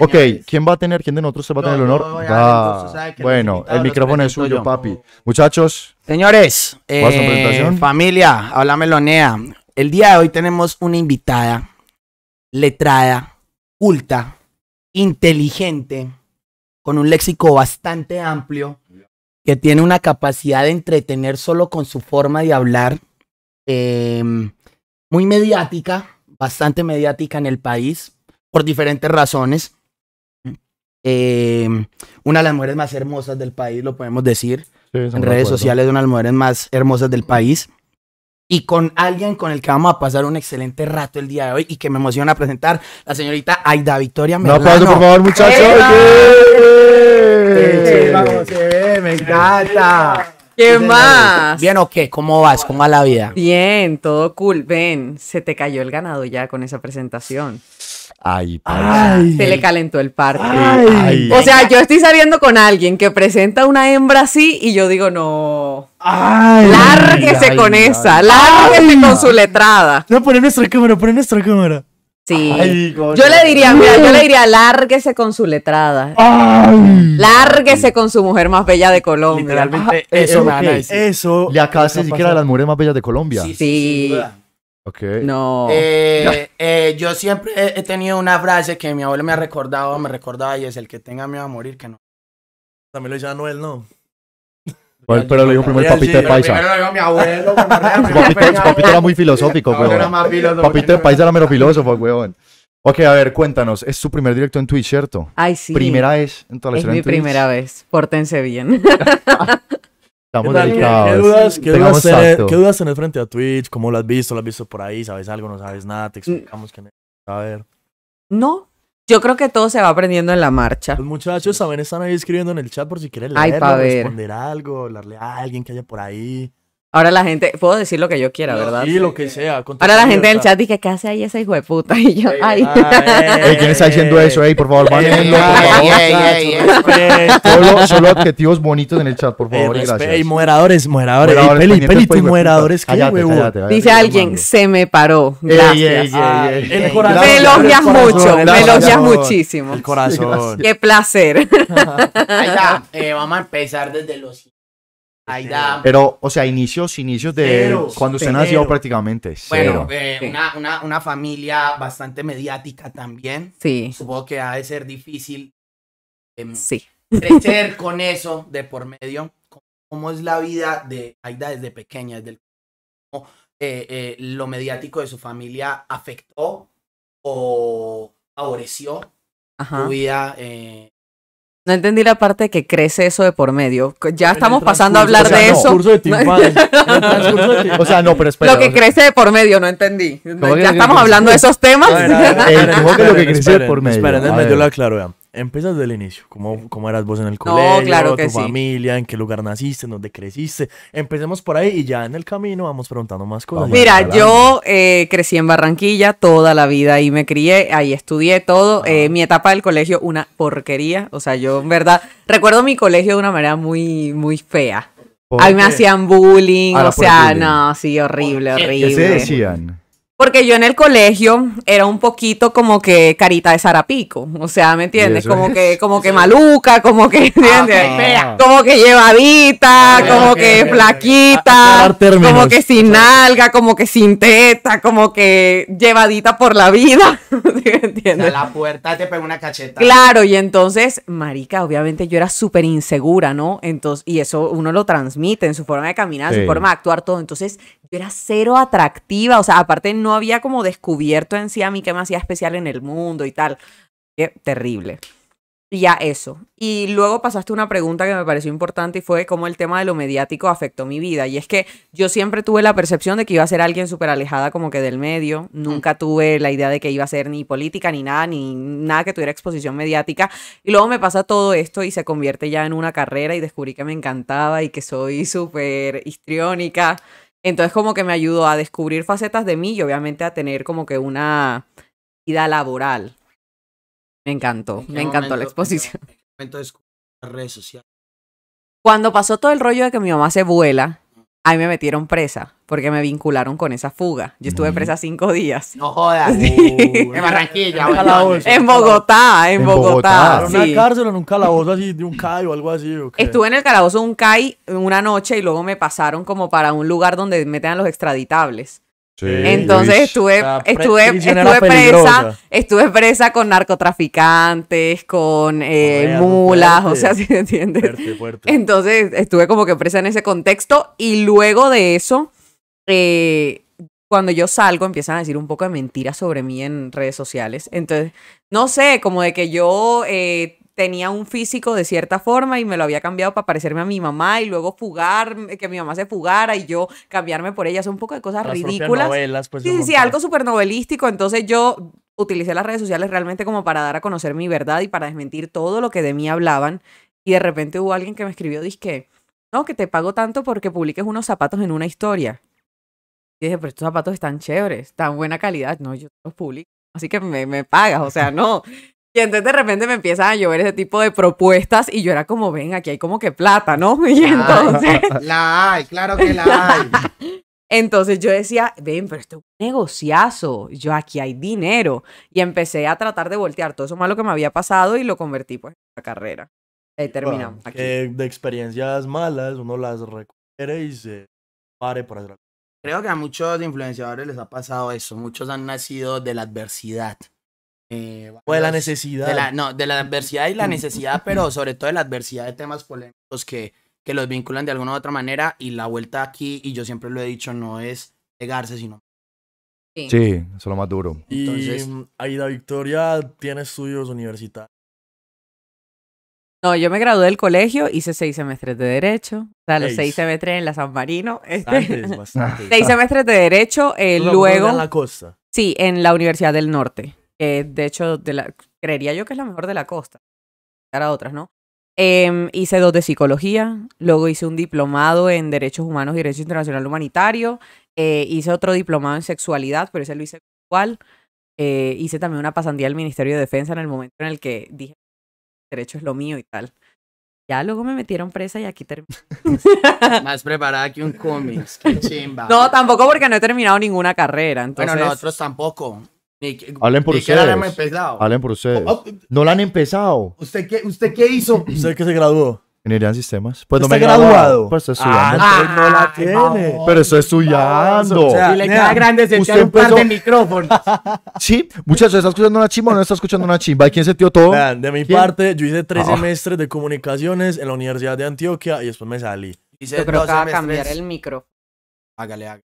Ok, ¿quién va a tener? ¿Quién de nosotros va a tener el honor? bueno, el micrófono es suyo, papi. Muchachos. Señores, eh, familia, habla Melonea. El día de hoy tenemos una invitada, letrada, culta, inteligente, con un léxico bastante amplio, que tiene una capacidad de entretener solo con su forma de hablar, eh, muy mediática, bastante mediática en el país, por diferentes razones. Eh, una de las mujeres más hermosas del país, lo podemos decir. en redes sociales, una de las mujeres más hermosas del país. Y con alguien con el que vamos a pasar un excelente rato el día de hoy y que me emociona presentar, la señorita Aida Victoria Merlano. No por favor, muchachos. me encanta. ¿Qué más? ¿Bien o qué? ¿Cómo vas? ¿Cómo va la vida? Bien, todo cool. Ven, se te cayó el ganado ya con esa presentación. Ay, se le calentó el parque o sea, yo estoy saliendo con alguien que presenta una hembra así y yo digo, no. lárguese con esa, lárguese con su letrada. No, pone nuestra cámara, pone nuestra cámara. Sí. yo le diría, mira, yo le diría, lárguese con su letrada. Ay, lárguese con su mujer más bella de Colombia. Literalmente, eso, eh, eso, Le acabas de decir que era de las mujeres más bellas de Colombia. sí. Ok. No. Eh, eh yo siempre he, tenido una frase que mi abuelo me ha recordado, me recordaba y es el que tenga miedo a morir, que no. También lo dice Anuel, ¿no? pero lo dijo primero el papito de paisa. Primero lo mi abuelo. Su papito, era muy filosófico, no, papito de paisa era mero filósofo, weón. Ok, a ver, cuéntanos. Es su primer directo en Twitch, ¿cierto? Ay, sí. Primera vez en Es mi primera vez. Pórtense bien. ¿Qué dudas, qué, dudas tenés, frente a Twitch? ¿Cómo lo has visto? ¿Lo has visto por ahí? ¿Sabes algo? ¿No sabes nada? Te mm. explicamos que no. A ver. No, yo creo que todo se va aprendiendo en la marcha. Los muchachos también están ahí escribiendo en el chat por si quieren leer responder algo, hablarle a alguien que haya por ahí. Ahora la gente, puedo decir lo que yo quiera, ¿verdad? Sí, lo que sea. Ahora la gente en el chat dice, ¿qué hace ahí ese hijo de puta? Y yo, ay. ¿Quién está diciendo eso? Ey, por favor, mándenlo. por Solo, adjetivos bonitos en el chat, por favor. gracias. Ey, moderadores, moderadores. Peli, peli, tú pues, moderadores, Dice alguien, se me paró. Gracias. El corazón. Me elogias mucho, me elogias muchísimo. El corazón. Qué placer. Eh, vamos a empezar desde los Aida. Pero, o sea, inicios, inicios de cuando se nació prácticamente. Bueno, eh, una, familia bastante mediática también. Sí. Supongo que ha de ser difícil em, sí. crecer con eso de por medio. ¿Cómo es la vida de Aida desde pequeña? Desde eh, eh, ¿Lo mediático de su familia afectó o favoreció su vida no entendí la parte que crece eso de por medio. Ya estamos pasando a hablar de no, eso. Curso de o sea, no, pero espera. Lo que crece de por medio, no entendí. Ya estamos hablando de esos temas. Mejor que lo que crece de por medio. yo lo aclaro, ¿Empezas desde el inicio. ¿Cómo, cómo eras vos en el colegio? Claro que tu familia, en qué lugar naciste, en dónde creciste. Empecemos por ahí y ya en el camino vamos preguntando más cosas. Mira, yo eh, crecí en Barranquilla toda la vida, ahí me crié, ahí estudié todo. Ah. Eh, mi etapa del colegio, una porquería. O sea, yo en verdad recuerdo mi colegio de una manera muy, muy fea. A me hacían bullying, ah, o sea, no, sí, horrible, horrible. ¿Qué se decían? Porque yo en el colegio era un poquito como que carita de zarapico, o sea, ¿me entiendes? Como que como que maluca, como que ah, ¿entiendes? como que llevadita, ah, como que flaquita, como que sin nalga, como que sin teta, como que llevadita por la vida, entiendes? O la puerta te pega una cacheta. Claro, y entonces, marica, obviamente yo era súper insegura, ¿no? Entonces, y eso uno lo transmite en su forma de caminar, su forma de actuar todo, entonces yo era cero atractiva, o sea, aparte no había como descubierto en sí a mí qué me hacía especial en el mundo y tal. Qué terrible. Y ya eso. Y luego pasaste una pregunta que me pareció importante y fue cómo el tema de lo mediático afectó mi vida. Y es que yo siempre tuve la percepción de que iba a ser alguien súper alejada como que del medio. Nunca tuve la idea de que iba a ser ni política ni nada, ni nada que tuviera exposición mediática. Y luego me pasa todo esto y se convierte ya en una carrera y descubrí que me encantaba y que soy súper histriónica entonces como que me ayudó a descubrir facetas de mí y obviamente a tener como que una vida laboral. Me encantó, me encantó la exposición. Cuando pasó todo el rollo de que mi mamá se vuela, ahí me metieron presa porque me vincularon con esa fuga. Yo estuve presa cinco días. No jodas. Uh, en Barranquilla. En, Bogotá, en, Bogotá. En una cárcel, o en un calabozo así, de un CAI o algo así. estuve en el calabozo de un CAI una noche y luego me pasaron como para un lugar donde a los extraditables. Sí, Entonces estuve, estuve, estuve presa, estuve presa con narcotraficantes, con eh, mulas, o sea, si me entiendes. Fuerte, fuerte. Entonces estuve como que presa en ese contexto y luego de eso eh, cuando yo salgo empiezan a decir un poco de mentiras sobre mí en redes sociales. Entonces, no sé, como de que yo eh, tenía un físico de cierta forma y me lo había cambiado para parecerme a mi mamá y luego fugar, que mi mamá se fugara y yo cambiarme por ella. Son un poco de cosas ridículas. Pues, sí, sí, algo súper novelístico. Entonces yo utilicé las redes sociales realmente como para dar a conocer mi verdad y para desmentir todo lo que de mí hablaban. Y de repente hubo alguien que me escribió, que, no, que te pago tanto porque publiques unos zapatos en una historia. Y dije, pero estos zapatos están chéveres, están buena calidad. No, yo los publico. Así que me, me pagas, o sea, no. Y entonces de repente me empiezan a llover ese tipo de propuestas y yo era como, ven, aquí hay como que plata, ¿no? Y entonces... La hay, claro que la hay. Entonces yo decía, ven, pero esto es un negociazo, yo aquí hay dinero. Y empecé a tratar de voltear todo eso malo que me había pasado y lo convertí pues en una carrera. Y terminamos. de experiencias malas uno las recupera y se pare para hacer Creo que a muchos influenciadores les ha pasado eso. Muchos han nacido de la adversidad. Eh, o de la necesidad. no, de la adversidad y la mm. necesidad, pero sobre todo de la adversidad de temas polémicos que, que los vinculan de alguna u otra manera. Y la vuelta aquí, y yo siempre lo he dicho, no es pegarse, sino. Sí, eso es lo más duro. Y ahí Aida Victoria tiene estudios universitarios. No, yo me gradué del colegio, hice seis semestres de Derecho, o sea, los seis, semestres en la San Marino. Este, bastante. seis semestres de Derecho, eh, luego... En la costa. Sí, en la Universidad del Norte. de hecho, de la, creería yo que es la mejor de la costa. Para otras, ¿no? Em, hice dos de psicología, luego hice un diplomado en Derechos Humanos y Derecho Internacional Humanitario, eh, hice otro diplomado en sexualidad, pero ese lo hice igual. Eh, hice también una pasantía al Ministerio de Defensa en el momento en el que dije derecho es lo mío y tal. Ya luego me metieron presa y aquí terminé. Más preparada que un cómics, qué chimba. No, tampoco porque no he terminado ninguna carrera. Bueno, nosotros tampoco. Hablen por ustedes. por oh, oh, No la han empezado. ¿Usted qué, usted qué hizo? Usted qué se graduó. Ingeniería sistemas. Pues no me he graduado. Pues estoy ah, estudiando. Ah, no la tiene. Pero estoy estudiando. O sea, y le queda grande sentar un par de micrófonos. sí, muchachos, ¿está escuchando una chimba o no está escuchando una chimba? ¿Quién sentió todo? de mi parte, yo hice tres ah. semestres de comunicaciones en la Universidad de Antioquia y después me salí. Hice yo creo que va a cambiar el micro. Hágale, hágale.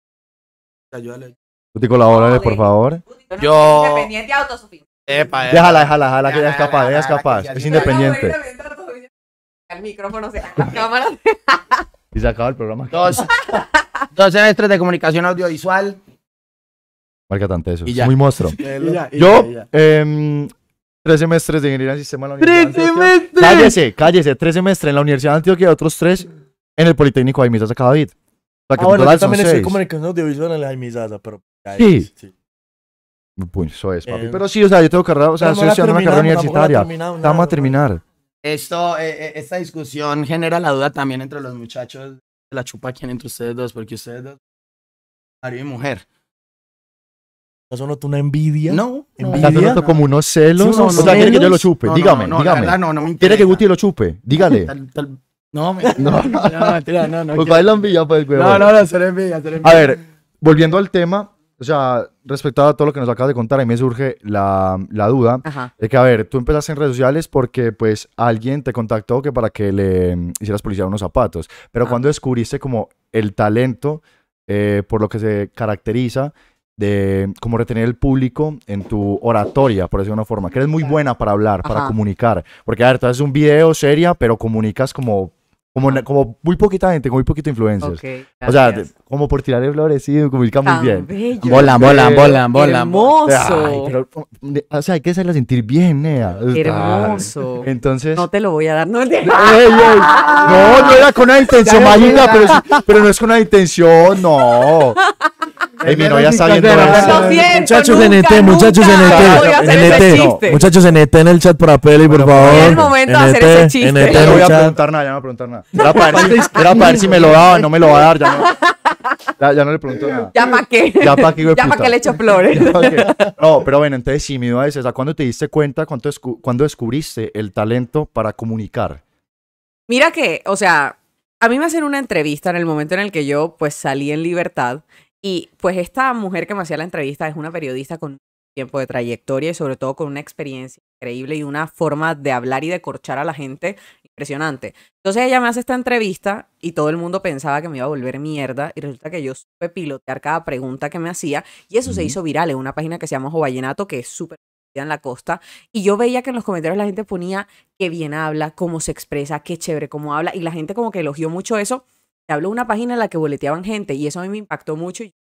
Ayúdale. te colaboras, por favor. Yo. Independiente autosuficiente. Epa, Déjala, déjala, déjala, que ella es capaz, ella es capaz. Es independiente el micrófono, se la cámaras. y se acaba el programa. Dos, dos semestres de comunicación audiovisual. Marca tanto eso. Es muy monstruo. Yo, Eh, tres semestres de ingeniería en sistema en la Universidad. ¡Tres semestres! Cállese, cállese. Tres semestres en la Universidad de Antioquia, otros tres en el Politécnico de Aimisa cada vez O sea, ah, bueno, yo también estoy comunicación audiovisual en la Aimisa, pero. Sí. sí. Pues eso es, papi. Em, pero sí, o sea, yo tengo carrera, o sea, estoy estudiando una carrera universitaria. Vamos a terminar. Esto, eh, eh, esta discusión genera la duda también entre los muchachos de la chupa, ¿quién entre ustedes dos? Porque ustedes dos, marido y mujer. ¿Eso tú una envidia? No. ¿Envidia? No, no, como unos celos? Sí, no, o sea, quiere que yo lo chupe. dígame, dígame. no, no me ¿Quiere que Guti lo chupe? Dígale. no, no, no, no, mentira, no, no. Pues la envidia, pues, No, no, no, será envidia, será envidia. A ver, volviendo al tema, o sea, respecto a todo lo que nos acabas de contar, a mí me surge la, la duda de que, a ver, tú empezaste en redes sociales porque, pues, alguien te contactó que para que le mm, hicieras publicidad unos zapatos. Pero ah. cuando descubriste como el talento eh, por lo que se caracteriza de cómo retener el público en tu oratoria, por decirlo de una forma, que eres muy buena para hablar, para comunicar. Porque, a ver, tú haces un video seria, pero comunicas como como, como, muy poquita gente, con muy poquito influencia. o sea, como por tirarle flores, sí, comunica muy bien. Mola, mola, mola, mola Hermoso. o sea, hay que hacerla sentir bien, Nea. Hermoso. entonces. No te lo voy a dar, no No, no era con una intención, Mayita, pero, pero no es con una intención, no. Ey, mi novia está viendo Muchachos en muchachos en ET. Muchachos en en el chat para Peli, por favor. Es el momento de hacer ese chiste. No voy a preguntar nada, ya no voy a preguntar nada. Era para ver si me lo daba, no me lo va a dar, ya no. Ya, no le pregunto nada. Ya pa' qué. Ya para qué, le echo flores. No, pero bueno, entonces sí, mi duda es esa. ¿Cuándo te diste cuenta, cuándo, descubriste el talento para comunicar? Mira que, o sea, a mí me hacen una entrevista en el momento en el que yo pues salí en libertad y pues esta mujer que me hacía la entrevista es una periodista con un tiempo de trayectoria y sobre todo con una experiencia increíble y una forma de hablar y de corchar a la gente impresionante. Entonces ella me hace esta entrevista y todo el mundo pensaba que me iba a volver mierda y resulta que yo supe pilotear cada pregunta que me hacía y eso se hizo viral en una página que se llama Jovallenato, que es súper en la costa y yo veía que en los comentarios la gente ponía qué bien habla, cómo se expresa, qué chévere cómo habla y la gente como que elogió mucho eso. Hablo habló una página en la que boleteaban gente y eso a mí me impactó mucho y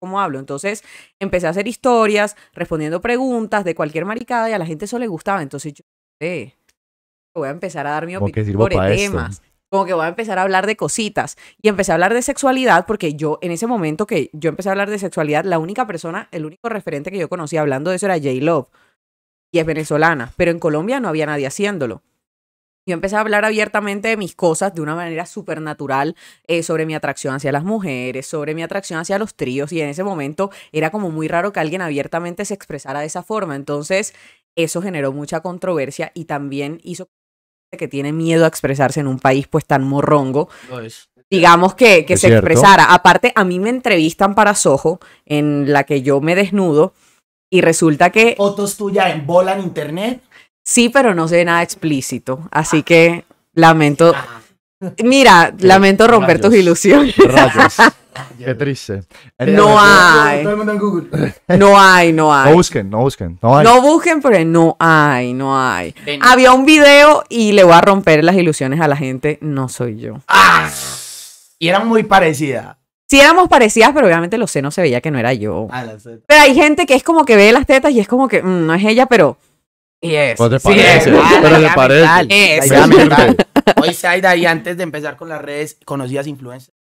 cómo hablo. Entonces empecé a hacer historias, respondiendo preguntas de cualquier maricada y a la gente eso le gustaba. Entonces yo, eh, voy a empezar a dar mi opinión sobre temas. Como que voy a empezar a hablar de cositas. Y empecé a hablar de sexualidad porque yo, en ese momento que yo empecé a hablar de sexualidad, la única persona, el único referente que yo conocía hablando de eso era J. Love. Y es venezolana. Pero en Colombia no había nadie haciéndolo. Yo empecé a hablar abiertamente de mis cosas de una manera súper natural, eh, sobre mi atracción hacia las mujeres, sobre mi atracción hacia los tríos, y en ese momento era como muy raro que alguien abiertamente se expresara de esa forma. Entonces, eso generó mucha controversia y también hizo que tiene miedo a expresarse en un país pues tan morrongo. Digamos que, se expresara. Aparte, a mí me entrevistan para Soho, en la que yo me desnudo, y resulta que... Fotos tuyas en bola en internet. Sí, pero no sé nada explícito. Así que lamento... Ah. Mira, lamento romper tus ilusiones. Rayos. Qué triste. No hay. No hay, no hay. No busquen, no busquen. No, hay. no busquen porque no hay, no hay. Había un video y le voy a romper las ilusiones a la gente. No soy yo. Ah. y era muy parecida. Sí éramos parecidas, pero obviamente los senos se veía que no era yo. pero hay gente que es como que ve las tetas y es como que mm, no es ella, pero... Y es. No pues te parece, sí, pero parece. Hoy, Saida, y antes de empezar con las redes, ¿conocías influencers?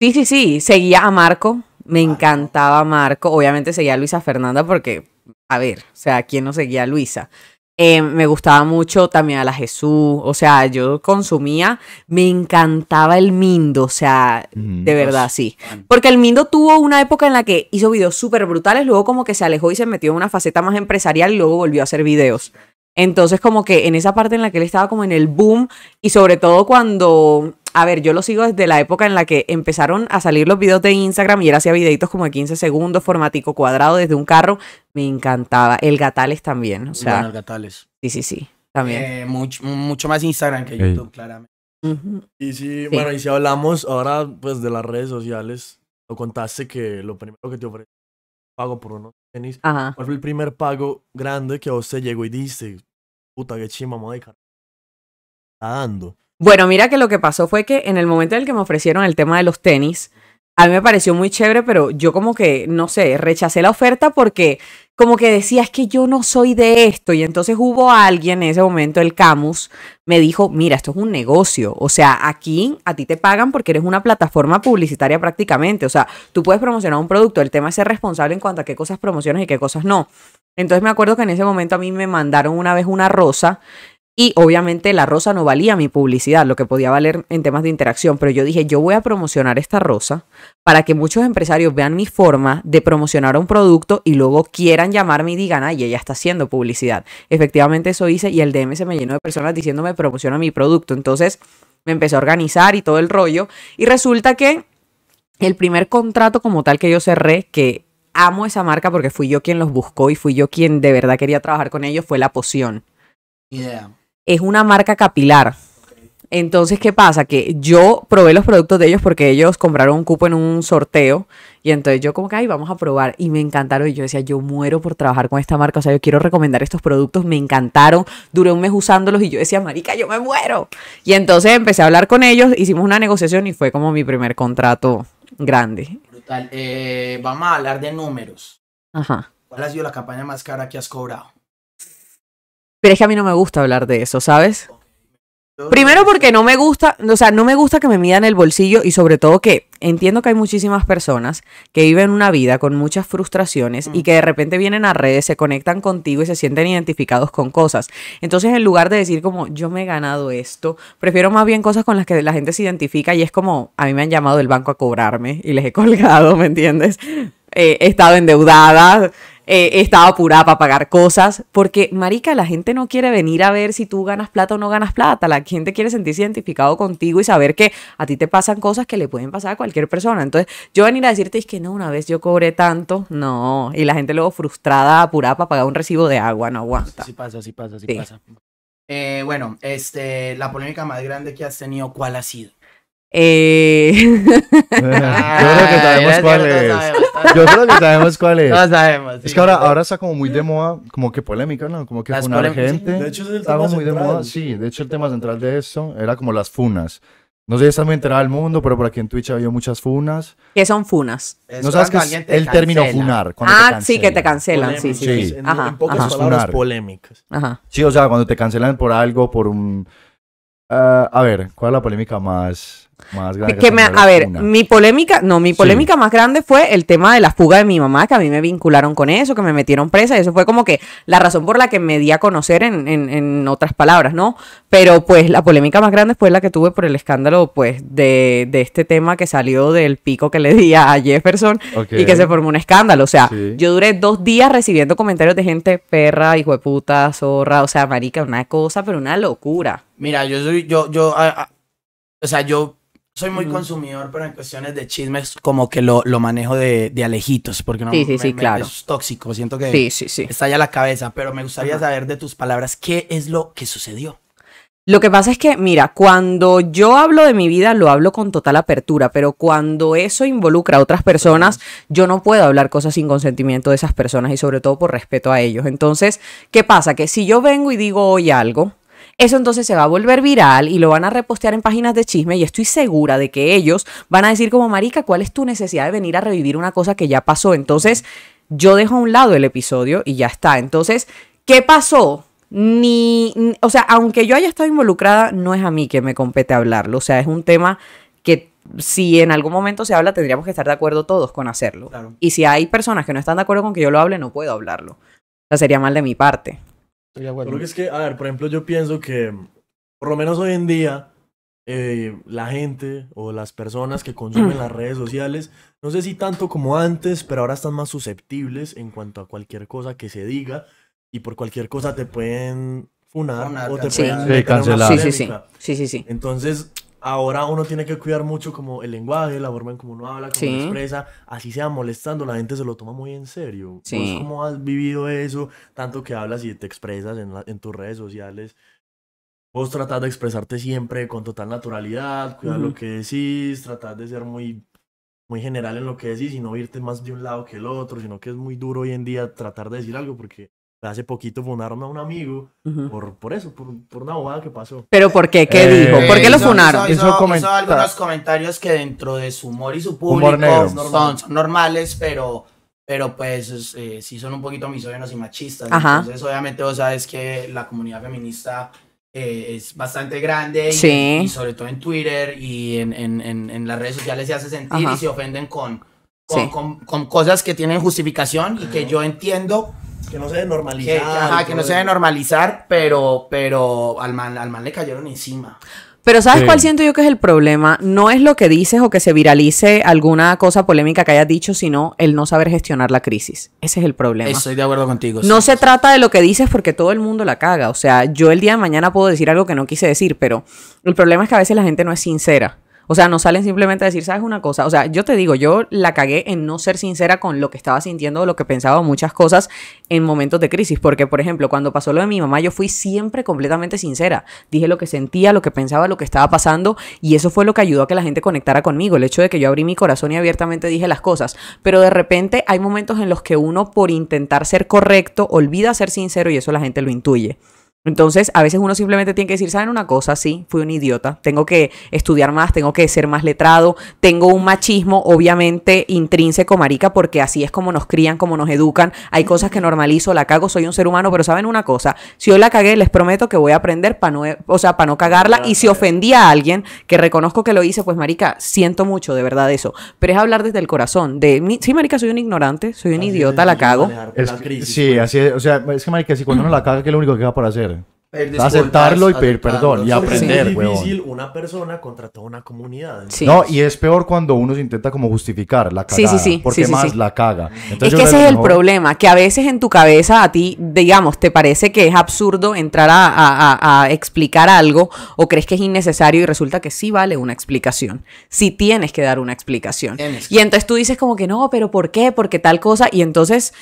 Sí, sí, sí, seguía a Marco, me encantaba Marco, obviamente seguía a Luisa Fernanda porque, a ver, o sea, ¿quién no seguía a Luisa? Eh, me gustaba mucho también a la Jesús, o sea, yo consumía, me encantaba el Mindo, o sea, de verdad, sí. Porque el Mindo tuvo una época en la que hizo videos súper brutales, luego como que se alejó y se metió en una faceta más empresarial y luego volvió a hacer videos. Entonces como que en esa parte en la que él estaba como en el boom y sobre todo cuando a ver, yo lo sigo desde la época en la que empezaron a salir los videos de Instagram y él hacía videitos como de 15 segundos, formatico cuadrado, desde un carro. Me encantaba. El Gatales también, o sea. el Gatales. Sí, sí, sí. También. Eh, mucho, mucho más Instagram que YouTube, claramente. Y si, sí. bueno, y si hablamos ahora pues de las redes sociales, lo contaste que lo primero que te ofreció pago por uno, tenis. Ajá. ¿Cuál fue el primer pago grande que a usted llegó y dice, puta, qué chimba, mamá, está dando? Bueno, mira que lo que pasó fue que en el momento en el que me ofrecieron el tema de los tenis, a mí me pareció muy chévere, pero yo como que, no sé, rechacé la oferta porque como que decía, es que yo no soy de esto. Y entonces hubo alguien en ese momento, el Camus, me dijo, mira, esto es un negocio. O sea, aquí a ti te pagan porque eres una plataforma publicitaria prácticamente. O sea, tú puedes promocionar un producto. El tema es ser responsable en cuanto a qué cosas promocionas y qué cosas no. Entonces me acuerdo que en ese momento a mí me mandaron una vez una rosa y obviamente la rosa no valía mi publicidad, lo que podía valer en temas de interacción, pero yo dije, yo voy a promocionar esta rosa para que muchos empresarios vean mi forma de promocionar un producto y luego quieran llamarme y digan, ay, ella está haciendo publicidad. Efectivamente eso hice y el DM se me llenó de personas diciéndome, promociona mi producto. Entonces me empecé a organizar y todo el rollo. Y resulta que el primer contrato como tal que yo cerré, que amo esa marca porque fui yo quien los buscó y fui yo quien de verdad quería trabajar con ellos, fue La Poción. Yeah es una marca capilar. Entonces, ¿qué pasa? Que yo probé los productos de ellos porque ellos compraron un cupo en un sorteo y entonces yo como que, ay, vamos a probar y me encantaron y yo decía, yo muero por trabajar con esta marca, o sea, yo quiero recomendar estos productos, me encantaron, duré un mes usándolos y yo decía, marica, yo me muero. Y entonces empecé a hablar con ellos, hicimos una negociación y fue como mi primer contrato grande. Brutal. Eh, vamos a hablar de números. Ajá. ¿Cuál ha sido la campaña más cara que has cobrado? Pero es que a mí no me gusta hablar de eso, ¿sabes? Primero porque no me gusta, o sea, no me gusta que me midan el bolsillo y sobre todo que entiendo que hay muchísimas personas que viven una vida con muchas frustraciones y que de repente vienen a redes, se conectan contigo y se sienten identificados con cosas. Entonces, en lugar de decir como yo me he ganado esto, prefiero más bien cosas con las que la gente se identifica y es como a mí me han llamado del banco a cobrarme y les he colgado, ¿me entiendes? Eh, he estado endeudada, eh, estaba apurada para pagar cosas, porque, marica, la gente no quiere venir a ver si tú ganas plata o no ganas plata, la gente quiere sentirse identificado contigo y saber que a ti te pasan cosas que le pueden pasar a cualquier persona. Entonces, yo venir a decirte es que no, una vez yo cobré tanto, no, y la gente luego frustrada, apurada para pagar un recibo de agua, no aguanta. Así pasa, así pasa, así pasa. Eh, bueno, este, la polémica más grande que has tenido, ¿cuál ha sido? Eh... yo creo que ah, sabemos cuál es. yo creo que sabemos cuál es. No sabemos. es que ahora, ahora está como muy de moda, como que polémica, ¿no? Como que las funar gente. Sí. De hecho, el tema muy de moda. Sí, de hecho, el tema central de eso era como las funas. No sé si estás muy enterada del mundo, pero por aquí en Twitch había muchas funas. ¿Qué son funas? no sabes que es el término funar. Ah, sí, que te cancelan, sí, sí. sí. En, ajá, pocas ajá. palabras, polémicas. Ajá. Sí, o sea, cuando te cancelan por algo, por un Ah, a ver, ¿cuál es la polémica más, grande? Que a ver, mi polémica, no, mi polémica más grande fue el tema de la fuga de mi mamá, que a mí me vincularon con eso, que me metieron presa, y eso fue como que la razón por la que me di a conocer en, otras palabras, ¿no? Pero pues la polémica más grande fue la que tuve por el escándalo, pues, de, de este tema que salió del pico que le di a Jefferson y que se formó un escándalo. O sea, yo duré dos días recibiendo comentarios de gente perra, hijo de puta, zorra, o sea, marica, una cosa, pero una locura. Mira, yo soy, yo, yo, o sea, yo soy muy consumidor, pero en cuestiones de chismes como que lo, manejo de, alejitos, porque no me, es tóxico, siento que sí, está la cabeza, pero me gustaría saber de tus palabras qué es lo que sucedió. Lo que pasa es que, mira, cuando yo hablo de mi vida, lo hablo con total apertura, pero cuando eso involucra a otras personas, yo no puedo hablar cosas sin consentimiento de esas personas y sobre todo por respeto a ellos. Entonces, ¿qué pasa? Que si yo vengo y digo hoy algo, eso entonces se va a volver viral y lo van a repostear en páginas de chisme y estoy segura de que ellos van a decir como marica, ¿cuál es tu necesidad de venir a revivir una cosa que ya pasó? Entonces yo dejo a un lado el episodio y ya está. Entonces, ¿qué pasó? Ni, o sea, aunque yo haya estado involucrada, no es a mí que me compete hablarlo. O sea, es un tema que si en algún momento se habla, tendríamos que estar de acuerdo todos con hacerlo. Y si hay personas que no están de acuerdo con que yo lo hable, no puedo hablarlo. O sea, sería mal de mi parte. Yo Creo que es que, a ver, por ejemplo, yo pienso que, por lo menos hoy en día, eh, la gente o las personas que consumen las redes sociales, no sé si tanto como antes, pero ahora están más susceptibles en cuanto a cualquier cosa que se diga y por cualquier cosa te pueden funar, o te pueden sí, cancelar. Sí, sí, sí, sí, sí. Entonces, ahora uno tiene que cuidar mucho como el lenguaje, la forma en cómo uno habla, cómo se expresa, así sea molestando, la gente se lo toma muy en serio. Sí. ¿Cómo has vivido eso? Tanto que hablas y te expresas en, tus redes sociales. Vos tratás de expresarte siempre con total naturalidad, cuidar lo que decís, tratás de ser muy, muy general en lo que decís y no irte más de un lado que el otro, sino que es muy duro hoy en día tratar de decir algo porque Hace poquito funaron a un amigo por, por eso, por, una bobada que pasó. ¿Pero por qué? ¿Qué eh, dijo? ¿Por qué lo funaron? Eso algunos comentarios que dentro de su humor y su público son, normales, pero, pero pues eh, sí son un poquito misógenos y machistas. Entonces obviamente vos sabes que la comunidad feminista eh, es bastante grande y, sobre todo en Twitter y en, en, en, las redes sociales se hace sentir y se ofenden con con, con, cosas que tienen justificación y que yo entiendo, que no se de normalizar. que no se pero, pero al mal al le cayeron encima. Pero ¿sabes cuál siento yo que es el problema? No es lo que dices o que se viralice alguna cosa polémica que hayas dicho, sino el no saber gestionar la crisis. Ese es el problema. Estoy de acuerdo contigo. No se trata de lo que dices porque todo el mundo la caga. O sea, yo el día de mañana puedo decir algo que no quise decir, pero el problema es que a veces la gente no es sincera. O sea, no salen simplemente a decir, ¿sabes una cosa? O sea, yo te digo, yo la cagué en no ser sincera con lo que estaba sintiendo lo que pensaba muchas cosas en momentos de crisis. Porque, por ejemplo, cuando pasó lo de mi mamá, yo fui siempre completamente sincera. Dije lo que sentía, lo que pensaba, lo que estaba pasando. Y eso fue lo que ayudó a que la gente conectara conmigo. El hecho de que yo abrí mi corazón y abiertamente dije las cosas. Pero de repente hay momentos en los que uno, por intentar ser correcto, olvida ser sincero y eso la gente lo intuye. Entonces, a veces uno simplemente tiene que decir, ¿saben una cosa? Sí, fui un idiota, tengo que estudiar más, tengo que ser más letrado, tengo un machismo obviamente intrínseco, marica, porque así es como nos crían, como nos educan, hay cosas que normalizo, la cago, soy un ser humano, pero ¿saben una cosa? Si hoy la cagué, les prometo que voy a aprender para no, o sea, para no cagarla, ah, y si ofendí a alguien que reconozco que lo hice, pues marica, siento mucho de verdad eso, pero es hablar desde el corazón, de, sí, marica, soy un ignorante, soy un idiota, la cago. sí, pues. así es, o sea, es que marica, si cuando uno la caga, ¿qué es lo único que va por hacer? aceptarlo y pedir perdón y aprender, Es difícil una persona contra toda una comunidad. No, y es peor cuando uno se intenta como justificar la cagada, sí, sí, porque más la caga. es que ese es el problema, que a veces en tu cabeza a ti, digamos, te parece que es absurdo entrar a, explicar algo o crees que es innecesario y resulta que sí vale una explicación, sí tienes que dar una explicación. Y entonces tú dices como que no, pero ¿por qué? Porque tal cosa y entonces...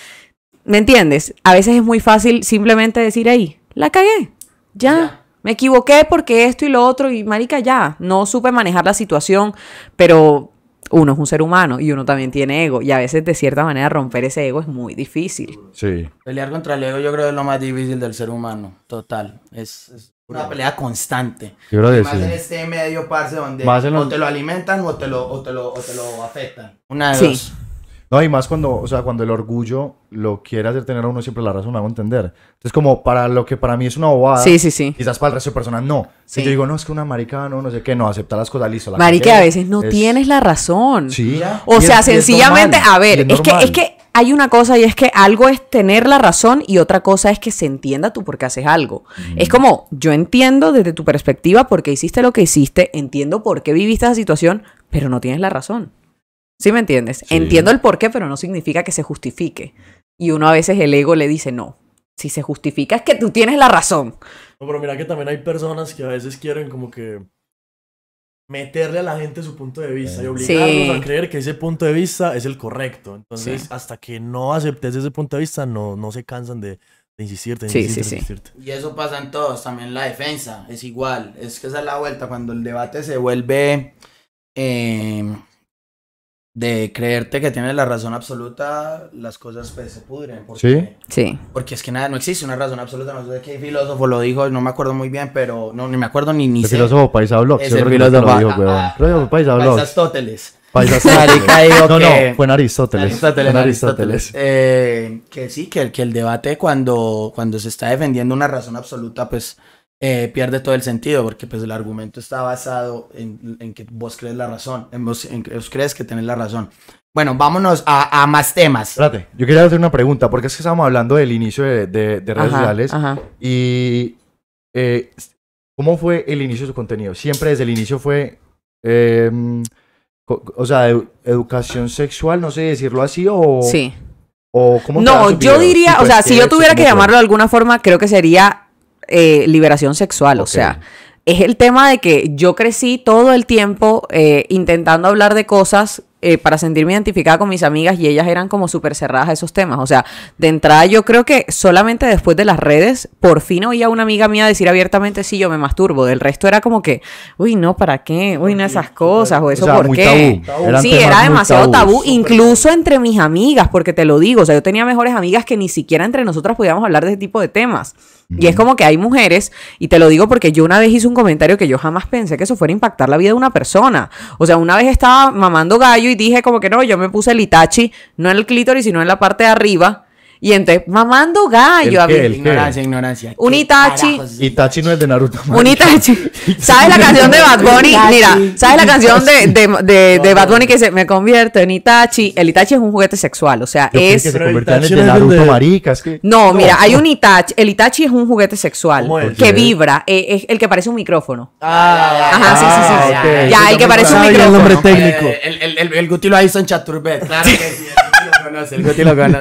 ¿Me entiendes? A veces es muy fácil simplemente decir ahí, la cagué ya. Me equivoqué porque esto y lo otro y marica ya, no supe manejar la situación, pero uno es un ser humano y uno también tiene ego. Y a veces, de cierta manera, romper ese ego es muy difícil. Sí. Pelear contra el ego, yo creo que es lo más difícil del ser humano. Total. Es, una pelea constante. Yo creo que más en este medio, parce, donde o te lo alimentan o te lo, o te lo afectan. Una no, y más cuando, o sea, cuando el orgullo lo quiere hacer tener a uno siempre la razón, hago entender. Entonces, como para lo que para mí es una bobada, sí, sí, sí. quizás para el resto de personas no. Si yo digo, no, es que una marica, no, no sé qué, no, aceptar las cosas, listo. marica, a veces no tienes la razón. Sí. Ya. O sea, sencillamente, a ver, es, que, es que hay una cosa y es que algo es tener la razón y otra cosa es que se entienda tú por qué haces algo. Es como, yo entiendo desde tu perspectiva por qué hiciste lo que hiciste, entiendo por qué viviste esa situación, pero no tienes la razón. ¿Sí me entiendes? Entiendo el porqué, pero no significa que se justifique. Y uno a veces el ego le dice, no, si se justifica es que tú tienes la razón. No, pero mira que también hay personas que a veces quieren como que meterle a la gente su punto de vista y obligarlos a creer que ese punto de vista es el correcto. Entonces, hasta que no aceptes ese punto de vista, no, no se cansan de, insistirte, de insistirte, de Y eso pasa en todos, también la defensa es igual. Es que esa es la vuelta, cuando el debate se vuelve... Eh, de creerte que tienes la razón absoluta, las cosas pues, se pudren. sí. Sí. Porque es que nada, no existe una razón absoluta. No sé qué filósofo lo dijo, no me acuerdo muy bien, pero no, ni me acuerdo ni ni El filósofo Paisa habló. Es el filósofo dijo, weón. Creo que Paisa Blog. Paisastóteles. Paisastóteles. no, no, fue en Aristóteles. Aristóteles. Aristóteles. Eh, que sí, que el, que el debate cuando, cuando se está defendiendo una razón absoluta, pues eh, pierde todo el sentido porque pues el argumento está basado en, que vos crees la razón, en, vos, que vos crees que tenés la razón. Bueno, vámonos a, más temas. Espérate, yo quería hacer una pregunta, porque es que estábamos hablando del inicio de, redes sociales y eh, ¿cómo fue el inicio de su contenido? Siempre desde el inicio fue, em, o sea, educación sexual, no sé decirlo así, o... Sí. O, ¿cómo no, yo diría, o pues, sea, si yo tuviera que llamarlo de alguna forma, creo que sería eh, liberación sexual, o sea, es el tema de que yo crecí todo el tiempo eh, intentando hablar de cosas eh, para sentirme identificada con mis amigas y ellas eran como súper cerradas a esos temas. O sea, de entrada yo creo que solamente después de las redes, por fin oía a una amiga mía decir abiertamente, ...si yo me masturbo. Del resto era como que, uy, no, ¿para qué? Uy, no esas cosas o eso, ¿por qué? Sí, era demasiado tabú incluso entre mis amigas, porque te lo digo, o sea, yo tenía mejores amigas que ni siquiera entre nosotras podíamos hablar de ese tipo de temas. Y es como que hay mujeres, y te lo digo porque yo una vez hice un comentario que yo jamás pensé que eso fuera a impactar la vida de una persona. O sea, una vez estaba mamando gallo y dije como que no, yo me puse el itachi, no en el clítoris, sino en la parte de arriba. Y entonces, mamando gallo, a ver. Ignorancia, ignorancia. Un Itachi. Itachi no es de Naruto. Un Itachi. ¿Sabes la canción de Bad Bunny? Mira, ¿sabes la canción de, de, de, Bad Bunny que se me convierto en Itachi? El Itachi es un juguete sexual, o sea, es. Que se convierte en el de Naruto, marica. No, mira, hay un Itachi. El Itachi es un juguete sexual que vibra. Eh, es el que parece un micrófono. Ah, Ajá, sí, sí, sí. Ah, ya, el que parece un micrófono. El nombre técnico. El, el, el, Chaturbet. Claro que sí.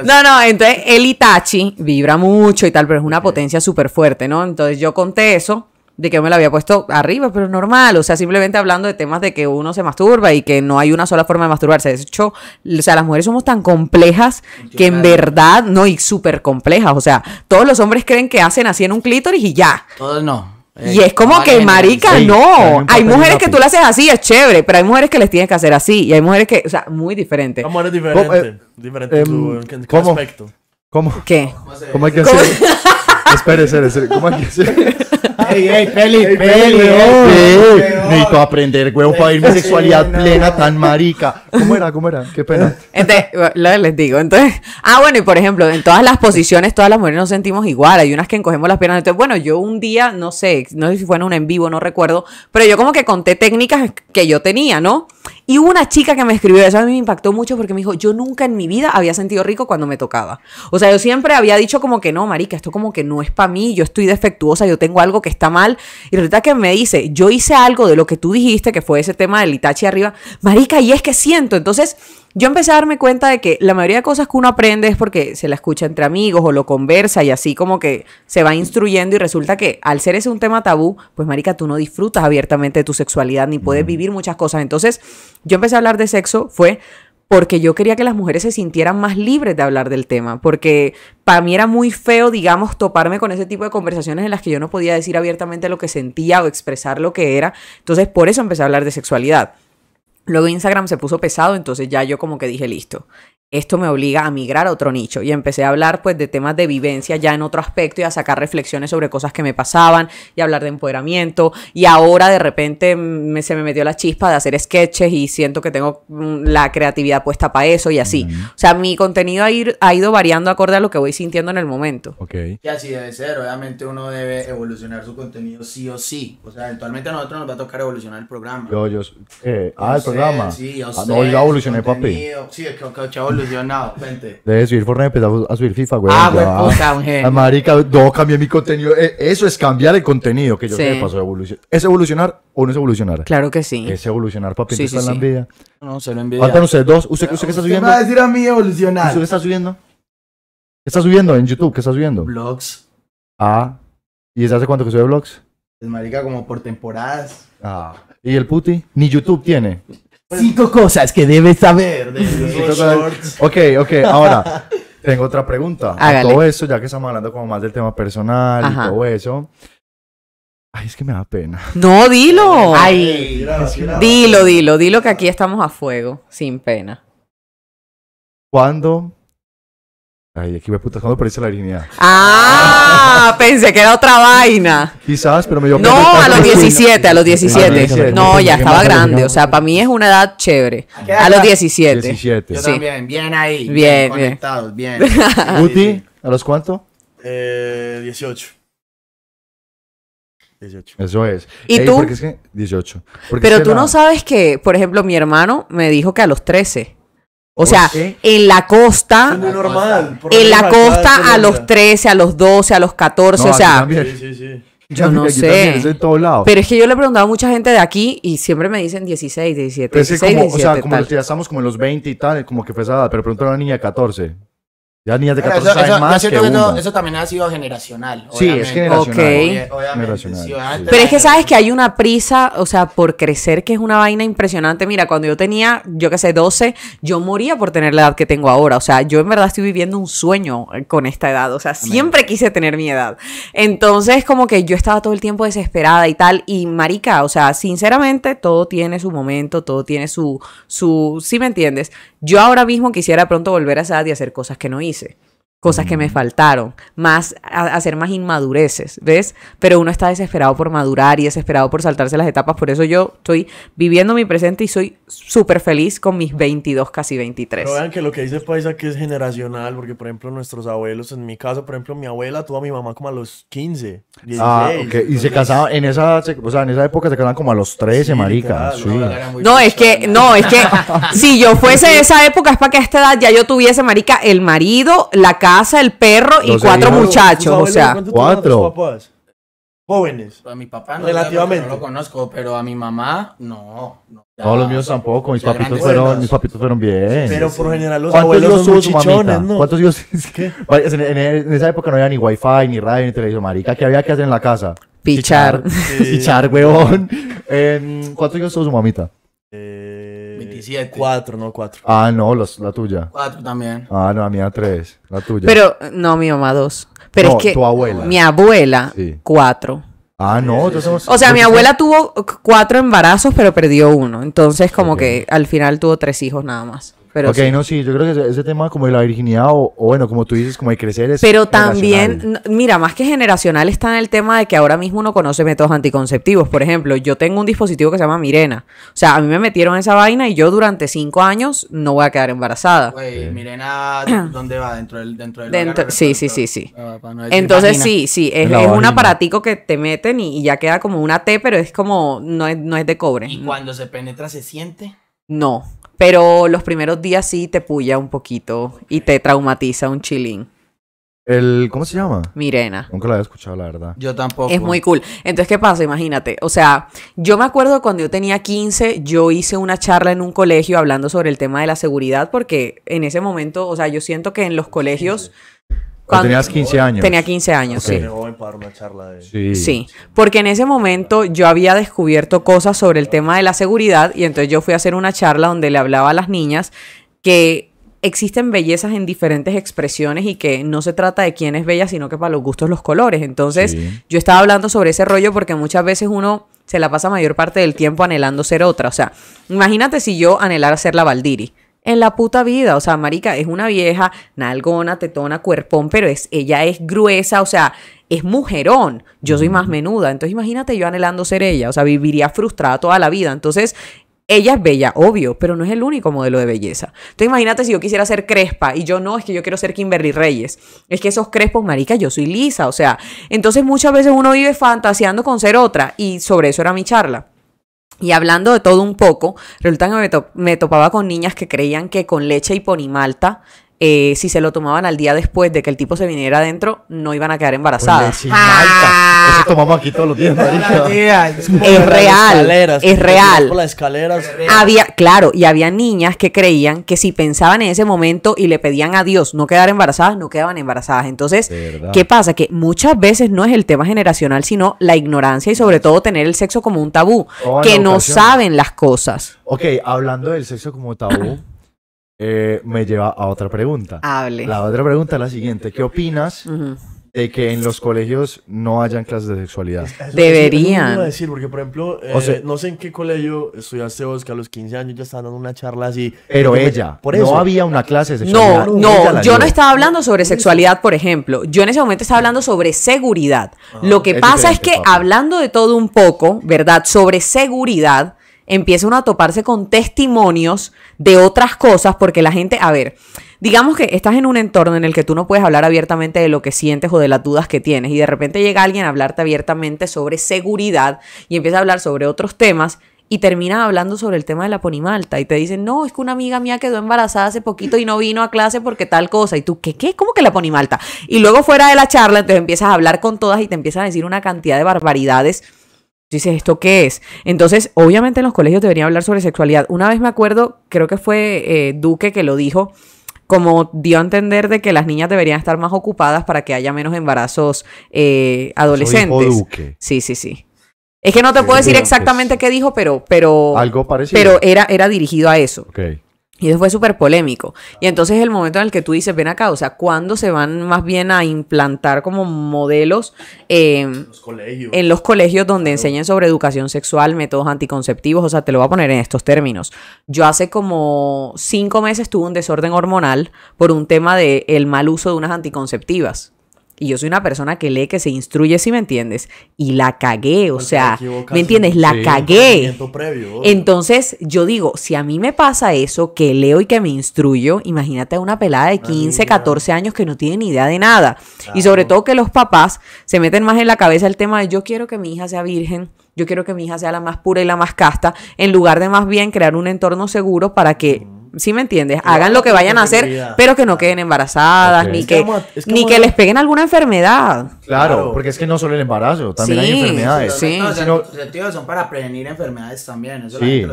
No, no, entonces el Itachi vibra mucho y tal, pero es una potencia súper fuerte, ¿no? Entonces yo conté eso, de que me lo había puesto arriba, pero normal, o sea, simplemente hablando de temas de que uno se masturba y que no hay una sola forma de masturbarse. De hecho, o sea, las mujeres somos tan complejas que en verdad, no, y súper complejas, o sea, todos los hombres creen que hacen así en un clítoris y ya. Todos no. Eh, y es como que, marica, no. Hay mujeres que tú le haces así, es chévere, pero hay mujeres que les tienes que hacer así. Y hay mujeres que, o sea, muy diferente. ¿Cómo eres diferente? ¿Cómo, eh, diferente ¿en em, qué ¿Cómo? ¿Qué? ¿Cómo hay que hacer? espere, ¿cómo hay que hacer? ¡Ey, ey, peli, peli! Necesito aprender, huevo, para irme mi sexualidad plena tan marica. ¿Cómo era? ¿Cómo era? Qué pena. Entonces, les digo, entonces... Ah, bueno, y por ejemplo, en todas las posiciones, todas las mujeres nos sentimos igual. Hay unas que encogemos las piernas. Entonces, bueno, yo un día, no sé, no sé si fue en un en vivo, no recuerdo, pero yo como que conté técnicas que yo tenía, ¿no? Y hubo una chica que me escribió, eso a mí me impactó mucho porque me dijo, yo nunca en mi vida había sentido rico cuando me tocaba. O sea, yo siempre había dicho como que no, marica, esto como que no es para mí, yo estoy defectuosa, yo tengo algo que está mal. Y resulta que me dice, yo hice algo de lo que tú dijiste, que fue ese tema del Itachi arriba, marica, y es que siento. Entonces, yo empecé a darme cuenta de que la mayoría de cosas que uno aprende es porque se la escucha entre amigos o lo conversa y así como que se va instruyendo y resulta que al ser ese un tema tabú, pues marica, tú no disfrutas abiertamente de tu sexualidad ni puedes vivir muchas cosas. Entonces, yo empecé a hablar de sexo fue porque yo quería que las mujeres se sintieran más libres de hablar del tema, porque para mí era muy feo, digamos, toparme con ese tipo de conversaciones en las que yo no podía decir abiertamente lo que sentía o expresar lo que era. Entonces, por eso empecé a hablar de sexualidad. Luego Instagram se puso pesado, entonces ya yo como que dije, listo, esto me obliga a migrar a otro nicho y empecé a hablar pues de temas de vivencia ya en otro aspecto y a sacar reflexiones sobre cosas que me pasaban y hablar de empoderamiento y ahora de repente se me metió la chispa de hacer sketches y siento que tengo mm, la creatividad puesta para eso y así. O sea, mi contenido ha, ir, ha ido variando acorde a lo que voy sintiendo en el momento. Ok. Y así debe ser, obviamente uno debe evolucionar su contenido sí o sí. O sea, eventualmente a nosotros nos va a tocar evolucionar el programa. Yo, yo, eh, ah, el programa. Sí, yo ah, no, evolucioné, papi. Sí, es que, que, que Evolucionado, Vente. Debe subir Fortnite, empezamos a subir FIFA, güey. Ah, güey, puta, un genio. Ah, marica, no cambié mi contenido. Eh, eso es cambiar el contenido que yo sí. pasó evolucionar. ¿Es evolucionar o no es evolucionar? Claro que sí. Es evolucionar, papi. pintar en la envidia. No, se lo envidia. Faltan ustedes dos. ¿Usted, qué está subiendo? Me va a decir a mí evolucionar. ¿Usted está subiendo? ¿Qué está subiendo en YouTube? ¿Qué está subiendo? Vlogs. Ah. ¿Y desde hace cuánto que sube vlogs? Es marica como por temporadas. Ah. ¿Y el puti? Ni YouTube tiene. Cinco cosas que debes saber. De ok, ok, ahora tengo otra pregunta. todo eso, ya que estamos hablando como más del tema personal y todo eso. Ay, es que me da pena. No, dilo. Ay, dilo, dilo, dilo que aquí estamos a fuego, sin pena. ¿Cuándo Ay, aquí me puta, ¿cuándo dice la virginidad? Ah, pensé que era otra vaina. Quizás, pero me dio No, a los 17, a los 17. Ah, no, ya estaba grande, o sea, para mí es una edad chévere. A los 17. 17. Yo también, bien ahí. Bien, bien. Conectados, bien. ¿a los cuánto? Eh, 18. 18. Eso es. ¿Y tú? es que 18. Porque pero tú no sabes que, por ejemplo, mi hermano me dijo que a los 13. O sea, en la costa, muy normal, en la costa a los 13, a los 12, a los 14, o sea, sí, sí, sí. Yo no sé. Pero es que yo le he preguntado a mucha gente de aquí y siempre me dicen 16, 17, O sea, como ya estamos como en los 20 y tal, como que pesada, pero preguntó a una niña de 14. Ya niñas de 14 años más. Eso, también ha sido generacional. Sí, es generacional. Pero es que sabes que hay una prisa, o sea, por crecer, que es una vaina impresionante. Mira, cuando yo tenía, yo qué sé, 12, yo moría por tener la edad que tengo ahora. O sea, yo en verdad estoy viviendo un sueño eh, con esta edad. O sea, siempre quise tener mi edad. Entonces, como que yo estaba todo el tiempo desesperada y tal. Y marica, o sea, sinceramente, todo tiene su momento, todo tiene su. su ¿Sí me entiendes? Yo ahora mismo quisiera pronto volver a SAD y hacer cosas que no hice cosas que me mm. faltaron, más hacer más inmadureces, ¿ves? Pero uno está desesperado por madurar y desesperado por saltarse las etapas, por eso yo estoy viviendo mi presente y soy súper feliz con mis 22, casi 23. Pero vean que lo que dice Paisa que es generacional, porque por ejemplo nuestros abuelos, en mi caso, por ejemplo, mi abuela tuvo a mi mamá como a los 15, Ah, ok, y se casaba en esa, o sea, en esa época se casaban como a los 13, marica. sí. No, no es que, no, es que si yo fuese de esa época es para que a esta edad ya yo tuviese, marica, el marido, la casa, casa, el perro y cuatro muchachos, o sea. ¿Cuatro? Jóvenes. A mi papá no, relativamente. no lo conozco, pero a mi mamá no. no. los míos tampoco. Mis papitos fueron, mis papitos fueron bien. Pero por general los abuelos son chichones, ¿no? ¿Cuántos hijos? ¿Qué? En, en, esa época no había ni wifi, ni radio, ni televisión, marica. ¿Qué había que hacer en la casa? Pichar. Pichar, sí. huevón. Eh, em, ¿Cuántos hijos tuvo su mamita? Eh, hay Cuatro, no cuatro. Ah, no, los, la tuya. Cuatro también. Ah, no, la mía tres. La tuya. Pero, no, mi mamá dos. Pero es que. Tu abuela. Mi abuela, cuatro. Ah, no, O sea, mi abuela tuvo cuatro embarazos, pero perdió uno. Entonces, como que al final tuvo tres hijos nada más ok, no, sí, yo creo que ese tema como de la virginidad o, bueno, como tú dices, como de crecer es... Pero también, mira, más que generacional está en el tema de que ahora mismo uno conoce métodos anticonceptivos. Por ejemplo, yo tengo un dispositivo que se llama Mirena. O sea, a mí me metieron esa vaina y yo durante cinco años no voy a quedar embarazada. Güey, Mirena, ¿dónde va? ¿Dentro del...? sí, sí, sí, sí, ah, Entonces sí, sí, es, un aparatico que te meten y, y, ya queda como una T, pero es como, no es, no es de cobre. ¿Y cuando se penetra se siente? No. Pero los primeros días sí te puya un poquito y te traumatiza un chilín. El, ¿Cómo se llama? Mirena. Nunca la había escuchado, la verdad. Yo tampoco. Es muy cool. Entonces, ¿qué pasa? Imagínate. O sea, yo me acuerdo cuando yo tenía 15, yo hice una charla en un colegio hablando sobre el tema de la seguridad, porque en ese momento, o sea, yo siento que en los colegios tenías 15 años. Tenía 15 años, sí. sí. porque en ese momento yo había descubierto cosas sobre el tema de la seguridad y entonces yo fui a hacer una charla donde le hablaba a las niñas que existen bellezas en diferentes expresiones y que no se trata de quién es bella, sino que para los gustos los colores. Entonces, yo estaba hablando sobre ese rollo porque muchas veces uno se la pasa mayor parte del tiempo anhelando ser otra. O sea, imagínate si yo anhelara ser la Valdiri en la puta vida. O sea, Marica es una vieja, nalgona, tetona, cuerpón, pero es, ella es gruesa, o sea, es mujerón. Yo soy más menuda. Entonces, imagínate yo anhelando ser ella. O sea, viviría frustrada toda la vida. Entonces, ella es bella, obvio, pero no es el único modelo de belleza. Entonces imagínate si yo quisiera ser crespa y yo no, es que yo quiero ser Kimberly Reyes. Es que esos crespos, marica, yo soy lisa, o sea. Entonces muchas veces uno vive fantaseando con ser otra y sobre eso era mi charla. Y hablando de todo un poco, resulta que me, topaba con niñas que creían que con leche y ponimalta eh, si se lo tomaban al día después de que el tipo se viniera adentro, no iban a quedar embarazadas. Ah. Eso tomamos aquí todos los días, es, real, es real. escaleras. Había, claro, y había niñas que creían que si pensaban en ese momento y le pedían a Dios no quedar embarazadas, no quedaban embarazadas. Entonces, ¿qué pasa? Que muchas veces no es el tema generacional, sino la ignorancia y sobre todo tener el sexo como un tabú, que no saben las cosas. Ok, hablando del sexo como tabú. Eh, me lleva a otra pregunta. La otra pregunta es la siguiente. ¿Qué opinas de que en los colegios no hayan clases de sexualidad? Deberían. No decir, porque por ejemplo, eh, no sé en qué colegio estudiaste vos, que a los 15 años ya estaban dando una charla así. Pero ella, por no había una clase de sexualidad. No, no, yo no estaba hablando sobre sexualidad, por ejemplo. Yo en ese momento estaba hablando sobre seguridad. Ah, lo que pasa es que hablando de todo un poco, ¿verdad? Sobre seguridad empieza uno a toparse con testimonios de otras cosas, porque la gente, a ver, digamos que estás en un entorno en el que tú no puedes hablar abiertamente de lo que sientes o de las dudas que tienes, y de repente llega alguien a hablarte abiertamente sobre seguridad y empieza a hablar sobre otros temas. Y termina hablando sobre el tema de la ponimalta. Y te dicen, no, es que una amiga mía quedó embarazada hace poquito y no vino a clase porque tal cosa. Y tú, ¿qué? ¿Qué? ¿Cómo que la ponimalta? Y luego fuera de la charla, entonces empiezas a hablar con todas y te empiezan a decir una cantidad de barbaridades dices, ¿esto qué es? Entonces, obviamente en los colegios deberían hablar sobre sexualidad. Una vez me acuerdo, creo que fue eh, Duque que lo dijo, como dio a entender de que las niñas deberían estar más ocupadas para que haya menos embarazos eh, adolescentes. Sí, sí, sí. Es que no te puedo eh, decir exactamente qué dijo, pero, pero, Algo parecido. pero era, era dirigido a eso. Y eso fue súper polémico. Y entonces el momento en el que tú dices, ven acá, o sea, ¿cuándo se van más bien a implantar como modelos em, en los colegios donde enseñan enseñen sobre educación sexual, métodos anticonceptivos? O sea, te lo voy a poner en estos términos. Yo hace como cinco meses tuve un desorden hormonal por un tema del el mal uso de unas anticonceptivas. Y yo soy una persona que lee, que se instruye, si me entiendes. Y la cagué, o sea, ¿me entiendes? La cagué. Entonces yo digo, si a mí me pasa eso, que leo y que me instruyo, imagínate a una pelada de 15, 14 años que no tiene ni idea de nada. Y sobre todo que los papás se meten más en la cabeza el tema de yo quiero que mi hija sea virgen, yo quiero que mi hija sea la más pura y la más casta, en lugar de más bien crear un entorno seguro para que... ¿sí me entiendes? Hagan lo que vayan a hacer, pero que no queden embarazadas, ni, ni que les peguen alguna enfermedad. Claro, porque es que no solo el embarazo, también hay enfermedades. Sí, Sí. los objetivos son para prevenir enfermedades también, sí. que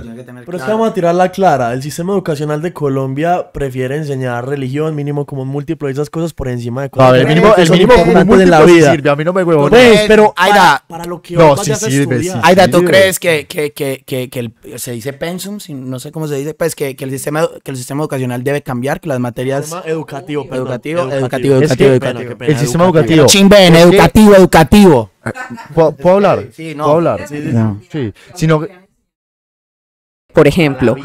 Pero es que vamos a tirar la clara, el sistema educacional de Colombia prefiere enseñar religión mínimo como múltiplo de esas cosas por encima de cosas. A ver, el mínimo, el mínimo como la vida. a mí no me huevo. Pues, pues, pero Aida, para, lo que no, sí, sirve, Aida, ¿tú crees que, que, que, que, se dice pensum, no sé cómo se dice, pues que, que, el sistema, que el sistema educacional debe cambiar, que las materias... educativo, educativo, educativo, educativo, educativo, El sistema educativo educativo, educativo. ¿Puedo, hablar? Sí, no. ¿Puedo hablar? Sí, sí. Sino Por ejemplo,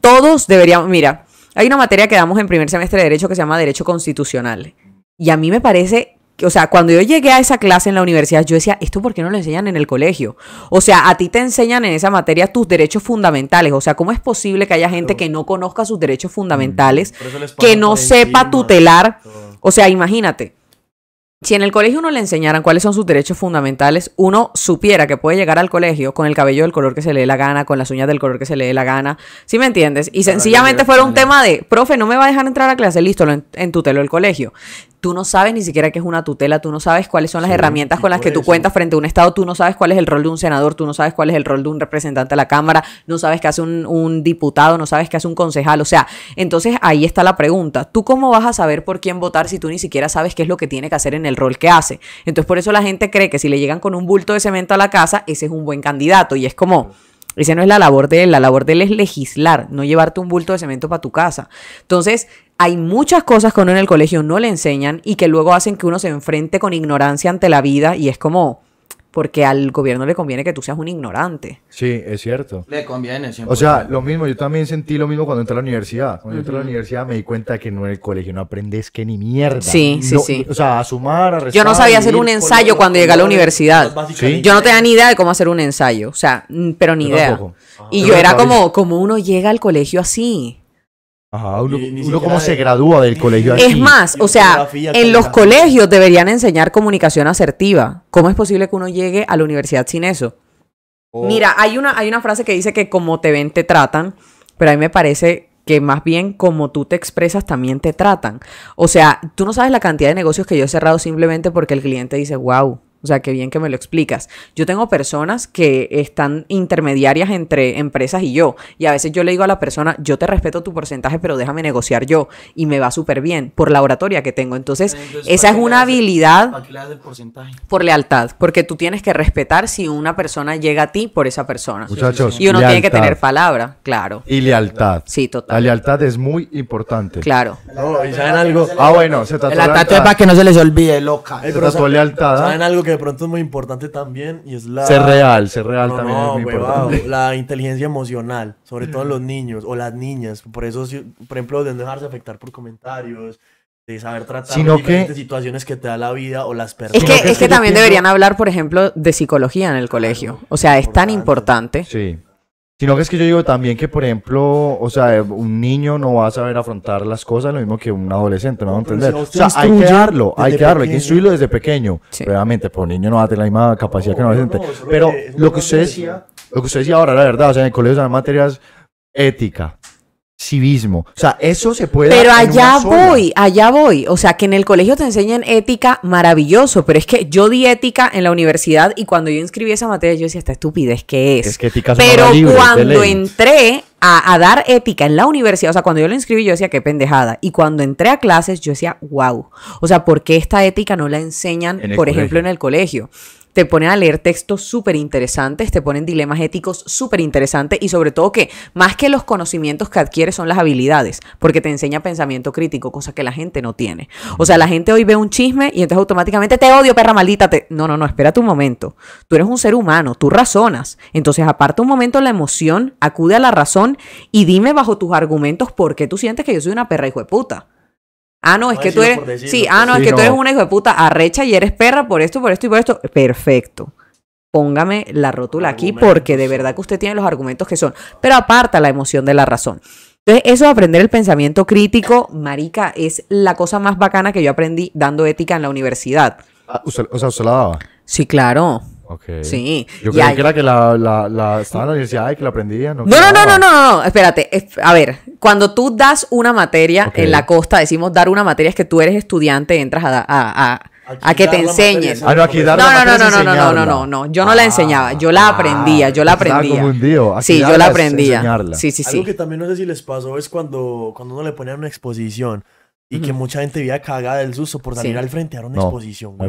todos deberíamos, mira, hay una materia que damos en primer semestre de Derecho que se llama Derecho Constitucional. Y a mí me parece o sea, cuando yo llegué a esa clase en la universidad, yo decía, ¿esto por qué no lo enseñan en el colegio? O sea, a ti te enseñan en esa materia tus derechos fundamentales. O sea, ¿cómo es posible que haya gente que no conozca sus derechos fundamentales, que no sepa tutelar? O sea, imagínate. Si en el colegio uno le enseñaran cuáles son sus derechos fundamentales, uno supiera que puede llegar al colegio con el cabello del color que se le dé la gana, con las uñas del color que se le dé la gana, ¿sí me entiendes? Y sencillamente fuera un tema de, profe, no me va a dejar entrar a clase, listo, lo entutelo el colegio tú no sabes ni siquiera qué es una tutela, tú no sabes cuáles son las herramientas con las que tú cuentas frente a un Estado, tú no sabes cuál es el rol de un senador, tú no sabes cuál es el rol de un representante de la Cámara, no sabes qué hace un, un diputado, no sabes qué hace un concejal, o sea, entonces ahí está la pregunta, ¿tú cómo vas a saber por quién votar si tú ni siquiera sabes qué es lo que tiene que hacer en el rol que hace? Entonces por eso la gente cree que si le llegan con un bulto de cemento a la casa, ese es un buen candidato y es como... Esa no es la labor de él, la labor de él es legislar, no llevarte un bulto de cemento para tu casa. Entonces, hay muchas cosas que uno en el colegio no le enseñan y que luego hacen que uno se enfrente con ignorancia ante la vida y es como, porque al gobierno le conviene que tú seas un ignorante. Sí, es cierto. Le conviene siempre. O sea, lo mismo, yo también sentí lo mismo cuando entré a la universidad. Cuando entré a la universidad me di cuenta que no en el colegio no aprendes que ni mierda. Sí, sí, sí. O sea, a sumar, a restar, Yo no sabía hacer un ensayo cuando llegué a la universidad. Yo no tenía ni idea de cómo hacer un ensayo, o sea, pero ni idea. Y yo era como, como uno llega al colegio así. Ajá, uno, uno se gradúa del colegio. Es más, o sea, en los colegios deberían enseñar comunicación asertiva. ¿Cómo es posible que uno llegue a la universidad sin eso? Mira, hay una, hay una frase que dice que como te ven, te tratan, pero a mí me parece que más bien como tú te expresas también te tratan. O sea, tú no sabes la cantidad de negocios que yo he cerrado simplemente porque el cliente dice, wow, o sea, qué bien que me lo explicas. Yo tengo personas que están intermediarias entre empresas y yo. Y a veces yo le digo a la persona, yo te respeto tu porcentaje, pero déjame negociar yo. Y me va súper bien por la oratoria que tengo. Entonces, esa es una habilidad. Por lealtad. Porque tú tienes que respetar si una persona llega a ti por esa persona. Muchachos. Y uno tiene que tener palabra, claro. Y lealtad. Sí, total. La lealtad es muy importante. Claro. y saben algo. Ah, bueno, se La El tatuaje para que no se les olvide, loca. Se trató lealtad. ¿Saben ¿ah? algo que de pronto es muy importante también y es la... Ser real, ser real también la inteligencia emocional, sobre todo los niños o las niñas. Por eso, por ejemplo, de no dejarse afectar por comentarios, de saber tratar sino que, situaciones que te da la vida o las personas. Es que, también deberían hablar, por ejemplo, de psicología en el colegio. o sea, es tan importante. Sí. Sino que es que yo digo también que, por ejemplo, o sea, un niño no va a saber afrontar las cosas lo mismo que un adolescente, ¿no? Entender. o sea, hay que darlo, hay que instruirlo desde pequeño. Sí. Obviamente, pues un niño no va a tener la misma capacidad que un adolescente. pero lo que usted decía, lo que usted decía ahora, la verdad, o sea, en el colegio se dan materias ética, civismo. O sea, eso se puede. Pero allá voy, allá voy. O sea, que en el colegio te enseñen ética, maravilloso. Pero es que yo di ética en la universidad y cuando yo inscribí esa materia, yo decía, esta estupidez, ¿qué es? Es que ética es Pero cuando entré a, dar ética en la universidad, o sea, cuando yo lo inscribí, yo decía, qué pendejada. Y cuando entré a clases, yo decía, wow. O sea, ¿por qué esta ética no la enseñan, por ejemplo, en el colegio? te ponen a leer textos súper interesantes, te ponen dilemas éticos súper interesantes y sobre todo que más que los conocimientos que adquieres son las habilidades, porque te enseña pensamiento crítico, cosa que la gente no tiene. O sea, la gente hoy ve un chisme y entonces automáticamente te odio, perra maldita. Te... No, no, no, espera tu momento. Tú eres un ser humano, tú razonas. Entonces, aparta un momento la emoción, acude a la razón y dime bajo tus argumentos por qué tú sientes que yo soy una perra hijo de puta. Ah, no, es que tú eres. sí, ah, no, es que tú eres una hijo de puta arrecha y eres perra por esto, por esto y por esto. Perfecto. Póngame la rótula aquí porque de verdad que usted tiene los argumentos que son. Pero aparta la emoción de la razón. Entonces, eso de aprender el pensamiento crítico, marica, es la cosa más bacana que yo aprendí dando ética en la universidad. Ah, o sea, usted la daba. Sí, claro. Sí. Yo creí que era que la, la, la estaba en la universidad y que la aprendían. No, no, no, no, no, no, espérate. A ver, cuando tú das una materia en la costa, decimos dar una materia es que tú eres estudiante, entras a, a, a a que te enseñen. Ah, no, aquí no, no, no, no, no, no, no, no, no, yo no la ah, enseñaba, yo la ah, aprendía, yo la aprendía. sí, yo la aprendía. Sí, sí, sí. Algo que también no sé si les pasó es cuando, cuando uno le ponía una exposición, y que mucha gente vivía cagada del susto por salir al frente a una exposición. Me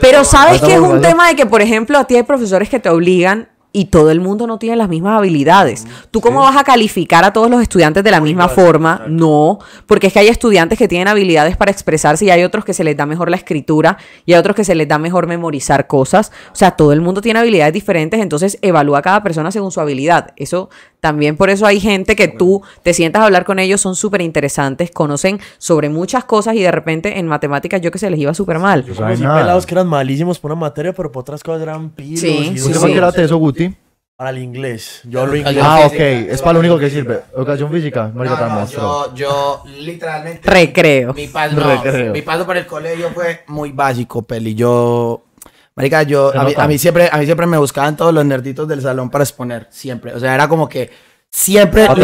Pero sabes que es un tema de que, por ejemplo, a ti hay profesores que te obligan y todo el mundo no tiene las mismas habilidades. Mm, ¿Tú cómo vas a calificar a todos los estudiantes de la misma forma? No, porque es que hay estudiantes que tienen habilidades para expresarse y hay otros que se les da mejor la escritura y hay otros que se les da mejor memorizar cosas. O sea, todo el mundo tiene habilidades diferentes, entonces evalúa a cada persona según su habilidad. Eso también por eso hay gente que tú te sientas a hablar con ellos, son súper interesantes, conocen sobre muchas cosas y de repente en matemáticas yo que se les iba súper mal. Yo unos pelados que eran malísimos por una materia, pero por otras cosas eran pilos. Sí, y sí, sí. qué eso, Guti? Para el inglés. Yo inglés. Ah, ok. Es para lo único que sirve. Educación física. No, no, yo, yo literalmente... Recreo. Mi paso, Mi paso para el colegio fue muy básico, Peli. Yo Marica, yo, a mí, siempre, a mí siempre me buscaban todos los nerditos del salón para exponer, siempre. O sea, era como que siempre ah,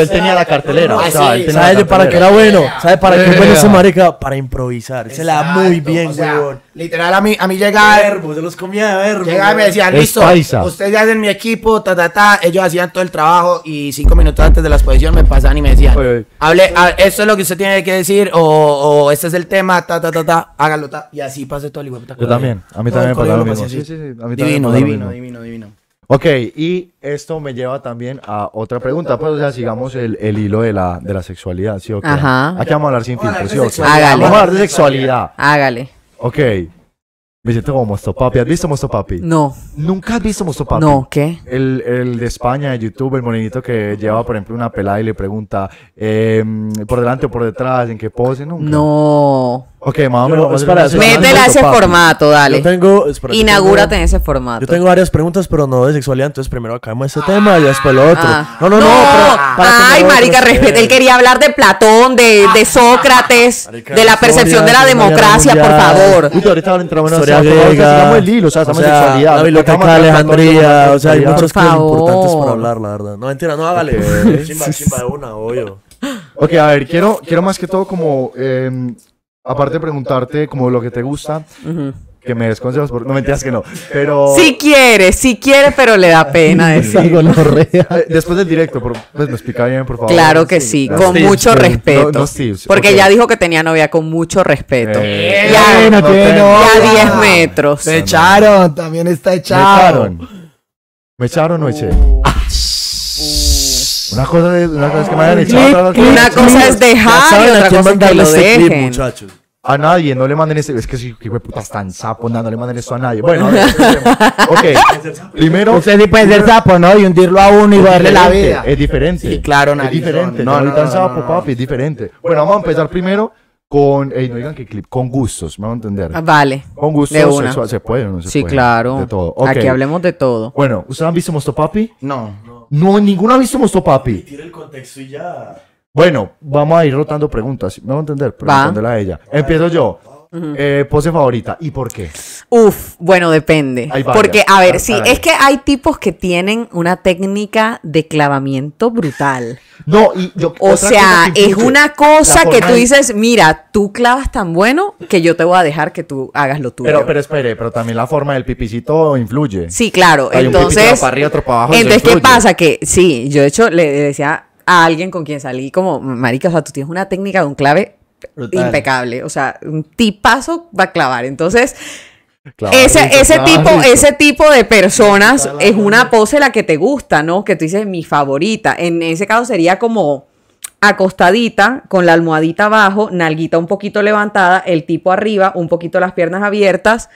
Él tenía la cartelera. Ah, o sea, para qué era bueno? ¿Sabes para qué bueno ese marica? Para improvisar. se la da muy bien, Literal, a mí, a mí llegaba. verbo se los comía de Llegaba y me decían, listo, ustedes hacen mi equipo, ta, ta, ta. Ellos hacían todo el trabajo y cinco minutos antes de la exposición me pasaban y me decían, hable, esto es lo que usted tiene que decir o, este es el tema, ta, ta, ta, ta, hágalo, ta. Y así pasé todo el igual. Yo también, a mí también me pasaba lo mismo. Divino, divino, divino, divino. Ok, y esto me lleva también a otra pregunta, pues o sea, sigamos el, hilo de la, de la sexualidad, ¿sí o qué? Ajá. Aquí vamos a hablar sin filtro, ¿sí Vamos a hablar de sexualidad. Hágale. Ok. Me siento como papi? ¿Has visto cómo hizo papi? No. ¿Nunca has visto papi? No, nunca has visto papi no qué El, de España, de YouTube, el morenito que lleva, por ejemplo, una pelada y le pregunta, em, ¿por delante o por detrás? ¿En qué pose? Nunca. No. Ok, más o menos. Métela a ese formato, dale. Yo tengo, Inaugúrate en ese formato. Yo tengo varias preguntas, pero no de sexualidad. Entonces, primero acabemos ese tema y después lo otro. Ah. no, no, no. ay, marica, respete. Él quería hablar de Platón, de, ah. Sócrates, de la percepción de la democracia, por favor. Uy, ahorita entramos en historia griega. el hilo, o sea, estamos en sexualidad. Alejandría. O sea, hay muchas cosas importantes para hablar, la verdad. No, mentira, no hágale. Chimba, chimba de una, obvio. Ok, a ver, quiero más que todo como em, aparte de preguntarte como lo que te gusta, que me des consejos, no mentiras que no, pero... Si quiere, si quiere, pero le da pena eh, Después del directo, pues me explica bien, por favor. Claro que sí, con mucho respeto. porque ya dijo que tenía novia con mucho respeto. Eh, ya, 10 metros. Me echaron, también está echado. Me echaron. ¿Me echaron o eché? Una cosa es, me hayan echado. dejar y otra cosa es que lo dejen. muchachos. A nadie, no le manden ese. Es que si que putas tan sapo, no, le manden eso a nadie. Bueno, a ver, Primero. Usted sí puede ser sapo, ¿no? Y hundirlo a uno y darle la vida. Es diferente. Sí, claro, nadie. Es diferente. No, no, tan sapo, papi, es diferente. Bueno, vamos a empezar primero con. Ey, no digan qué clip, con gustos, me van a entender. Ah, vale. Con gustos se puede no se sí, claro. De todo. Aquí hablemos de todo. Bueno, ¿ustedes han visto Mosto Papi? No. No, ninguno ha visto Mosto Papi. Tira el contexto y ya. Bueno, vamos a ir rotando preguntas. Me voy a entender, pero a ella. Empiezo yo. Eh, pose favorita y por qué. Uf, bueno, depende. Porque, a ver, ah, sí, es que hay tipos que tienen una técnica de clavamiento brutal. No, y yo, O sea, es una cosa que tú dices, mira, tú clavas tan bueno que yo te voy a dejar que tú hagas lo tuyo. Pero, pero espere, pero también la forma del pipicito influye. Sí, claro. entonces. Entonces, ¿qué pasa? Que sí, yo de hecho le decía a alguien con quien salí como, marica, o sea, tú tienes una técnica de un clave impecable. O sea, un tipazo va a clavar. Entonces, ese, ese, tipo, ese tipo de personas es una pose la que te gusta, ¿no? Que tú dices mi favorita. En ese caso sería como acostadita, con la almohadita abajo, nalguita un poquito levantada, el tipo arriba, un poquito las piernas abiertas.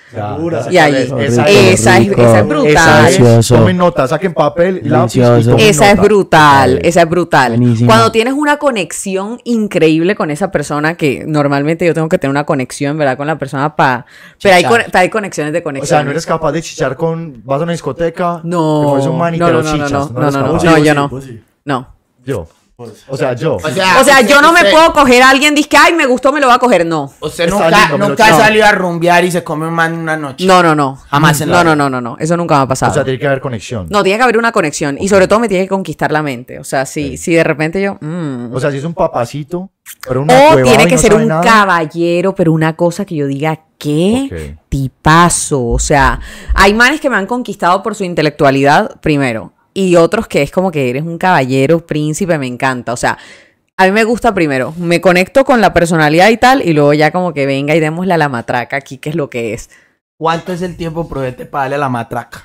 y ahí. Esa, es, esa, es, brutal. Esa es, tomen nota, saquen papel, lápiz, Esa es brutal, esa es brutal. Cuando tienes una conexión increíble con esa persona, que normalmente yo tengo que tener una conexión, ¿verdad? Con la persona para... Pero hay, hay, conexiones de conexión. O sea, no eres capaz de chichar con... Vas a una discoteca, no, no, no, no, no, no, no, no, no, no, pues no, yo no. No. Yo. Pues, o sea, yo. O sea, yo no me puedo coger a alguien dice, ay, me gustó, me lo va a coger. No. O nunca, nunca salió a rumbear y se come un man una noche. No, no, no. No, no, no, no, no. Eso nunca va a pasar. O sea, tiene que haber conexión. No, tiene que haber una conexión. Y sobre todo me tiene que conquistar la mente. O sea, si, de repente yo. Mm. O sea, si es un papacito. Pero o tiene que ser un caballero, pero una cosa que yo diga, qué tipazo. O sea, hay manes que me han conquistado por su intelectualidad primero y otros que es como que eres un caballero, príncipe, me encanta. O sea, a mí me gusta primero, me conecto con la personalidad y tal, y luego ya como que venga y démosle a la matraca aquí, que es lo que es. ¿Cuánto es el tiempo prudente para darle a la matraca?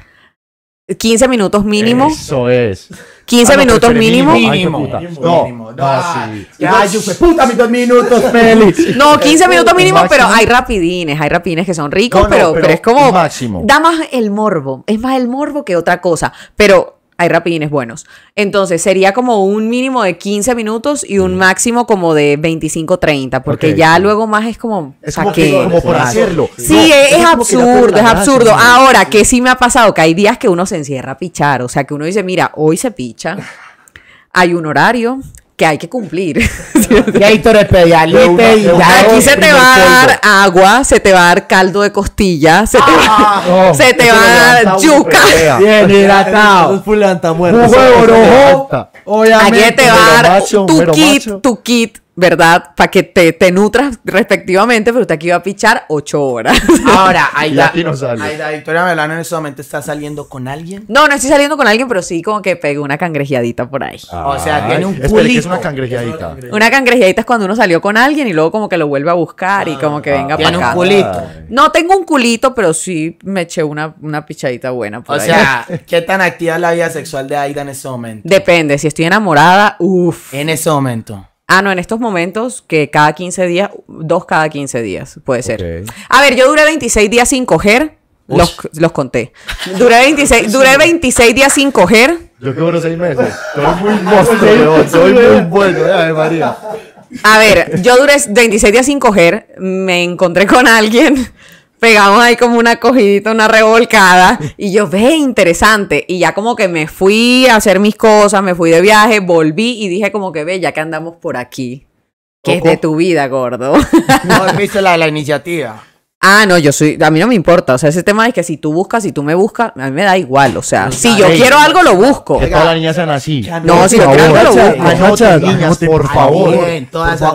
15 minutos mínimo. Eso es. 15 ah, minutos mínimo. Mínimo. no, puta minutos, No, 15 minutos mínimo, pero hay rapidines, hay rapidines que son ricos, pero, pero, es como. Máximo. Da más el morbo. Es más el morbo que otra cosa. Pero hay rapidines buenos. Entonces sería como un mínimo de 15 minutos y un máximo como de 25, 30, porque ya luego más es como... Es como, que, por hacerlo. Sí, es, absurdo, es absurdo. Ahora, que sí me ha pasado que hay días que uno se encierra a pichar, o sea, que uno dice, mira, hoy se picha, hay un horario, que hay que cumplir. y ahí Aquí se te va a dar agua, se te va a dar caldo de costilla, se te va, ah. oh. a dar yuca. Pues, Bien pues, hidratado. Un huevo Aquí te va a dar tu kit, tu kit ¿verdad? Para que te, nutras respectivamente, pero usted aquí va a pichar ocho horas. Ahora, Aida, no Aida Victoria Melano en ese momento está saliendo con alguien. No, no estoy saliendo con alguien, pero sí como que pegué una cangrejeadita por ahí. o sea, tiene un culito es una cangrejeadita? Una cangrejeadita es cuando uno salió con alguien y luego como que lo vuelve a buscar y ah, como que venga para acá. un culito. No tengo un culito, pero sí me eché una, una pichadita buena O sea, ¿qué tan activa es la vida sexual de Aida en ese momento? Depende, si estoy enamorada, uff. En ese momento. Ah, no, en estos momentos que cada 15 días, dos cada 15 días, puede ser. A ver, yo duré 26 días sin coger. Los, conté. Duré 26, duré 26 días sin coger. Yo duré 6 meses. Soy muy monstruo, soy muy bueno. María. A ver, yo duré 26 días sin coger, me encontré con alguien, pegamos ahí como una cogidita, una revolcada. Y yo, ve, interesante. Y ya como que me fui a hacer mis cosas, me fui de viaje, volví y dije como que, ve, ya que andamos por aquí. que es de tu vida, gordo? No, me visto la, la iniciativa. Ah, no, yo soy, a mí no me importa, o sea, ese tema es que si tú buscas, si tú me buscas, a mí me da igual, o sea, si yo quiero algo, lo busco. Que todas las niñas sean así. No, si yo quiero algo, lo busco. No, por favor.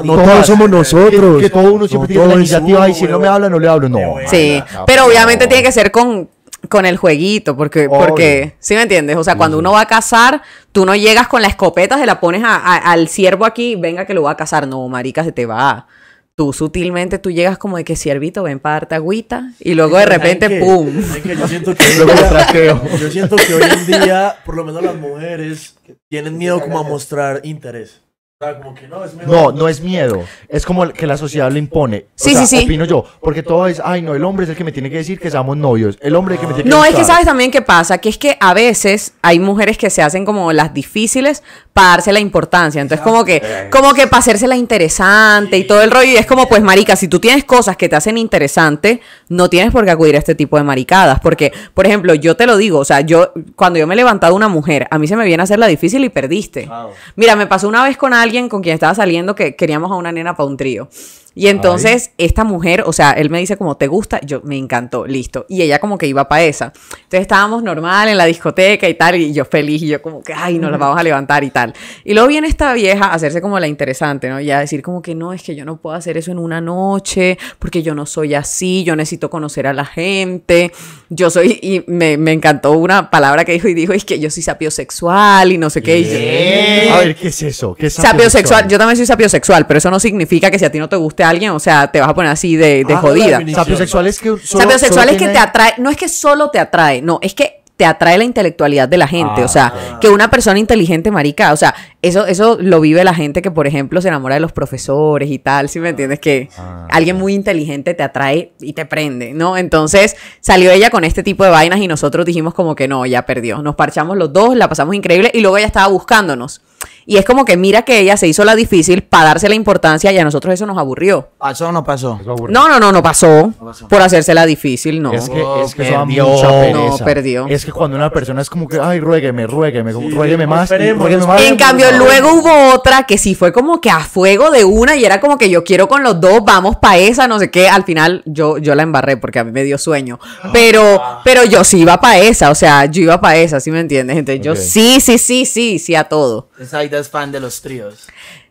No todos somos nosotros. Que, todo uno siempre tiene la iniciativa y si no me habla, no le hablo, no. Sí, pero obviamente tiene que ser con el jueguito, porque, porque, ¿sí me entiendes? O sea, cuando uno va a cazar, tú no llegas con la escopeta, se la pones al ciervo aquí, venga que lo va a cazar. No, marica, se te va tú sutilmente tú llegas como de que siervito, ven para darte agüita y luego de repente ¡pum! yo, siento que yo siento que hoy en día, por lo menos las mujeres tienen miedo como a mostrar interés no, no, es miedo. Es como que la sociedad lo impone. Sí, sí, sí. Opino yo. Porque todo es, ay, no, el hombre es el que me tiene que decir que seamos novios. El hombre es el que me tiene que No, es que sabes también qué pasa. Que es que a veces hay mujeres que se hacen como las difíciles para darse la importancia. Entonces, como que, como que para hacerse la interesante y todo el rollo. Y es como, pues, marica, si tú tienes cosas que te hacen interesante, no tienes por qué acudir a este tipo de maricadas. Porque, por ejemplo, yo te lo digo, o sea, yo, cuando yo me he levantado una mujer, a mí se me viene a hacer la difícil y perdiste. Mira, me pasó una vez con alguien alguien con quien estaba saliendo que queríamos a una nena para un trío. Y entonces esta mujer, o sea, él me dice como, ¿te gusta? Yo, me encantó, listo. Y ella como que iba para esa. Entonces estábamos normal en la discoteca y tal, y yo feliz, y yo como que, ay, nos la vamos a levantar y tal. Y luego viene esta vieja a hacerse como la interesante, ¿no? Y a decir como que no, es que yo no puedo hacer eso en una noche, porque yo no soy así, yo necesito conocer a la gente, yo soy, y me, me encantó una palabra que dijo y dijo, es que yo soy sapiosexual y no sé qué. a ver, ¿qué es eso? ¿Qué es sapiosexual? sapiosexual? Yo también soy sapiosexual, pero eso no significa que si a ti no te gusta a alguien, o sea, te vas a poner así de, de ah, jodida. que, solo, que te atrae, no es que solo te atrae, no, es que te atrae la intelectualidad de la gente. o sea, ah. que una persona inteligente, marica, o sea, eso, eso lo vive la gente que, por ejemplo, se enamora de los profesores y tal, si me ah. entiendes? Que alguien muy inteligente te atrae y te prende, ¿no? Entonces salió ella con este tipo de vainas y nosotros dijimos como que no, ya perdió. Nos parchamos los dos, la pasamos increíble y luego ella estaba buscándonos. Y es como que mira que ella se hizo la difícil para darse la importancia y a nosotros eso nos aburrió. ¿Pasó o no pasó? No, no, no, no pasó, Por hacerse la difícil, no. Es que, eso No, perdió. Es que cuando una persona es como que, ay, ruégueme, ruégueme, ruégueme más. más en cambio, luego hubo otra que sí fue como que a fuego de una y era como que yo quiero con los dos, vamos para esa, no sé qué. Al final yo, yo la embarré porque a mí me dio sueño. Pero, pero yo sí iba para esa, o sea, yo iba para esa, ¿sí me entiendes? Entonces yo sí, sí, sí, sí, sí a todo ahí es fan de los tríos.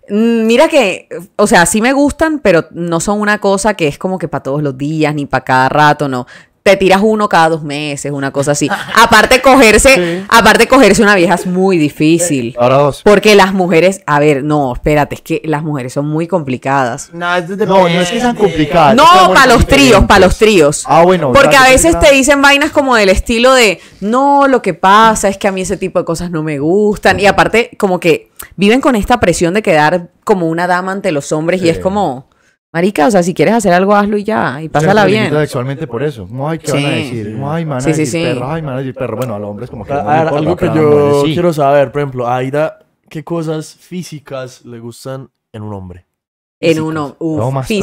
Mm, mira que, o sea, sí me gustan, pero no son una cosa que es como que para todos los días ni para cada rato, no te tiras uno cada dos meses, una cosa así. Aparte cogerse, aparte cogerse una vieja es muy difícil. Porque las mujeres, a ver, no, espérate, es que las mujeres son muy complicadas. No, no, es que sean complicadas. No, para los tríos, para los tríos. Ah, bueno. Porque a veces te dicen vainas como del estilo de, no, lo que pasa es que a mí ese tipo de cosas no me gustan. Y aparte, como que viven con esta presión de quedar como una dama ante los hombres y es como... Marica, o sea, si quieres hacer algo, hazlo y ya, y pásala se bien. sexualmente por eso. no ¿qué sí. van a decir? Ay, hay sí, de perro, ay, man, decir perro. Bueno, a los hombres como que... A, ver, algo que yo quiero saber, por ejemplo, Aida, ¿qué cosas físicas le gustan en un hombre? en uno hombre.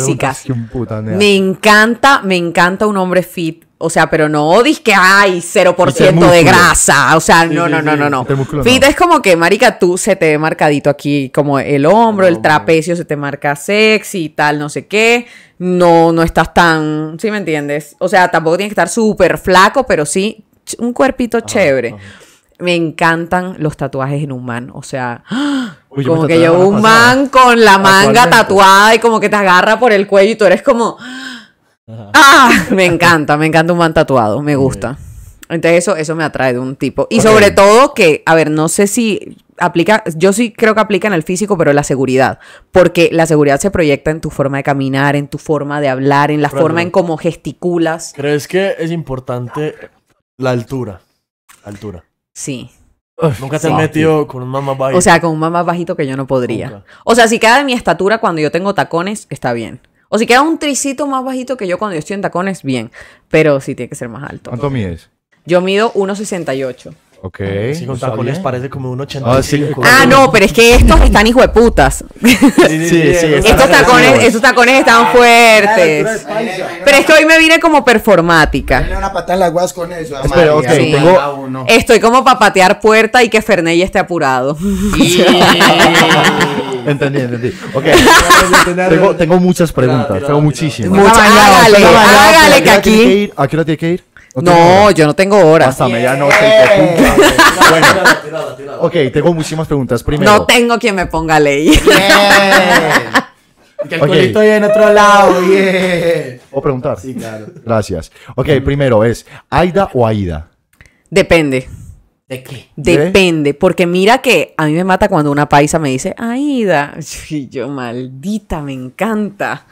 me encanta, me encanta un hombre fit. O sea, pero no dis que hay 0% de grasa. O sea, no, no, no, no, no, Fit es como que, marica, tú se te ve marcadito aquí como el hombro, el trapecio se te marca sexy y tal, no sé qué. No, no estás tan, ¿sí me entiendes? O sea, tampoco tienes que estar súper flaco, pero sí un cuerpito chévere. Me encantan los tatuajes en un man. O sea, ¡ah! como que llevo un man con la manga tatuada y como que te agarra por el cuello y tú eres como... ¡Ah! Me encanta, me encanta un man tatuado, me gusta. Entonces eso, eso me atrae de un tipo. Y sobre todo que, a ver, no sé si aplica, yo sí creo que aplica en el físico, pero en la seguridad, porque la seguridad se proyecta en tu forma de caminar, en tu forma de hablar, en la forma en cómo gesticulas. ¿Crees que es importante la altura? Altura. Sí. Nunca te has metido con un mamá bajito. O sea, con un mamá bajito que yo no podría. O sea, si queda de mi estatura cuando yo tengo tacones, está bien. O si queda un tricito más bajito que yo cuando yo estoy en tacones, bien. Pero sí tiene que ser más alto. ¿Cuánto mides? Yo mido 1,68. Ok. Si con tacones parece como un 85. Ah, ah, no, pero es que estos están hijo de putas. sí, sí, sí, estos tacones, esos tacones están ah, fuertes. Pero es que hoy me vine como performática. viene una patada en las guas con eso. Pero, ok, tengo... Ah, Estoy como para patear puerta y que Ferney esté apurado. entendí, entendí. Ok. tengo, tengo muchas preguntas. Tengo muchísimas. Muchas. Hágale, hágale que aquí. ¿A qué hora tiene que ir? No, yo no tengo horas. Hasta Bueno, ok, tengo muchísimas preguntas. Primero. No tengo quien me ponga ley. Que el okay. en otro lado, O preguntar. Sí, claro. Gracias. Ok, primero es, ¿Aida o Aida? Depende. ¿De qué? Depende, porque mira que a mí me mata cuando una paisa me dice, Aida. Y yo, maldita, me encanta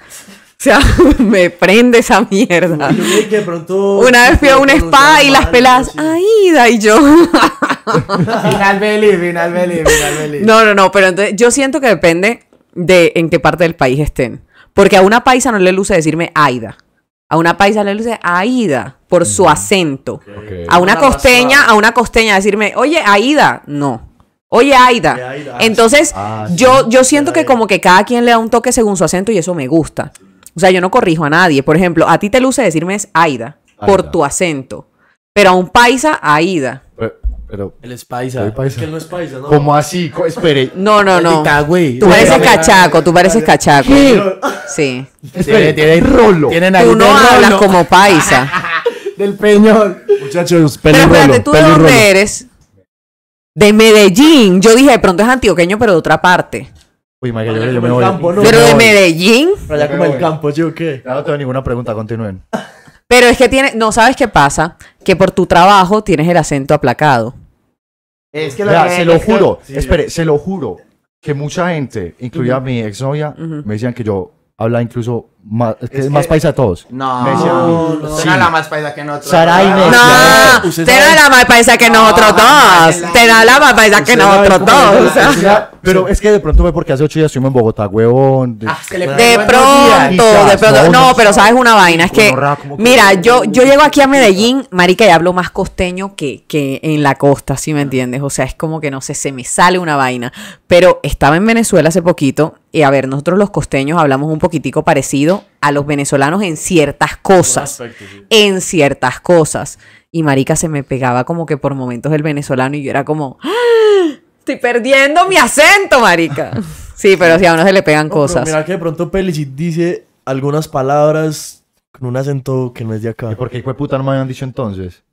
sea, me prende esa mierda. Una vez fui a un spa y las peladas... ¡Aida! Y yo. final feliz, final feliz, final No, no, no, pero entonces yo siento que depende de en qué parte del país estén. Porque a una paisa no le luce decirme Aida. A una paisa le luce Aida por su mm. acento. A una costeña, a una costeña decirme, oye, Aida. No. Oye, Aida. Entonces, ah, yo, yo siento que como que cada quien le da un toque según su acento y eso me gusta. O sea, yo no corrijo a nadie. Por ejemplo, a ti te luce decirme es Aida, por tu acento. Pero a un paisa, Aida. Pero, él es paisa. Es que él no es paisa, ¿no? ¿Cómo así? Espere. No, no, no. Tú pareces cachaco, tú pareces cachaco. Sí. Espere, tiene rolo. Tienen tú no hablas como paisa. Del peñón. Muchachos, Pero espérate, ¿tú de dónde eres? De Medellín. Yo dije, de pronto es antioqueño, pero de otra parte pero de Medellín. Pero allá como el campo, yo qué. no tengo ninguna pregunta, continúen. Pero es que tiene, no sabes qué pasa, que por tu trabajo tienes el acento aplacado. Es que la se lo juro, espere, se lo juro que mucha gente, incluida mi ex novia me decían que yo habla incluso más, es más paisa de todos. No, no, da la más paisa que nosotros. Sara Inés. No, Te da la más paisa que nosotros dos. da la más paisa que nosotros dos. Pero es que de pronto fue porque hace ocho días estuvimos en Bogotá, huevón. Ah, de, pronto, de pronto. No, pero sabes una vaina, es que, mira, yo, yo llego aquí a Medellín, marica, y hablo más costeño que, que en la costa, si me entiendes. O sea, es como que, no sé, se me sale una vaina. Pero estaba en Venezuela hace poquito y eh, a ver, nosotros los costeños hablamos un poquitico parecido a los venezolanos en ciertas cosas. En ciertas cosas. Y marica se me pegaba como que por momentos el venezolano y yo era como, ¡Ah! estoy perdiendo mi acento, marica. sí, pero si a uno se le pegan cosas. Mira que de pronto dice algunas palabras con un acento que no es de acá. ¿Y por qué fue puta no me habían dicho entonces?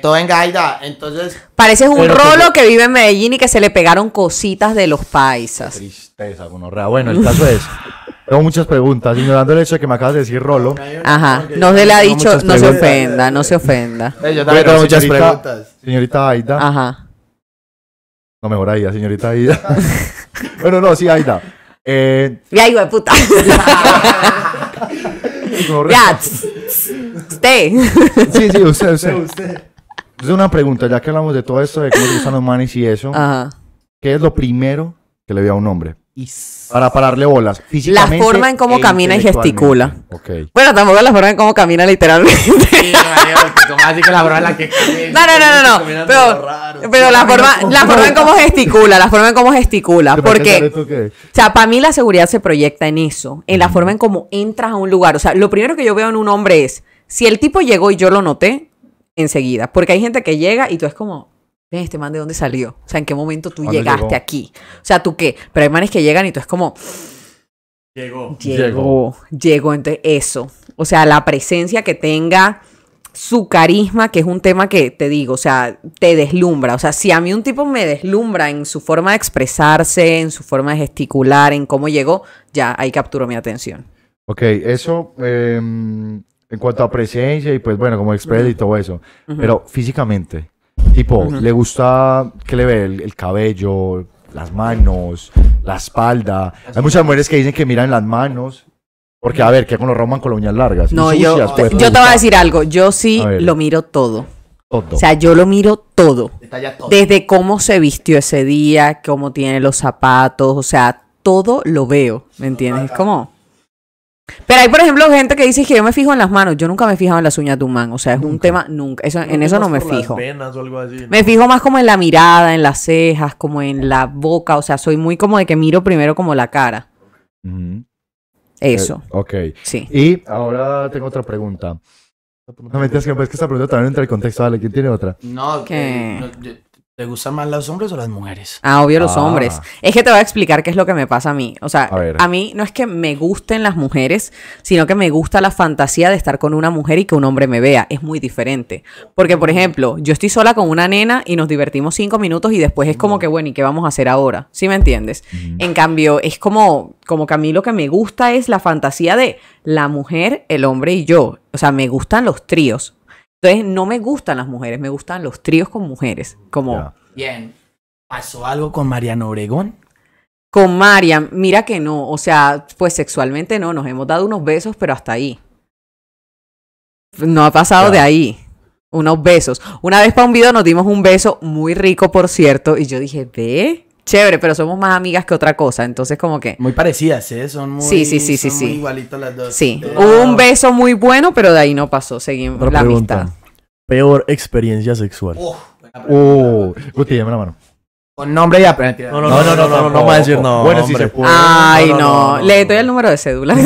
todo en Aida Entonces. Pareces un rolo que vive en Medellín y que se le pegaron cositas de los paisas. Tristeza, Bueno, el caso es. Tengo muchas preguntas, ignorando el hecho de que me acabas de decir Rolo. Ajá, no se le ha dicho, no se ofenda, no se ofenda. yo también tengo muchas preguntas. Señorita Aida. Ajá. No, mejor Aida, señorita Aida. bueno, no, sí, Aida. Eh... Ya, hijo de puta. Gats. Sí, sí, usted, usted. Entonces, Es una pregunta, ya que hablamos de todo esto, de cómo usan los manis y eso. ¿Qué es lo primero que le ve a un hombre? Para pararle bolas. La forma en cómo e camina y gesticula. Okay. Bueno, tampoco la forma en cómo camina literalmente. No, no, no, no. Pero, la, forma, la forma en cómo gesticula, la forma en cómo gesticula. Porque, o sea, para mí la seguridad se proyecta en eso, en la forma en cómo entras a un lugar. O sea, lo primero que yo veo en un hombre es si el tipo llegó y yo lo noté, enseguida. Porque hay gente que llega y tú es como, este man de dónde salió. O sea, en qué momento tú llegaste aquí. O sea, tú qué. Pero hay manes que llegan y tú es como. Llegó. Llegó. Llegó. Entonces, eso. O sea, la presencia que tenga, su carisma, que es un tema que te digo, o sea, te deslumbra. O sea, si a mí un tipo me deslumbra en su forma de expresarse, en su forma de gesticular, en cómo llegó, ya ahí capturó mi atención. Ok, eso. Em, en cuanto a ah, pues presencia y pues bueno, como express y todo eso. Pero físicamente, tipo, ¿le gusta que le ve el, cabello, las manos, la espalda? Hay muchas mujeres que dicen que miran las manos. Porque a ver, qué con los roman con las uñas largas. No, yo, pues, yo te voy a decir algo. Yo sí lo miro todo. Todo. O sea, yo lo miro todo. todo. Desde cómo se vistió ese día, cómo tiene los zapatos, o sea, todo lo veo, ¿me entiendes? Es como... Pero hay, por ejemplo, gente que dice que yo me fijo en las manos. Yo nunca me he fijado en las uñas de un man. O sea, es un tema, nunca. en eso no me fijo. Me fijo más como en la mirada, en las cejas, como en la boca. O sea, soy muy como de que miro primero como la cara. Eso. Eh, ok. Sí. Y ahora tengo otra pregunta. No que es que esta pregunta también entra el contexto. Dale, ¿quién tiene otra? No, que. Eh, ¿Te gustan más los hombres o las mujeres? Ah, obvio los ah. hombres. Es que te voy a explicar qué es lo que me pasa a mí. O sea, a, mí no es que me gusten las mujeres, sino que me gusta la fantasía de estar con una mujer y que un hombre me vea. Es muy diferente. Porque, por mm. ejemplo, yo estoy sola con una nena y nos divertimos cinco minutos y después es como que, bueno, ¿y qué vamos a hacer ahora? ¿Sí me entiendes? Mm. En cambio, es como, como que a mí lo que me gusta es la fantasía de la mujer, el hombre y yo. O sea, me gustan los tríos entonces, no me gustan las mujeres, me gustan los tríos con mujeres. Como. Bien. ¿Pasó algo con Mariano Obregón? Con Marian, mira que no. O sea, pues sexualmente no, nos hemos dado unos besos, pero hasta ahí. No ha pasado de ahí. Unos besos. Una vez para un video nos dimos un beso muy rico, por cierto, y yo dije, ve, chévere, pero somos más amigas que otra cosa. Entonces, como que. Muy parecidas, ¿eh? Son muy. sí, sí, sí. Son Muy igualitas las dos. Sí. Hubo un beso muy bueno, pero de ahí no pasó. Seguimos la amistad. Peor experiencia sexual. Uf, oh, Guti, llame la mano. Con nombre y pero no, no, no, no, no, no, no, no, a decir no. Bueno, sí se puede. Ay, no. Le doy el número de cédula.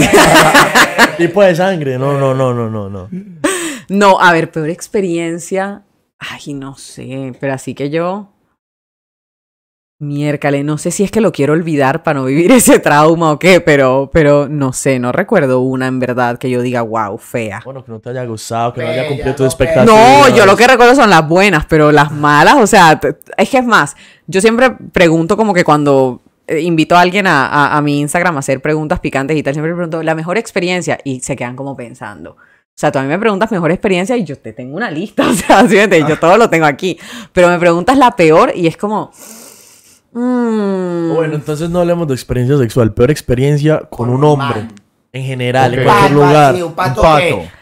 tipo de sangre. No, no, no, no, no, no. No, a ver, peor experiencia. Ay, no sé. Pero así que yo. Miércale, no sé si es que lo quiero olvidar para no vivir ese trauma o qué, pero, pero no sé, no recuerdo una en verdad que yo diga, wow, fea. Bueno, que no te haya gustado, que no haya cumplido tu expectativas. No, yo lo que recuerdo son las buenas, pero las malas, o sea, es que es más, yo siempre pregunto como que cuando eh, invito a alguien a, mi Instagram a hacer preguntas picantes y tal, siempre pregunto la mejor experiencia y se quedan como pensando. O sea, tú a mí me preguntas mejor experiencia y yo te tengo una lista, o sea, yo ah. todo lo tengo aquí, pero me preguntas la peor y es como... Mm. Bueno, entonces no hablemos de experiencia sexual. Peor experiencia con, un hombre. En general, en cualquier lugar. un pato.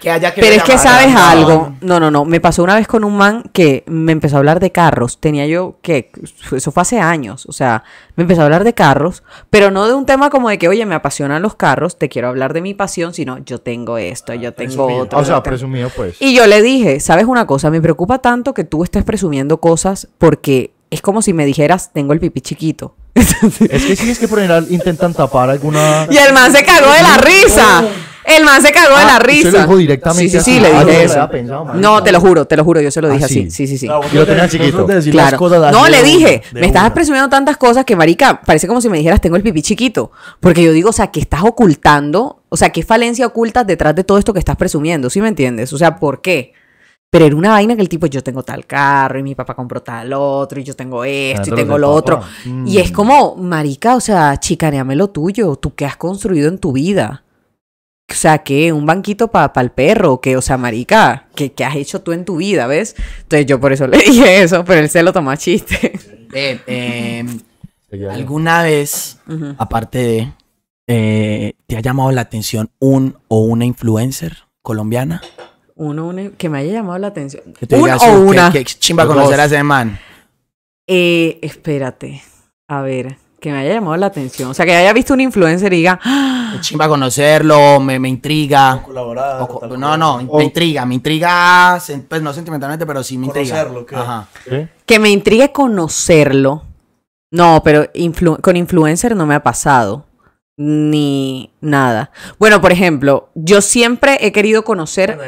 Que, Pero es que sabes algo. No, no, no. Me pasó una vez con un man que me empezó a hablar de carros. Tenía yo que. Eso fue hace años. O sea, me empezó a hablar de carros. Pero no de un tema como de que, oye, me apasionan los carros. Te quiero hablar de mi pasión. Sino yo tengo esto, yo tengo otro. O sea, presumido, pues. Y yo le dije, ¿sabes una cosa? Me preocupa tanto que tú estés presumiendo cosas porque es como si me dijeras, tengo el pipí chiquito. es que sí, es que por general intentan tapar alguna. Y el man se cagó de la risa. El man se cagó de la ah, risa. Se lo dijo directamente. Sí, sí, sí, le dije ah, eso. no, te lo juro, te lo juro, yo se lo dije ah, así. Sí, sí, sí. yo tenía chiquito. Claro. no, le dije, me estabas presumiendo tantas cosas que, marica, parece como si me dijeras, tengo el pipí chiquito. Porque yo digo, o sea, que estás ocultando, o sea, qué falencia ocultas detrás de todo esto que estás presumiendo, ¿sí me entiendes? O sea, ¿por qué? Pero era una vaina que el tipo, yo tengo tal carro y mi papá compró tal otro y yo tengo esto y tengo lo otro. Y es mm. como, marica, o sea, chicaneame lo tuyo, tú qué has construido en tu vida. O sea, que un banquito para el perro, que, o sea, marica, Qué has hecho tú en tu vida, ¿ves? Entonces yo por eso le dije eso, pero él se lo tomó a chiste. Eh, em, ¿Alguna vez, aparte de, eh, te ha llamado la atención un o una influencer colombiana? uno, que me haya llamado la atención. Que o una. Que, chimba conocer a ese man. Eh, espérate. A ver, que me haya llamado la atención. O sea, que haya visto un influencer y diga. Ah". Chimba conocerlo, me, intriga. no, no, me intriga. Me intriga, pues no sentimentalmente, pero sí me intriga. Que me intrigue conocerlo. No, pero con influencer no me ha pasado ni nada. Bueno, por ejemplo, yo siempre he querido conocer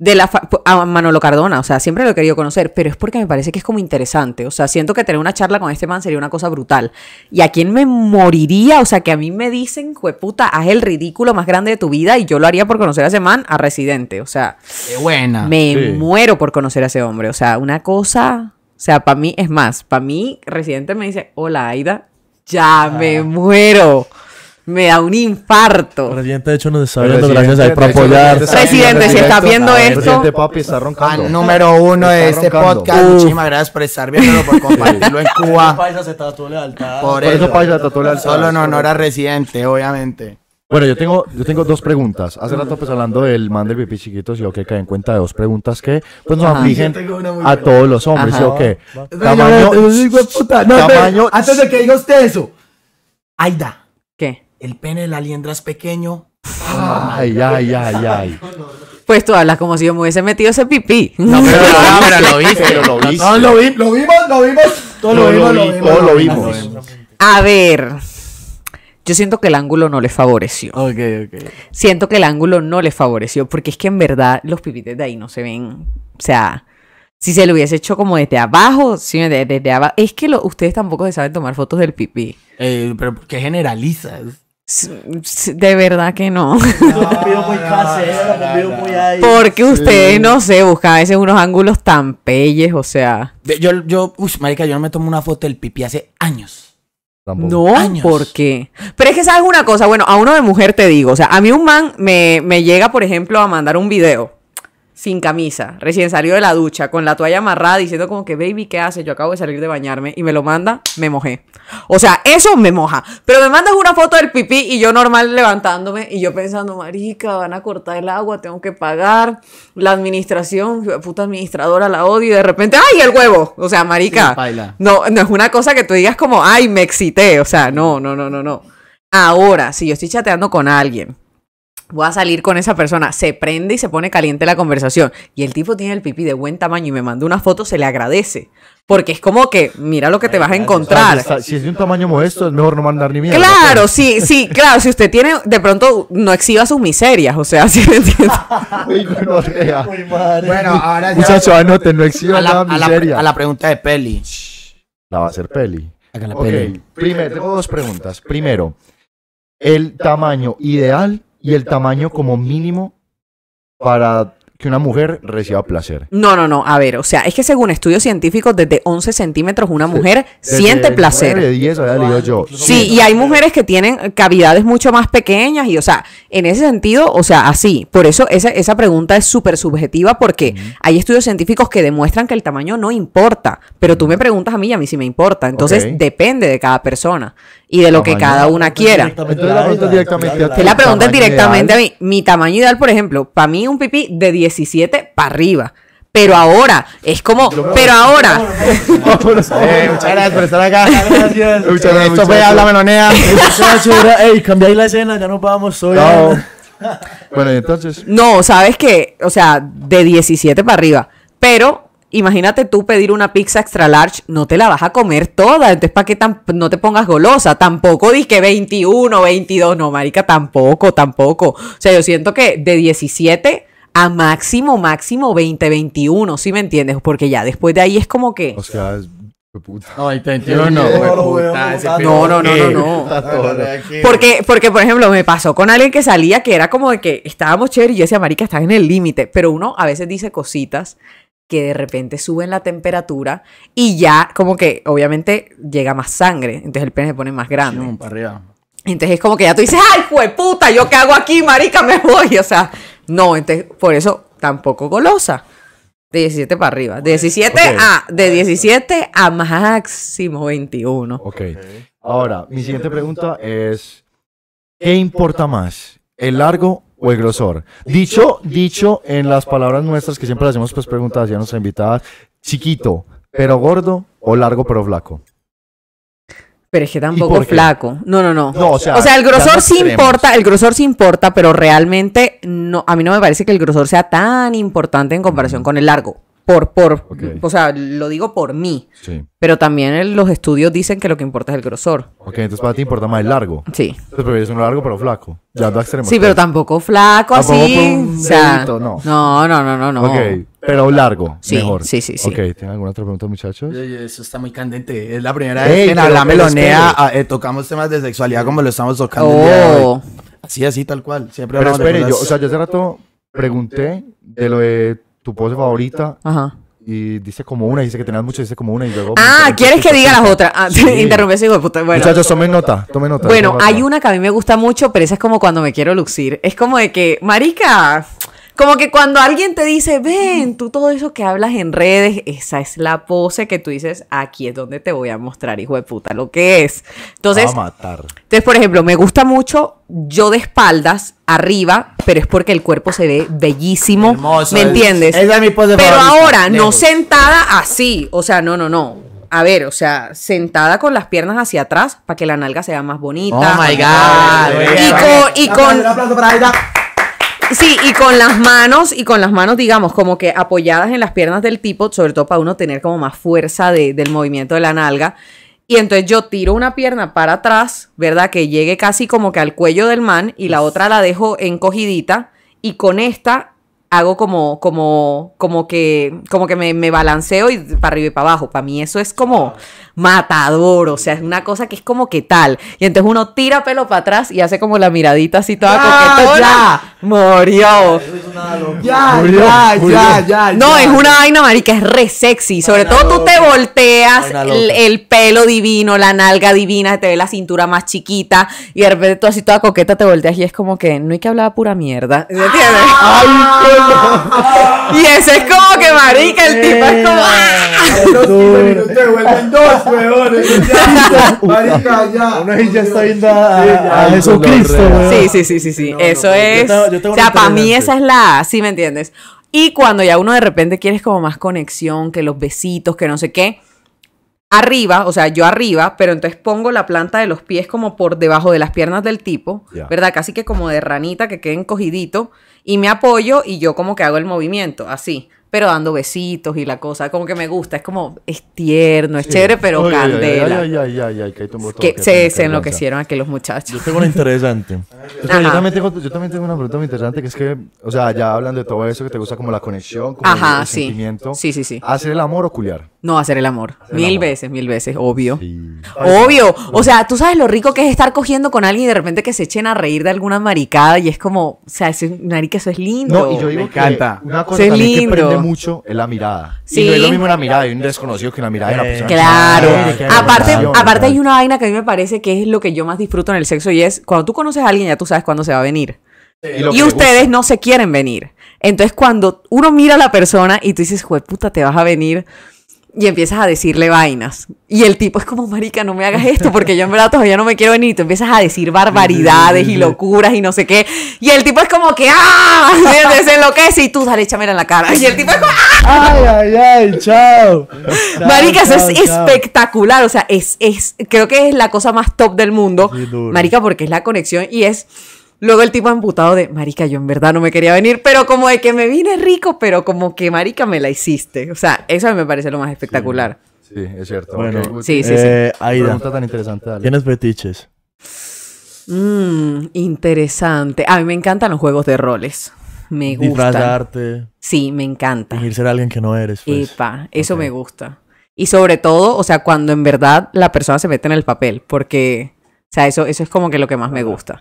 de la a Manolo Cardona, o sea, siempre lo he querido conocer, pero es porque me parece que es como interesante, o sea, siento que tener una charla con este man sería una cosa brutal. ¿Y a quién me moriría? O sea, que a mí me dicen, "Jueputa, haz el ridículo más grande de tu vida" y yo lo haría por conocer a ese man a Residente, o sea, buena. Me muero por conocer a ese hombre, o sea, una cosa, o sea, para mí es más, para mí Residente me dice, "Hola, Aida." Ya me ah. muero me da un infarto. Presidente, de hecho, nos está viendo, gracias ahí apoyar. Presidente, si estás viendo esto. Presidente, papi, está roncando. Al número uno de este podcast. Muchísimas gracias por estar viéndolo, por compartirlo en Cuba. Por eso se Paisa Solo en honor a Residente, obviamente. Bueno, yo tengo, yo tengo dos preguntas. Hace rato pues hablando del man del pipi chiquito, yo que caí en cuenta de dos preguntas que pues nos afligen a todos los hombres, yo que tamaño, no, tamaño, antes de que diga usted eso, Aida, ¿qué? el pene de la liendra es pequeño. Ay, ay, ay, ay. Pues tú hablas como si yo me hubiese metido ese pipí. No, pero, lo viste. lo No, lo, vimos, lo vimos. Todo lo, vimos, todo lo vimos. A ver. Yo siento que el ángulo no les favoreció. Ok, ok. Siento que el ángulo no les favoreció porque es que en verdad los pipites de ahí no se ven. O sea, si se lo hubiese hecho como desde abajo, desde, abajo. Es que ustedes tampoco se saben tomar fotos del pipí. Eh, pero porque generalizas. De verdad que no. Porque ustedes, no sé, buscan a veces unos ángulos tan pelles, o sea. Yo, yo, uy, marica, yo no me tomo una foto del pipi hace años. No, porque ¿por qué? Pero es que sabes una cosa, bueno, a uno de mujer te digo, o sea, a mí un man me, me llega, por ejemplo, a mandar un video sin camisa, recién salió de la ducha, con la toalla amarrada, diciendo como que, baby, ¿qué hace? Yo acabo de salir de bañarme y me lo manda, me mojé. O sea, eso me moja. Pero me mandas una foto del pipí y yo normal levantándome y yo pensando, marica, van a cortar el agua, tengo que pagar, la administración, puta administradora, la odio y de repente, ¡ay, el huevo! O sea, marica, no, no es una cosa que tú digas como, ¡ay, me excité! O sea, no, no, no, no, no. Ahora, si yo estoy chateando con alguien voy a salir con esa persona, se prende y se pone caliente la conversación. Y el tipo tiene el pipí de buen tamaño y me manda una foto, se le agradece. Porque es como que, mira lo que te vas a encontrar. si es de un tamaño modesto, es mejor no mandar ni miedo. Claro, pues. sí, sí, claro. Si usted tiene, de pronto, no exhiba sus miserias. O sea, si ¿sí entiendo. Uy, bueno, ahora ya. Muchachos, anoten, no exhiba miseria. A la, pregunta de Peli. La va a hacer Peli. Primero, tengo dos preguntas. Primero, el tamaño ideal y el tamaño como mínimo para que una mujer reciba placer. No, no, no. A ver, o sea, es que según estudios científicos, desde 11 centímetros una mujer siente placer. yo. Sí, y hay mujeres que tienen cavidades mucho más pequeñas y, o sea, en ese sentido, o sea, así. Por eso esa, esa pregunta es súper subjetiva porque hay estudios científicos que demuestran que el tamaño no importa, pero tú me preguntas a mí y a mí sí me importa. Entonces, depende de cada persona y de lo que cada una quiera. Te la pregunta directamente a la directamente a mí. Mi tamaño ideal, por ejemplo, para mí un pipí de 17 para arriba. Pero ahora, es como, pero ahora. muchas gracias por estar acá. Gracias. Muchas gracias. Esto fue Habla Melonea. Ey, cambiáis la escena, ya nos vamos hoy. Bueno, entonces. No, sabes que, o sea, de 17 para arriba. Pero imagínate tú pedir una pizza extra large, no te la vas a comer toda, entonces para que no te pongas golosa, tampoco di que 21, 22, no, marica, tampoco, tampoco. O sea, yo siento que de 17 a máximo, máximo 20, 21, Si me entiendes? Porque ya después de ahí es como que... O sea, es... No, 21. no. No, no, no, no, Porque, porque, por ejemplo, me pasó con alguien que salía que era como de que estábamos chévere y yo decía, marica, estás en el límite. Pero uno a veces dice cositas que de repente suben la temperatura y ya como que obviamente llega más sangre, entonces el pene se pone más grande. Entonces es como que ya tú dices, ay, fue puta, yo qué hago aquí, marica, me voy. O sea, no, entonces por eso tampoco golosa. De 17 para arriba. De 17 a. De 17 a máximo 21. Ok. Ahora, mi siguiente pregunta es: ¿Qué importa más? ¿El largo o el grosor. Dicho, dicho en las palabras nuestras que siempre hacemos pues preguntas ya a nuestras invitadas, chiquito pero gordo o largo pero flaco. Pero es que tampoco flaco. No, no, no. no o, sea, el grosor sí importa, el grosor sí importa, pero realmente no, a mí no me parece que el grosor sea tan importante en comparación con el largo. Por, por, o sea, lo digo por mí. Sí. Pero también los estudios dicen que lo que importa es el grosor. Ok, entonces para ti importa más el largo. Sí. Entonces prefieres uno largo pero flaco. Ya no extremo. Sí, pero tampoco flaco así. no. no. No, no, no, no, Ok, pero largo, sí, mejor. Sí, sí, sí. Ok, ¿tienen alguna otra pregunta, muchachos? Eso está muy candente. Es la primera vez que en la Melonea ah, eh, tocamos temas de sexualidad como lo estamos tocando. El día oh. Así, así, tal cual. Siempre pero espere, yo, o sea, yo hace rato pregunté de lo de tu pose favorita. Ajá. Y dice como una, dice que tenías muchas, dice como una y luego... Ah, ¿quieres que diga las otras? Ah, sí. interrumpe pues, puta. Bueno. Muchachos, tomen nota, tomen nota. Bueno, hay una que a mí me gusta mucho, pero esa es como cuando me quiero lucir. Es como de que, marica, como que cuando alguien te dice, ven, tú todo eso que hablas en redes, esa es la pose que tú dices, aquí es donde te voy a mostrar, hijo de puta, lo que es. Entonces, entonces por ejemplo, me gusta mucho yo de espaldas, arriba, pero es porque el cuerpo se ve bellísimo. ¿Me entiendes? Esa es mi pose Pero ahora, no sentada así, o sea, no, no, no a ver, o sea, sentada con las piernas hacia atrás para que la nalga sea más bonita. Oh my God. Y con. Sí, y con las manos, y con las manos, digamos, como que apoyadas en las piernas del tipo, sobre todo para uno tener como más fuerza del movimiento de la nalga. Y entonces yo tiro una pierna para atrás, ¿verdad? Que llegue casi como que al cuello del man y la otra la dejo encogidita y con esta hago como, como, como que, como que me, me balanceo y para arriba y para abajo. Para mí eso es como matador, o sea, es una cosa que es como que tal. Y entonces uno tira pelo para atrás y hace como la miradita así toda coqueta, ya, murió. Ya, ya, ya, No, es una vaina marica, es re sexy, sobre todo tú te volteas el, pelo divino, la nalga divina, te ve la cintura más chiquita y de repente tú así toda coqueta te volteas y es como que no hay que hablar pura mierda, ¿entiendes? Ah. Ay, ah. y ese es como que marica, el tipo es como eh. ¡Ah! Marica, ya. una ya está en a, a Jesucristo, Sí, sí, sí, sí, sí. eso es. o sea, para mí esa es la. Sí, ¿me entiendes? Y cuando ya uno de repente quieres como más conexión, que los besitos, que no sé qué. Arriba, o sea, yo arriba, pero entonces pongo la planta de los pies como por debajo de las piernas del tipo, ¿verdad? Casi que como de ranita que queden cogidito y me apoyo y yo como que hago el movimiento, así pero dando besitos y la cosa, como que me gusta, es como, es tierno, es chévere, pero candela. se, se enloquecieron aquí los muchachos. Yo tengo una interesante. yo, también tengo, yo, también tengo, una pregunta muy interesante, que es que, o sea, ya hablan de todo eso, que te gusta como la conexión, como el, sentimiento. Sí, sí, sí. ¿Hacer el amor o culiar? No, hacer el amor. mil veces, mil veces, obvio. Obvio. O sea, tú sabes lo rico que es estar cogiendo con alguien y de repente que se echen a reír de alguna maricada y es como, o sea, ese, que eso es lindo. No, y yo digo que una cosa lindo. que prende mucho es la mirada. Sí. no es lo mismo la mirada de un desconocido que la mirada de la persona. Claro. aparte, aparte hay una vaina que a mí me parece que es lo que yo más disfruto en el sexo y es cuando tú conoces a alguien ya tú sabes cuándo se va a venir. y, ustedes no se quieren venir. Entonces cuando uno mira a la persona y tú dices, puta, te vas a venir y empiezas a decirle vainas. Y el tipo es como, marica, no me hagas esto porque yo en verdad todavía no me quiero venir. Tú empiezas a decir barbaridades y locuras y no sé qué. Y el tipo es como que, ¡ah! Se, que enloquece y tú, dale, échamela en la cara. Y el tipo es como, ¡ah! ¡Ay, ay, ay! ¡Chao! marica, eso es espectacular. O sea, es, creo que es la cosa más top del mundo. Marica, porque es la conexión y es Luego el tipo amputado de, marica, yo en verdad no me quería venir, pero como de que me vine rico, pero como que marica me la hiciste. O sea, eso a mí me parece lo más espectacular. Sí, es cierto. Bueno, sí, sí, sí. Eh, pregunta tan interesante. ¿Tienes fetiches? Mmm, interesante. A mí me encantan los juegos de roles. Me gusta. Disfrazarte. Sí, me encanta. ser alguien que no eres. Pues. Epa, eso me gusta. Y sobre todo, o sea, cuando en verdad la persona se mete en el papel, porque, o sea, eso, eso es como que lo que más me gusta.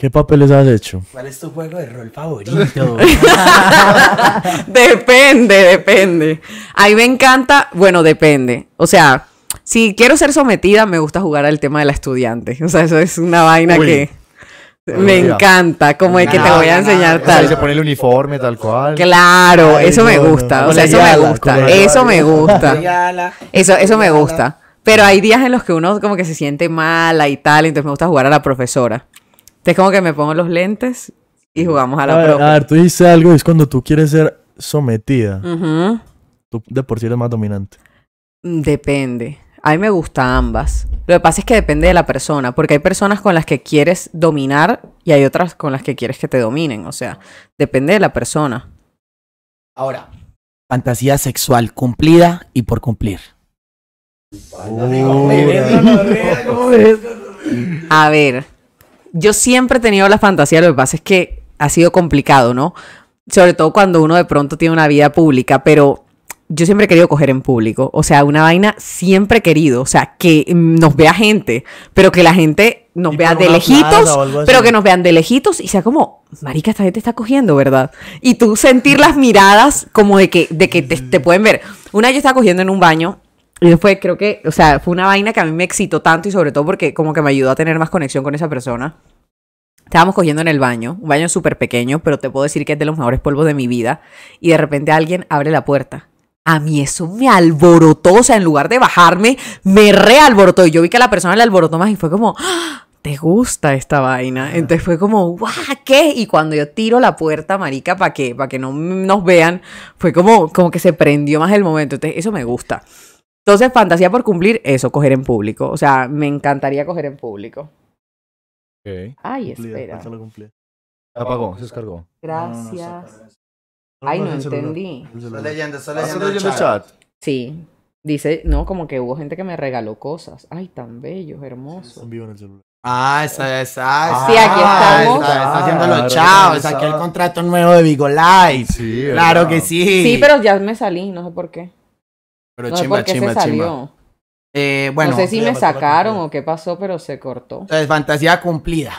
¿Qué papeles has hecho? ¿Cuál es tu juego de rol favorito? depende, depende. Ahí me encanta, bueno, depende. O sea, si quiero ser sometida, me gusta jugar al tema de la estudiante. O sea, eso es una vaina que... Me encanta, como es que te voy a enseñar tal. se pone el uniforme tal cual. Claro, eso me gusta, o sea, eso me gusta, eso me gusta. Eso eso me gusta. Pero hay días en los que uno como que se siente mala y tal, entonces me gusta jugar a la profesora. Es como que me pongo los lentes y jugamos a la a tú dices algo, es cuando tú quieres ser sometida. Tú de por sí eres más dominante. Mm, depende. A mí me gustan ambas. Lo que pasa es que depende de la persona, porque hay personas con las que quieres dominar y hay otras con las que quieres que te dominen. O sea, depende de la persona. Ahora, fantasía sexual cumplida y por cumplir. a ver, yo siempre he tenido la fantasía, lo que pasa es que ha sido complicado, ¿no? Sobre todo cuando uno de pronto tiene una vida pública, pero yo siempre he querido coger en público. O sea, una vaina siempre he querido. O sea, que mm, nos vea gente, pero que la gente nos vea de lejitos, pero que nos vean de lejitos y sea como, marica, esta gente está cogiendo, ¿verdad? Y tú sentir las miradas como de que, de que te, te pueden ver. Una vez yo estaba cogiendo en un baño y fue, creo que, o sea, fue una vaina que a mí me excitó tanto y sobre todo porque como que me ayudó a tener más conexión con esa persona. Estábamos cogiendo en el baño, un baño súper pequeño, pero te puedo decir que es de los mejores polvos de mi vida. Y de repente alguien abre la puerta. A mí eso me alborotó, o sea, en lugar de bajarme, me realborotó. Y yo vi que a la persona le alborotó más y fue como, ¡Ah! te gusta esta vaina. Entonces fue como, guau, ¿qué? Y cuando yo tiro la puerta, marica, para que, para que no nos vean, fue como, como que se prendió más el momento. Entonces, eso me gusta. Entonces, fantasía por cumplir, eso, coger en público. O sea, me encantaría coger en público. Ay, espera. Apagó, se descargó. Gracias. Ay, no entendí. Está leyendo, está leyendo el chat. Sí. Dice, no, como que hubo gente que me regaló cosas. Ay, tan bellos, hermosos. en el celular. Ah, esa, esa. Sí, aquí estamos. Está, está haciendo los chavos. aquí el contrato nuevo de Vigo Sí, claro que sí. Sí, pero ya me salí, no sé por qué. Pero no chimba, eh, no sé si me sacaron o qué pasó, pero se cortó. Entonces, fantasía cumplida.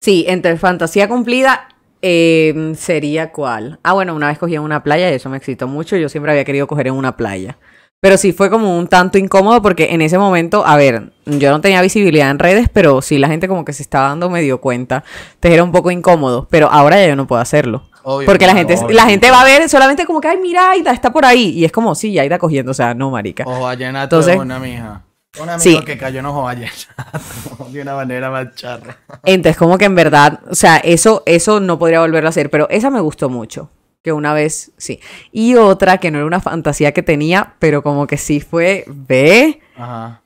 Sí, entre fantasía cumplida em, sería cuál. Ah, bueno, una vez cogí en una playa y eso me excitó mucho. Yo siempre había querido coger en una playa. Pero sí fue como un tanto incómodo porque en ese momento, a ver, yo no tenía visibilidad en redes, pero sí la gente como que se estaba dando medio cuenta. Entonces era un poco incómodo, pero ahora ya yo no puedo hacerlo. Porque la gente, la gente va a ver solamente como que, ay, mira, Aida está por ahí. Y es como, sí, Aida cogiendo. O sea, no, marica. Ojo vallenato Entonces, una mija. una amiga sí. que cayó en ojo vallenato de una manera más charra. Entonces, como que en verdad, o sea, eso, eso no podría volverlo a hacer. Pero esa me gustó mucho que una vez, sí. Y otra que no era una fantasía que tenía, pero como que sí fue, ve,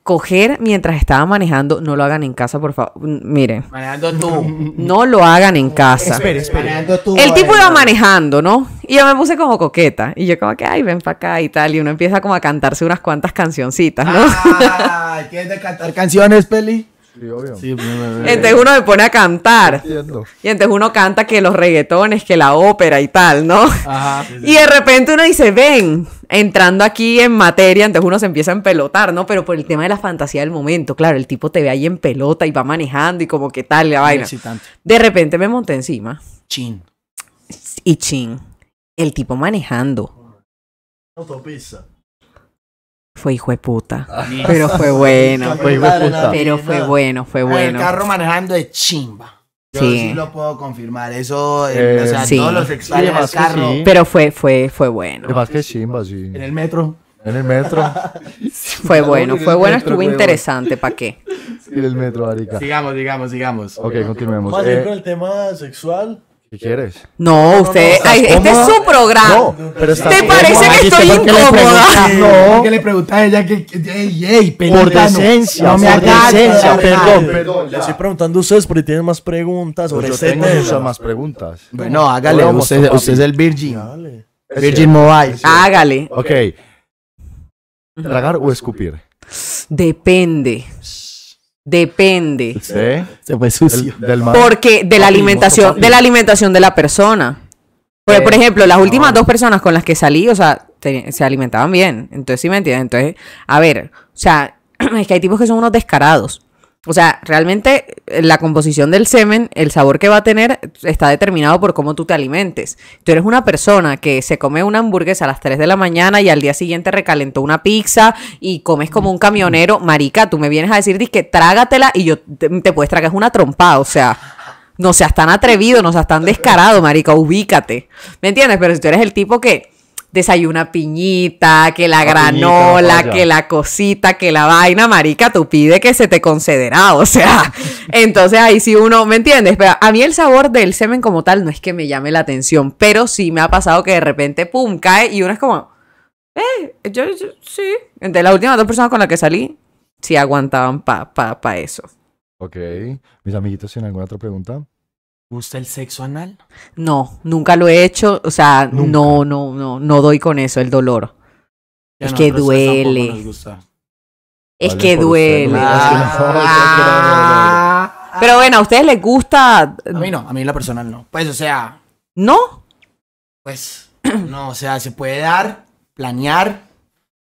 coger mientras estaba manejando, no lo hagan en casa, por favor. Mm, mire Manejando tú. No lo hagan en casa. El tipo iba manejando, ¿no? Y yo me puse como coqueta. Y yo como que, ay, ven para acá y tal. Y uno empieza como a cantarse unas cuantas cancioncitas, ¿no? Ah, cantar canciones, Peli? Pues, entonces uno se pone a cantar. y entonces uno canta que los reggaetones, que la ópera y tal, ¿no? y de repente uno dice, ven, entrando aquí en materia, entonces uno se empieza a empelotar, ¿no? Pero por el tema de la fantasía del momento, claro, el tipo te ve ahí en pelota y va manejando y como que tal, la vaina. De repente me monté encima. Chin. Y chin. El tipo manejando. Autopista. Fue hijo de puta. Ah. Pero fue bueno. fue hijo de puta. Pero fue bueno, fue bueno. El carro manejando de chimba. sí. lo puedo confirmar. Eso, eh, o eh, sea, todos los sexuales del carro. Pero fue, fue, fue bueno. Más que chimba, sí. En el metro. En el metro. fue bueno, fue bueno, estuvo interesante, ¿para qué? En el metro, Arica. Sigamos, sigamos, sigamos. Ok, continuemos. ¿Cuál eh, el tema sexual. ¿Qué quieres? No, usted, este es su programa. ¿Te parece que estoy incómoda? No, qué le preguntas a ella que, por decencia, Por decencia, perdón. perdón le estoy preguntando a ustedes porque tienen más preguntas sobre Yo tengo este más preguntas. Bueno, hágale, usted, es el Virgin. Virgin Mobile. Hágale. Ok. ¿Tragar o escupir? Depende. Depende. ¿Sí? Se fue sucio. Porque de la alimentación, de la alimentación de la persona. por ejemplo, las últimas ah. dos personas con las que salí, o sea, se alimentaban bien. Entonces, sí me entiendes. Entonces, a ver, o sea, es que hay tipos que son unos descarados. O sea, realmente la composición del semen, el sabor que va a tener, está determinado por cómo tú te alimentes. Tú eres una persona que se come una hamburguesa a las 3 de la mañana y al día siguiente recalentó una pizza y comes como un camionero. Marica, tú me vienes a decir que trágatela y yo te, te puedes tragar una trompa, o sea. No seas tan atrevido, no seas tan descarado, marica, ubícate. ¿Me entiendes? Pero si tú eres el tipo que desayuna piñita, que la, granola, que la cosita, que la vaina, marica, tú pide que se te concederá, o sea, entonces ahí sí uno, ¿me entiendes? Pero a mí el sabor del semen como tal no es que me llame la atención, pero sí me ha pasado que de repente, pum, cae y uno es como, eh, yo, sí. entre las últimas dos personas con las que salí, sí aguantaban para pa, pa eso. Ok. Mis amiguitos, ¿tienen alguna otra pregunta? gusta el sexo anal? No, nunca lo he hecho, o sea, no, no, no, no doy con eso, el dolor. es que duele. Es que duele. pero bueno, ¿a ustedes les gusta? A mí no, a mí la personal no. Pues, o sea. ¿No? Pues, no, o sea, se puede dar, planear,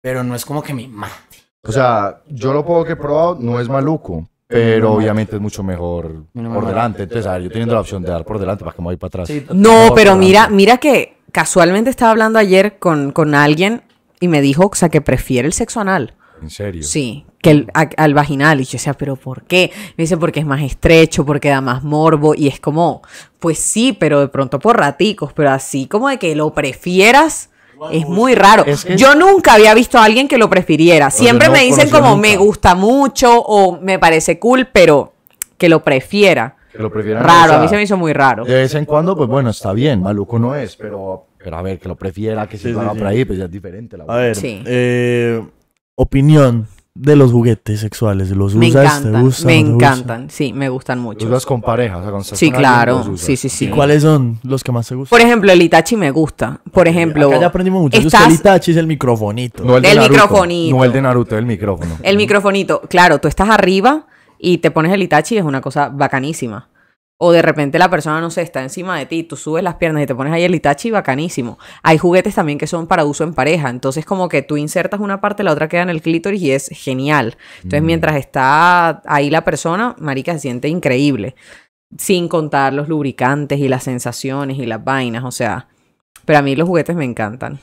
pero no es como que me mate. O sea, yo lo puedo que he probado no es maluco, pero obviamente es mucho mejor por delante. Entonces, a ver, yo teniendo la opción de dar por delante, ¿para que me voy para atrás? No, pero mira, mira que casualmente estaba hablando ayer con, con alguien y me dijo, o sea, que prefiere el sexo anal. ¿En serio? Sí, que al vaginal. Y yo sea ¿pero por qué? Me dice, porque es más estrecho, porque da más morbo. Y es como, pues sí, pero de pronto por raticos. Pero así como de que lo prefieras, es muy raro. Yo nunca había visto a alguien que lo prefiriera. Siempre me dicen como me gusta mucho o me parece cool, pero que lo prefiera. Raro, a mí se me hizo muy raro. De vez en cuando, pues bueno, está bien, maluco no es, pero, a ver, que lo prefiera, que se va por ahí, pues ya es diferente. La a ver, eh, opinión de los juguetes sexuales, los me usas, encantan, te gustan, me encantan, sí, me gustan mucho. Los con pareja, o sea, Sí, claro, sí, sí, sí. ¿Y cuáles son los que más te gustan? Por ejemplo, el Itachi me gusta. Por ejemplo, ya aprendimos mucho. el Itachi es el microfonito. el de microfonito. No el de Naruto, el micrófono. el microfonito, claro, tú estás arriba y te pones el Itachi es una cosa bacanísima. O de repente la persona, no se está encima de ti, tú subes las piernas y te pones ahí el itachi, bacanísimo. Hay juguetes también que son para uso en pareja. Entonces, como que tú insertas una parte, la otra queda en el clítoris y es genial. Entonces, mm. mientras está ahí la persona, marica se siente increíble. Sin contar los lubricantes y las sensaciones y las vainas. O sea, pero a mí los juguetes me encantan.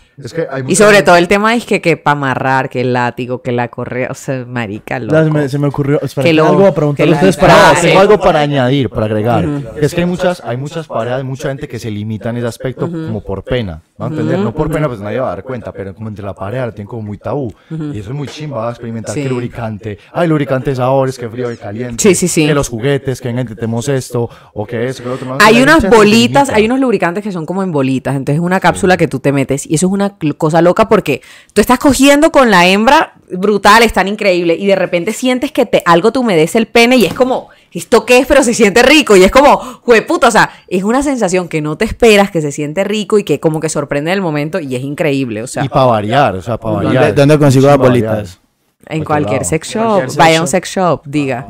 y sobre todo el tema es que, que para amarrar, que el látigo, que la correa, o sea, marica, loco. se me ocurrió, que algo a ustedes para, eh. algo para añadir, para agregar. Es que hay muchas, hay muchas parejas, mucha gente que se limita en ese aspecto como por pena. No por pena, pues nadie va a dar cuenta, pero como entre la pareja lo tienen como muy tabú. Y eso es muy chimba, experimentar sí. que lubricante, ay, lubricante de sabores, que frío y caliente. Sí, sí, sí. Que los juguetes, que tenemos esto, o que eso, que otro. hay unas bolitas, hay unos lubricantes que son como en bolitas, entonces es una cápsula que tú te metes. Y eso es una cosa loca porque tú estás cogiendo con la hembra brutal, es tan increíble, y de repente sientes que te, algo te humedece el pene y es como ¿esto qué es? Pero se siente rico. Y es como, puta, o sea, es una sensación que no te esperas, que se siente rico y que como que sorprende en el momento y es increíble. O sea, y para variar, o sea, para variar. ¿Dónde, consigo las bolitas? En cualquier sex shop, vaya a un sex shop, ah. diga.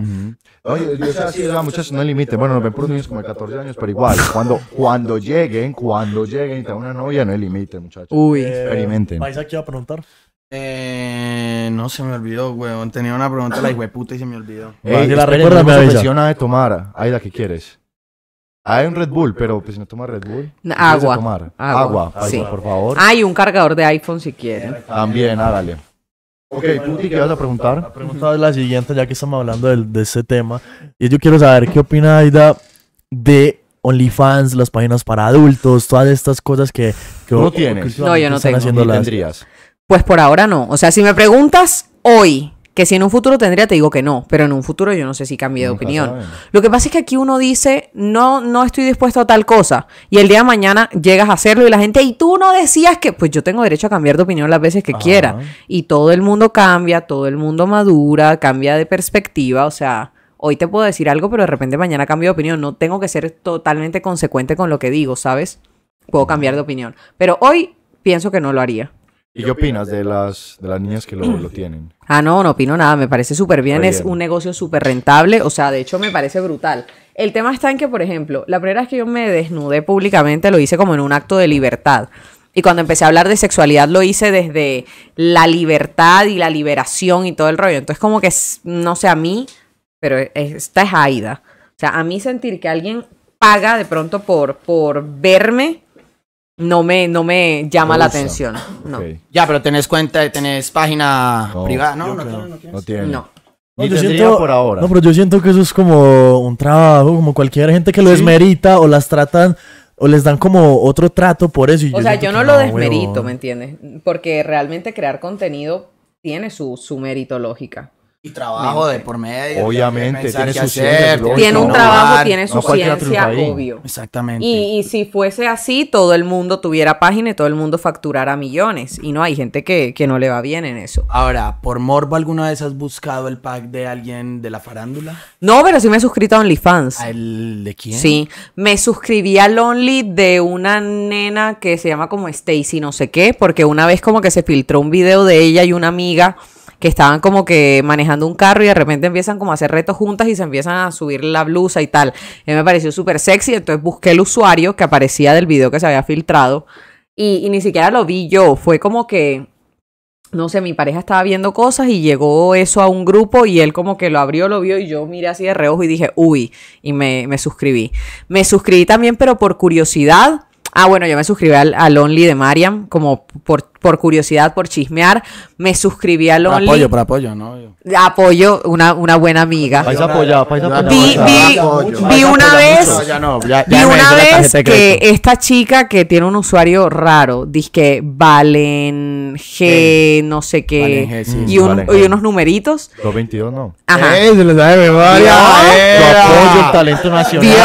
Oye, yo sé así, muchachos, no hay límite. Bueno, nos ven por niños como de 14 años, pero igual, cuando, cuando lleguen, cuando lleguen y tengan una novia, no hay límite, muchachos. Uy. Experimenten. ¿Vais eh, aquí a preguntar? Eh, no se me olvidó, weón. Tenía una pregunta la puta y se me olvidó. Ey, la recuerda, de tomar. Aida, qué quieres. Hay un Red Bull, pero pues si no toma Red Bull. Agua. Agua. por favor. Hay un cargador de iPhone si quieres También, dale Ok, Puti, ¿qué vas a preguntar? La pregunta es la siguiente, ya que estamos hablando de, ese tema. Y yo quiero saber qué opina Aida de OnlyFans, las páginas para adultos, todas estas cosas que... que no tienes. No, yo no tengo. Haciendo pues por ahora no. O sea, si me preguntas hoy, que si en un futuro tendría, te digo que no, pero en un futuro yo no sé si cambié de opinión. Lo que pasa es que aquí uno dice, no, no estoy dispuesto a tal cosa, y el día de mañana llegas a hacerlo y la gente, y tú no decías que, pues yo tengo derecho a cambiar de opinión las veces que quiera, y todo el mundo cambia, todo el mundo madura, cambia de perspectiva, o sea, hoy te puedo decir algo, pero de repente mañana cambio de opinión, no tengo que ser totalmente consecuente con lo que digo, ¿sabes? Puedo cambiar de opinión, pero hoy pienso que no lo haría. ¿Y qué opinas de las, de las niñas que lo, lo tienen? Ah, no, no opino nada, me parece súper bien. es un negocio súper rentable, o sea, de hecho me parece brutal. El tema está en que, por ejemplo, la primera vez que yo me desnudé públicamente lo hice como en un acto de libertad. Y cuando empecé a hablar de sexualidad lo hice desde la libertad y la liberación y todo el rollo. Entonces como que, no sé, a mí, pero e, e, esta es Aida. O sea, a mí sentir que alguien paga de pronto por, por verme no me, no me llama la atención. No. Ya, pero tenés cuenta, tenés página privada. No, no, no, no, tiene. No. siento, por ahora. No, pero yo siento que eso es como un trabajo, como cualquier gente que lo desmerita o las tratan o les dan como otro trato por eso. o sea, yo no lo desmerito, ¿me entiendes? Porque realmente crear contenido tiene su, su mérito lógica y trabajo de por medio. Obviamente, tiene su ciencia. Tiene un trabajo, tiene su ciencia, obvio. Exactamente. Y, si fuese así, todo el mundo tuviera página y todo el mundo facturara millones. Y no, hay gente que, que no le va bien en eso. Ahora, ¿por morbo alguna vez has buscado el pack de alguien de la farándula? No, pero sí me he suscrito a OnlyFans. ¿A el de quién? Sí, me suscribí al Only de una nena que se llama como Stacy no sé qué, porque una vez como que se filtró un video de ella y una amiga que estaban como que manejando un carro y de repente empiezan como a hacer retos juntas y se empiezan a subir la blusa y tal. Y me pareció súper sexy, entonces busqué el usuario que aparecía del video que se había filtrado y, ni siquiera lo vi yo, fue como que no sé, mi pareja estaba viendo cosas y llegó eso a un grupo y él como que lo abrió, lo vio y yo miré así de reojo y dije, uy, y me, suscribí. Me suscribí también, pero por curiosidad. Ah, bueno, yo me suscribí al, al Only de Mariam, como por por curiosidad, por chismear, me suscribí al Only. Apoyo, para apoyo, ¿no? Apoyo, una, una buena amiga. País apoyado, país apoyado. Vi, vi, vi una vez, vi una vez que esta chica que tiene un usuario raro, que Valen G, no sé qué, y, y unos numeritos. 22 no. Ajá. Eh, apoyo el talento nacional. ¿Vio?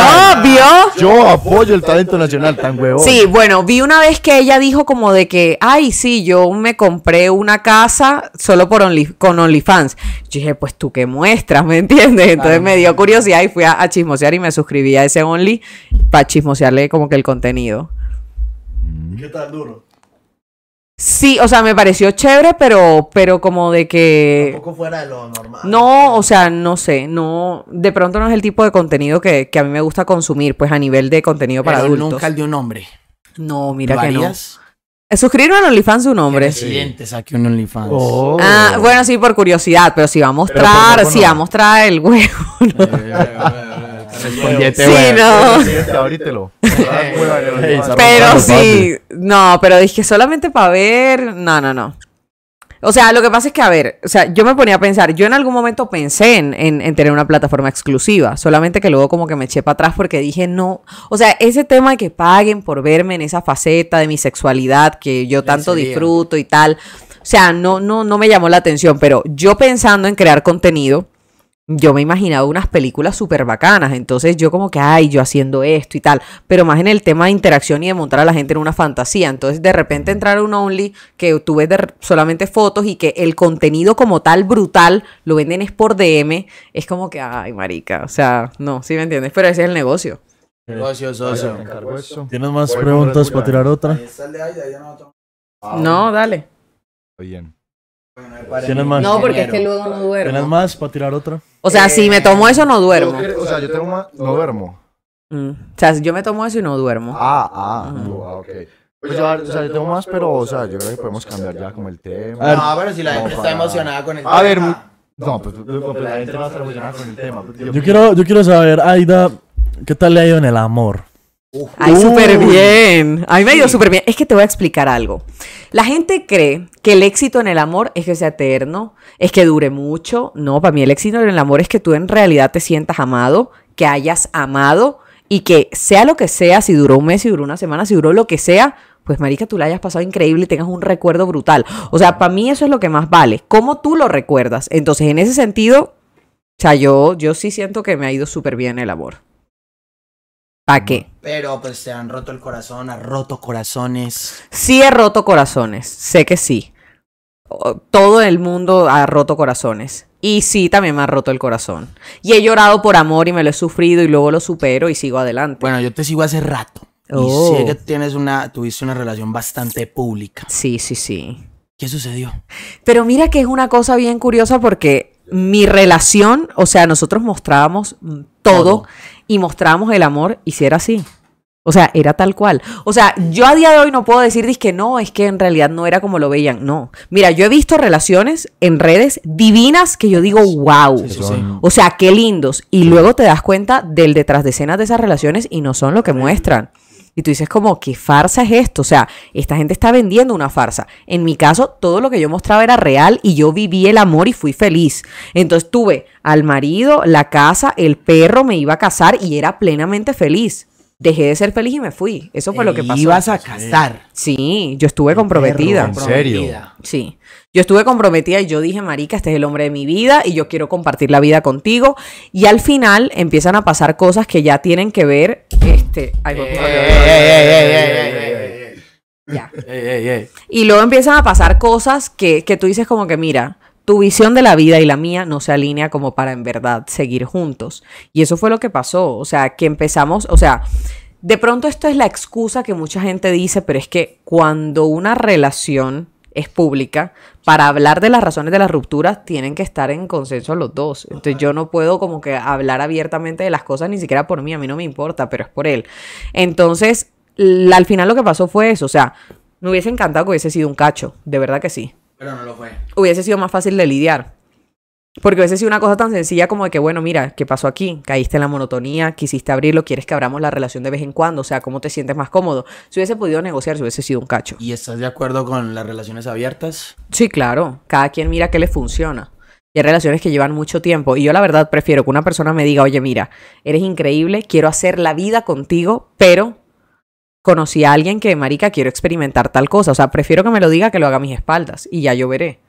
¿Vio? Yo apoyo el talento nacional, tan huevón. Sí, bueno, vi una vez que ella dijo como de que, ay, sí, yo me compré una casa solo por con OnlyFans. Yo dije, pues tú qué muestras, ¿me entiendes? Entonces me dio curiosidad y fui a, chismosear y me suscribí a ese Only para chismosearle como que el contenido. ¿Qué tal duro? Sí, o sea, me pareció chévere, pero, pero como de que. Un poco fuera de lo normal. No, o sea, no sé, no. De pronto no es el tipo de contenido que, a mí me gusta consumir, pues a nivel de contenido para pero adultos. Nunca el de un hombre. No, mira que no. Suscribirme a OnlyFans un hombre. Presidente saque un OnlyFans. Ah, bueno, sí, por curiosidad, pero si va a mostrar, si va a mostrar el huevo. ¿no? sí, no. pero sí, no, pero dije solamente para ver. No, no, no. O sea, lo que pasa es que, a ver, o sea, yo me ponía a pensar, yo en algún momento pensé en, tener una plataforma exclusiva, solamente que luego como que me eché para atrás porque dije, no, o sea, ese tema de que paguen por verme en esa faceta de mi sexualidad que yo tanto disfruto y tal, o sea, no, no, no me llamó la atención, pero yo pensando en crear contenido, yo me he imaginado unas películas súper bacanas, entonces yo como que, ay, yo haciendo esto y tal, pero más en el tema de interacción y de montar a la gente en una fantasía, entonces de repente entrar a un Only que tuve solamente fotos y que el contenido como tal brutal lo venden es por DM, es como que, ay, marica, o sea, no, sí me entiendes, pero ese es el negocio. Negocio, socio. ¿Tienes más preguntas para tirar otra? No, dale. Bien. No, porque es que luego no duermo. ¿Tienes más para tirar otra? O sea, eh, si me tomo eso, no duermo. O sea, yo tengo más. No duermo. Mm. O sea, yo me tomo eso y no duermo. Ah, ah, ok. Pues o sea, yo tengo más, pero, o sea, yo creo que podemos cambiar ya como el tema. no, pero si la gente está pues, emocionada con el tema. A ver, no, pues, la gente va a estar emocionada con el tema. Yo quiero, yo quiero saber, Aida, ¿qué tal le ha ido en el amor? Ay, súper bien. A mí me ha ido súper bien. Es que te voy a explicar algo. La gente cree que el éxito en el amor es que sea eterno, es que dure mucho. No, para mí el éxito en el amor es que tú en realidad te sientas amado, que hayas amado y que sea lo que sea, si duró un mes, si duró una semana, si duró lo que sea, pues marica, tú la hayas pasado increíble y tengas un recuerdo brutal. O sea, para mí eso es lo que más vale, cómo tú lo recuerdas. Entonces, en ese sentido, o sea, yo, yo sí siento que me ha ido súper bien el amor. ¿Para qué? Pero pues se han roto el corazón, ha roto corazones. Sí he roto corazones, sé que sí. Todo el mundo ha roto corazones. Y sí, también me ha roto el corazón. Y he llorado por amor y me lo he sufrido y luego lo supero y sigo adelante. Bueno, yo te sigo hace rato. Y oh. sé que tienes una, tuviste una relación bastante pública. Sí, sí, sí. ¿Qué sucedió? Pero mira que es una cosa bien curiosa porque mi relación, o sea, nosotros mostrábamos mm, todo y mostrábamos el amor y si era así. O sea, era tal cual. O sea, yo a día de hoy no puedo decir que no, es que en realidad no era como lo veían. No. Mira, yo he visto relaciones en redes divinas que yo digo, wow. O sea, qué lindos. Y luego te das cuenta del detrás de escenas de esas relaciones y no son lo que muestran. Y tú dices como, ¿qué farsa es esto? O sea, esta gente está vendiendo una farsa. En mi caso, todo lo que yo mostraba era real y yo viví el amor y fui feliz. Entonces tuve al marido, la casa, el perro, me iba a casar y era plenamente feliz dejé de ser feliz y me fui. Eso fue lo que e pasó. Ibas a casar. Sí, yo estuve comprometida. ¿En serio? Sí. Yo estuve comprometida y yo dije, Marica, este es el hombre de mi vida y yo quiero compartir la vida contigo. Y al final empiezan a pasar cosas que ya tienen que ver. Este. Ya. Y luego empiezan a pasar cosas que, que tú dices, como que, mira tu visión de la vida y la mía no se alinea como para en verdad seguir juntos. Y eso fue lo que pasó, o sea, que empezamos, o sea, de pronto esto es la excusa que mucha gente dice, pero es que cuando una relación es pública, para hablar de las razones de las rupturas tienen que estar en consenso los dos. Entonces yo no puedo como que hablar abiertamente de las cosas ni siquiera por mí, a mí no me importa, pero es por él. Entonces, al final lo que pasó fue eso, o sea, me hubiese encantado que hubiese sido un cacho, de verdad que sí. Pero no lo fue. Hubiese sido más fácil de lidiar. Porque hubiese sido una cosa tan sencilla como de que, bueno, mira, ¿qué pasó aquí? Caíste en la monotonía, quisiste abrirlo, quieres que abramos la relación de vez en cuando, o sea, ¿cómo te sientes más cómodo? Si hubiese podido negociar, si hubiese sido un cacho. ¿Y estás de acuerdo con las relaciones abiertas? Sí, claro. Cada quien mira qué le funciona. Y hay relaciones que llevan mucho tiempo. Y yo la verdad prefiero que una persona me diga, oye, mira, eres increíble, quiero hacer la vida contigo, pero conocí a alguien que, marica, quiero experimentar tal cosa. O sea, prefiero que me lo diga que lo haga a mis espaldas y ya yo veré.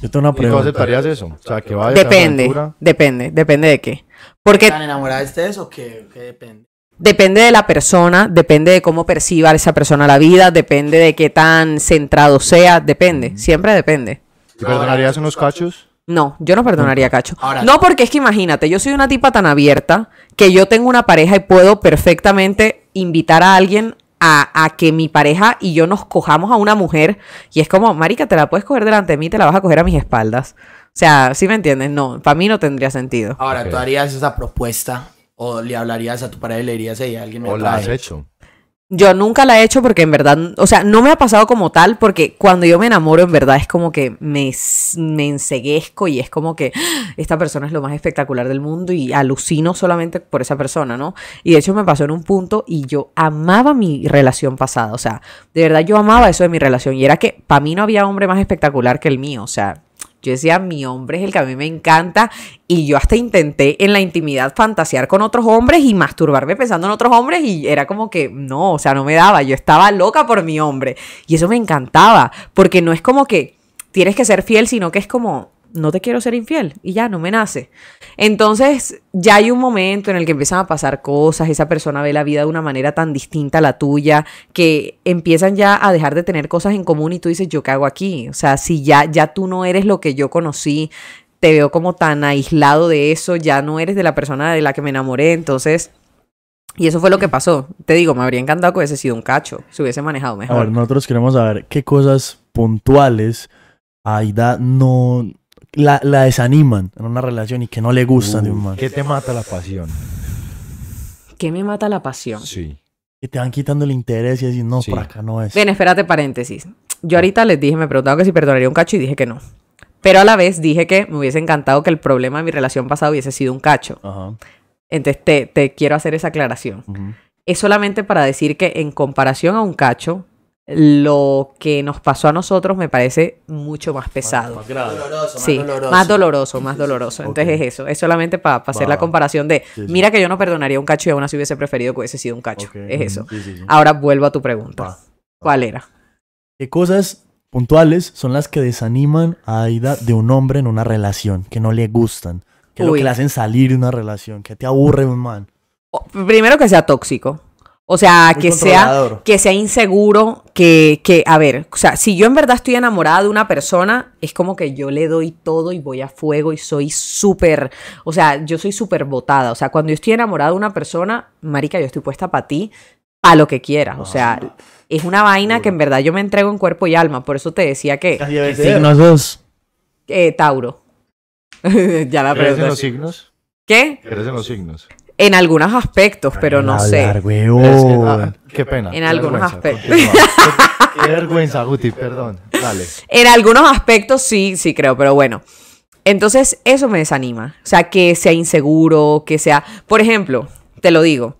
Yo tengo una pregunta. ¿Y tú aceptarías eso? O sea, que vaya Depende, depende, depende de qué. Porque... ¿Están enamoradas de eso o qué, depende? Depende de la persona, depende de cómo perciba esa persona la vida, depende de qué tan centrado sea, depende, siempre depende. ¿Te perdonarías unos cachos? No, yo no perdonaría cacho. no, porque es que imagínate, yo soy una tipa tan abierta que yo tengo una pareja y puedo perfectamente invitar a alguien a, que mi pareja y yo nos cojamos a una mujer y es como, Marica, te la puedes coger delante de mí, te la vas a coger a mis espaldas. O sea, si me entiendes? No, para mí no tendría sentido. Ahora, ¿tú harías esa propuesta o le hablarías a tu pareja y le dirías, a alguien O la has hecho. Yo nunca la he hecho porque en verdad, o sea, no me ha pasado como tal porque cuando yo me enamoro en verdad es como que me, me enseguezco y es como que ah, esta persona es lo más espectacular del mundo y alucino solamente por esa persona, ¿no? Y de hecho me pasó en un punto y yo amaba mi relación pasada, o sea, de verdad yo amaba eso de mi relación y era que para mí no había hombre más espectacular que el mío, o sea, yo decía, mi hombre es el que a mí me encanta y yo hasta intenté en la intimidad fantasear con otros hombres y masturbarme pensando en otros hombres y era como que no, o sea, no me daba, yo estaba loca por mi hombre y eso me encantaba porque no es como que tienes que ser fiel, sino que es como no te quiero ser infiel y ya no me nace. Entonces ya hay un momento en el que empiezan a pasar cosas, esa persona ve la vida de una manera tan distinta a la tuya, que empiezan ya a dejar de tener cosas en común y tú dices, yo qué hago aquí, o sea, si ya, ya tú no eres lo que yo conocí, te veo como tan aislado de eso, ya no eres de la persona de la que me enamoré, entonces... Y eso fue lo que pasó. Te digo, me habría encantado que hubiese sido un cacho, se hubiese manejado mejor. A ver, nosotros queremos saber qué cosas puntuales Aida no, la, desaniman en una relación y que no le gustan ¿Qué te mata la pasión? ¿Qué me mata la pasión? Sí. Que te van quitando el interés y así no, para acá no es. Bien, espérate, paréntesis. Yo ah. ahorita les dije, me preguntaron que si perdonaría un cacho y dije que no. Pero a la vez dije que me hubiese encantado que el problema de mi relación pasada hubiese sido un cacho. Ajá. Entonces te, quiero hacer esa aclaración. Es solamente para decir que en comparación a un cacho, lo que nos pasó a nosotros me parece mucho más pesado. Más, doloroso, más doloroso. Más doloroso, más doloroso. Entonces es eso, es solamente para hacer la comparación de, mira que yo no perdonaría un cacho y aún así hubiese preferido que hubiese sido un cacho. Es eso. Ahora vuelvo a tu pregunta. ¿Cuál era? ¿Qué cosas puntuales son las que desaniman a Aida de un hombre en una relación que no le gustan? Que lo que le hacen salir de una relación, que te aburre un man. Primero que sea tóxico. O sea, que sea, que sea inseguro, que, que, a ver, o sea, si yo en verdad estoy enamorada de una persona, es como que yo le doy todo y voy a fuego y soy súper, o sea, yo soy súper botada. O sea, cuando yo estoy enamorada de una persona, marica, yo estoy puesta para ti, a lo que quieras. o sea, es una vaina que en verdad yo me entrego en cuerpo y alma. Por eso te decía que... signos dos? Eh, Tauro. ya la pregunta. Eres los signos? ¿Qué? Eres en los signos? En algunos aspectos, pero no sé. Eh, qué pena. En algunos aspectos. qué vergüenza, Guti, perdón. Dale. En algunos aspectos sí, sí creo, pero bueno. Entonces, eso me desanima. O sea, que sea inseguro, que sea. Por ejemplo, te lo digo.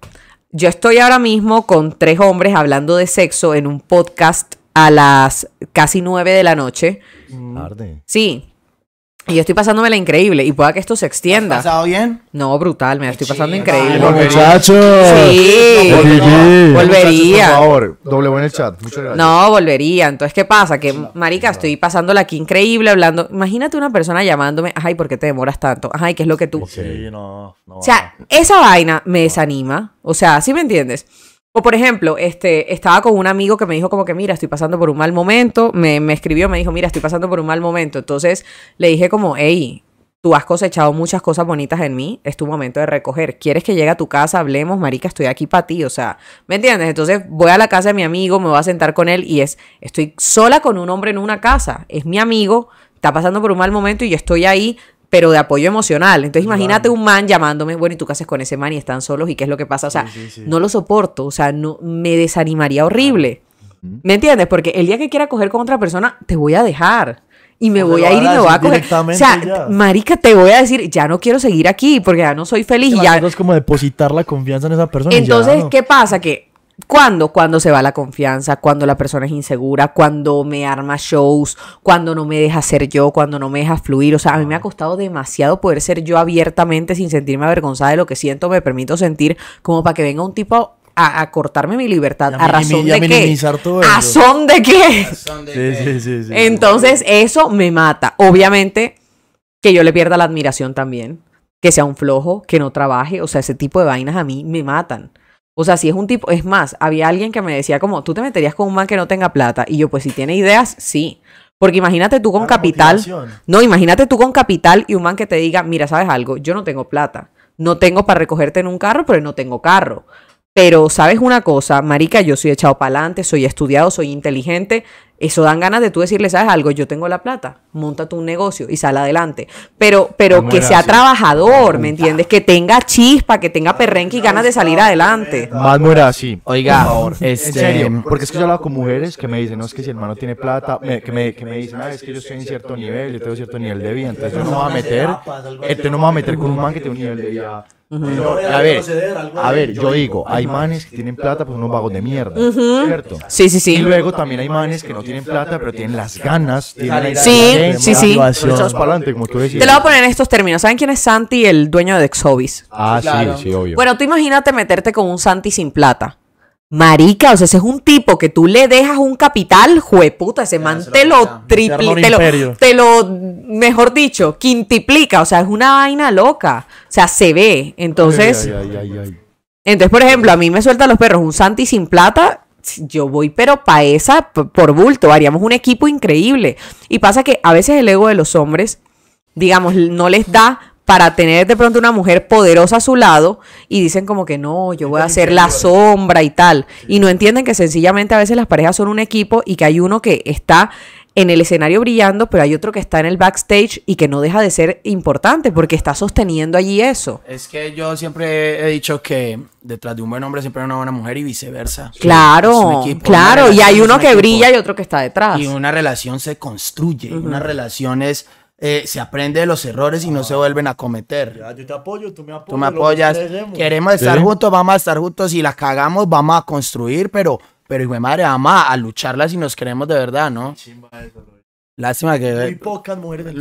Yo estoy ahora mismo con tres hombres hablando de sexo en un podcast a las casi nueve de la noche. Mm. Tarde. Sí, y yo estoy pasándome la increíble y pueda que esto se extienda. ¿Has pasado bien? No, brutal, me estoy pasando increíble. muchachos. Sí. volvería. volvería. Por favor, doble buen el chat. Muchas gracias. No, volvería. Entonces, ¿qué pasa? Que, marica, estoy pasándola aquí increíble hablando. Imagínate una persona llamándome, ay, ¿por qué te demoras tanto? Ay, ¿qué es lo que tú? Sí, no. O sea, esa vaina me desanima. O sea, ¿sí me entiendes? O por ejemplo, este, estaba con un amigo que me dijo como que, mira, estoy pasando por un mal momento, me, escribió, me dijo, mira, estoy pasando por un mal momento. Entonces le dije como, hey, tú has cosechado muchas cosas bonitas en mí, es tu momento de recoger. ¿Quieres que llegue a tu casa, hablemos, marica, estoy aquí para ti? O sea, ¿me entiendes? Entonces voy a la casa de mi amigo, me voy a sentar con él y es, estoy sola con un hombre en una casa, es mi amigo, está pasando por un mal momento y yo estoy ahí pero de apoyo emocional. Entonces imagínate un man llamándome, bueno, ¿y tú qué con ese man y están solos y qué es lo que pasa? O sea, no lo soporto, o sea, no, me desanimaría horrible. ¿Me entiendes? Porque el día que quiera coger con otra persona, te voy a dejar. Y me voy a ir y me voy a coger. O sea, marica, te voy a decir, ya no quiero seguir aquí porque ya no soy feliz. ya... Es como depositar la confianza en esa persona. Entonces, ¿qué pasa? Que ¿Cuándo? Cuando se va la confianza, cuando la persona es insegura, cuando me arma shows, cuando no me deja ser yo, cuando no me deja fluir. O sea, a mí me ha costado demasiado poder ser yo abiertamente sin sentirme avergonzada de lo que siento, me permito sentir como para que venga un tipo a, cortarme mi libertad. A, razón de qué? ¿A de qué? Entonces, eso me mata. Obviamente, que yo le pierda la admiración también. Que sea un flojo, que no trabaje. O sea, ese tipo de vainas a mí me matan. O sea, si es un tipo, es más, había alguien que me decía como, tú te meterías con un man que no tenga plata. Y yo, pues si tiene ideas, sí. Porque imagínate tú con capital. No, imagínate tú con capital y un man que te diga, mira, ¿sabes algo? Yo no tengo plata. No tengo para recogerte en un carro, pero no tengo carro. Pero, ¿sabes una cosa? Marica, yo soy echado para adelante, soy estudiado, soy inteligente. Eso dan ganas de tú decirle, ¿sabes algo? Yo tengo la plata, monta tu negocio y sal adelante. Pero, pero que sea trabajador, ¿me entiendes? Que tenga chispa, que tenga perrenque y ganas de salir adelante. Más muera sí así. Oiga, este, en serio, porque es que yo hablado con mujeres que me dicen, no, es que si el hermano tiene plata, que, me, dicen, ah, es que yo estoy en cierto nivel, yo tengo cierto nivel de vida, entonces yo no me voy a meter, este no me voy a meter con un man que tiene un nivel de vida a ver, yo digo, hay manes que tienen plata, pues unos vagos pues, de mierda, ¿cierto? Sí, sí, sí. Y luego también hay manes que no tienen plata, pero tienen las ganas, tienen sí, sí, sí. Te lo voy a poner en estos términos. ¿Saben quién es Santi, el dueño de exobis Ah, sí, sí, obvio. Bueno, tú imagínate meterte con un Santi sin plata. Marica, o sea, ese es un tipo que tú le dejas un capital, jueputa, ese man te lo triplica, te, lo, mejor dicho, quintiplica, o sea, es una vaina loca, o sea, se ve, entonces, entonces, por ejemplo, a mí me sueltan los perros un Santi sin plata, yo voy pero pa' esa, por bulto, haríamos un equipo increíble, y pasa que a veces el ego de los hombres, digamos, no les da para tener de pronto una mujer poderosa a su lado y dicen como que no, yo voy a hacer la sombra y tal. Y no entienden que sencillamente a veces las parejas son un equipo y que hay uno que está en el escenario brillando, pero hay otro que está en el backstage y que no deja de ser importante porque está sosteniendo allí eso. Es que yo siempre he dicho que detrás de un buen hombre siempre hay una buena mujer y viceversa. Claro, claro, y hay uno que brilla y otro que está detrás. Y una relación se construye, una relación es eh, se aprende de los errores y no se ah. vuelven a cometer. yo te apoyo, tú me apoyas. Tú me apoyas. Queremos estar juntos, vamos a estar juntos. Si las cagamos, vamos a construir, pero, pero hijo de madre, vamos a, lucharlas y nos queremos de verdad, ¿no? Lástima que. Muy pocas mujeres.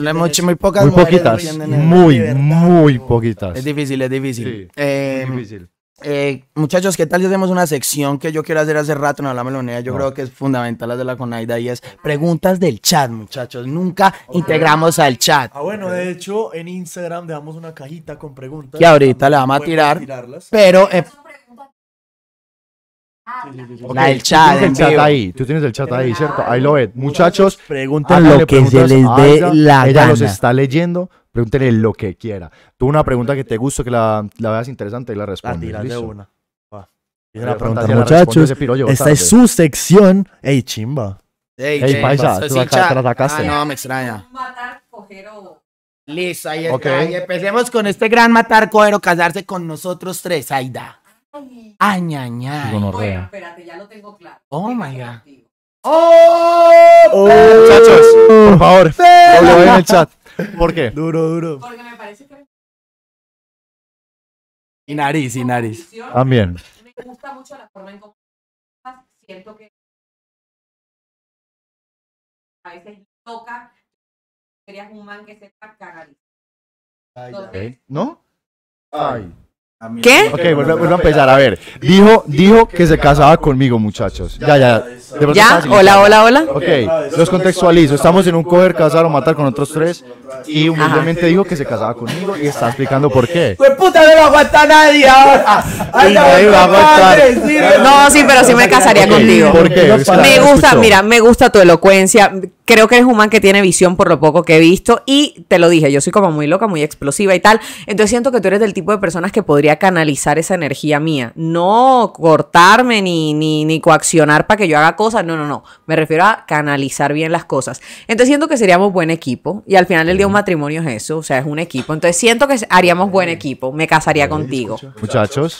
muy pocas muy Poquitas, muy, muy poquitas. Es difícil, es difícil. es eh, difícil. Eh, muchachos, ¿qué tal si hacemos una sección que yo quiero hacer hace rato en la melonea? Yo creo que es fundamental la de la Conaida y es preguntas del chat, muchachos. Nunca integramos al chat. Ah, bueno, de hecho, en Instagram damos una cajita con preguntas. Que ahorita le vamos a tirar. Pero eh, Ah, okay, el chat ahí, tú tienes el chat ahí, ¿cierto? Ahí lo ves, Muchachos, pregúntenle lo que se les dé la la Ella gana. los está leyendo, pregúntenle lo que quiera. Tú una pregunta que te guste, que la, la veas interesante y la respondes. La de una. Y la pregunta, la muchachos, esta es su sección. Ey, chimba. Ey, hey, paisa, tú acá, te la sacaste. Ah, no, me extraña. Matar, coger o... ahí está. empecemos con este gran matar, coger casarse con nosotros tres, da Añaña. Bueno, espérate, ya lo tengo claro. Oh my god. ¡Oh! oh muchachos, por favor, lo en el chat. ¿Por qué? Duro, duro. Porque me parece que. Y nariz, y nariz. También. Me gusta mucho la forma en cómo siento que a veces toca serías un man que sepa está cagando. ¿No? Ay. ¿Qué? Ok, vuelvo, a empezar. A ver, dijo, dijo que se casaba conmigo, muchachos. Ya, ya. ¿Ya? Hola, hola, hola. Ok, los contextualizo. Estamos en un coger, casar o matar con otros tres. Y humildemente dijo que se casaba conmigo y está explicando por qué. ¡Pues puta, no lo aguanta nadie ahora! no, sí, pero sí me casaría contigo. Me gusta, mira, me gusta tu elocuencia. Creo que eres un man que tiene visión por lo poco que he visto. Y te lo dije, yo soy como muy loca, muy explosiva y tal. Entonces siento que tú eres del tipo de personas que podría canalizar esa energía mía. No cortarme ni, ni, coaccionar para que yo haga cosas. No, no, no. Me refiero a canalizar bien las cosas. Entonces siento que seríamos buen equipo. Y al final día un matrimonio es eso, o sea, es un equipo. Entonces siento que haríamos buen equipo, me casaría contigo. Muchachos,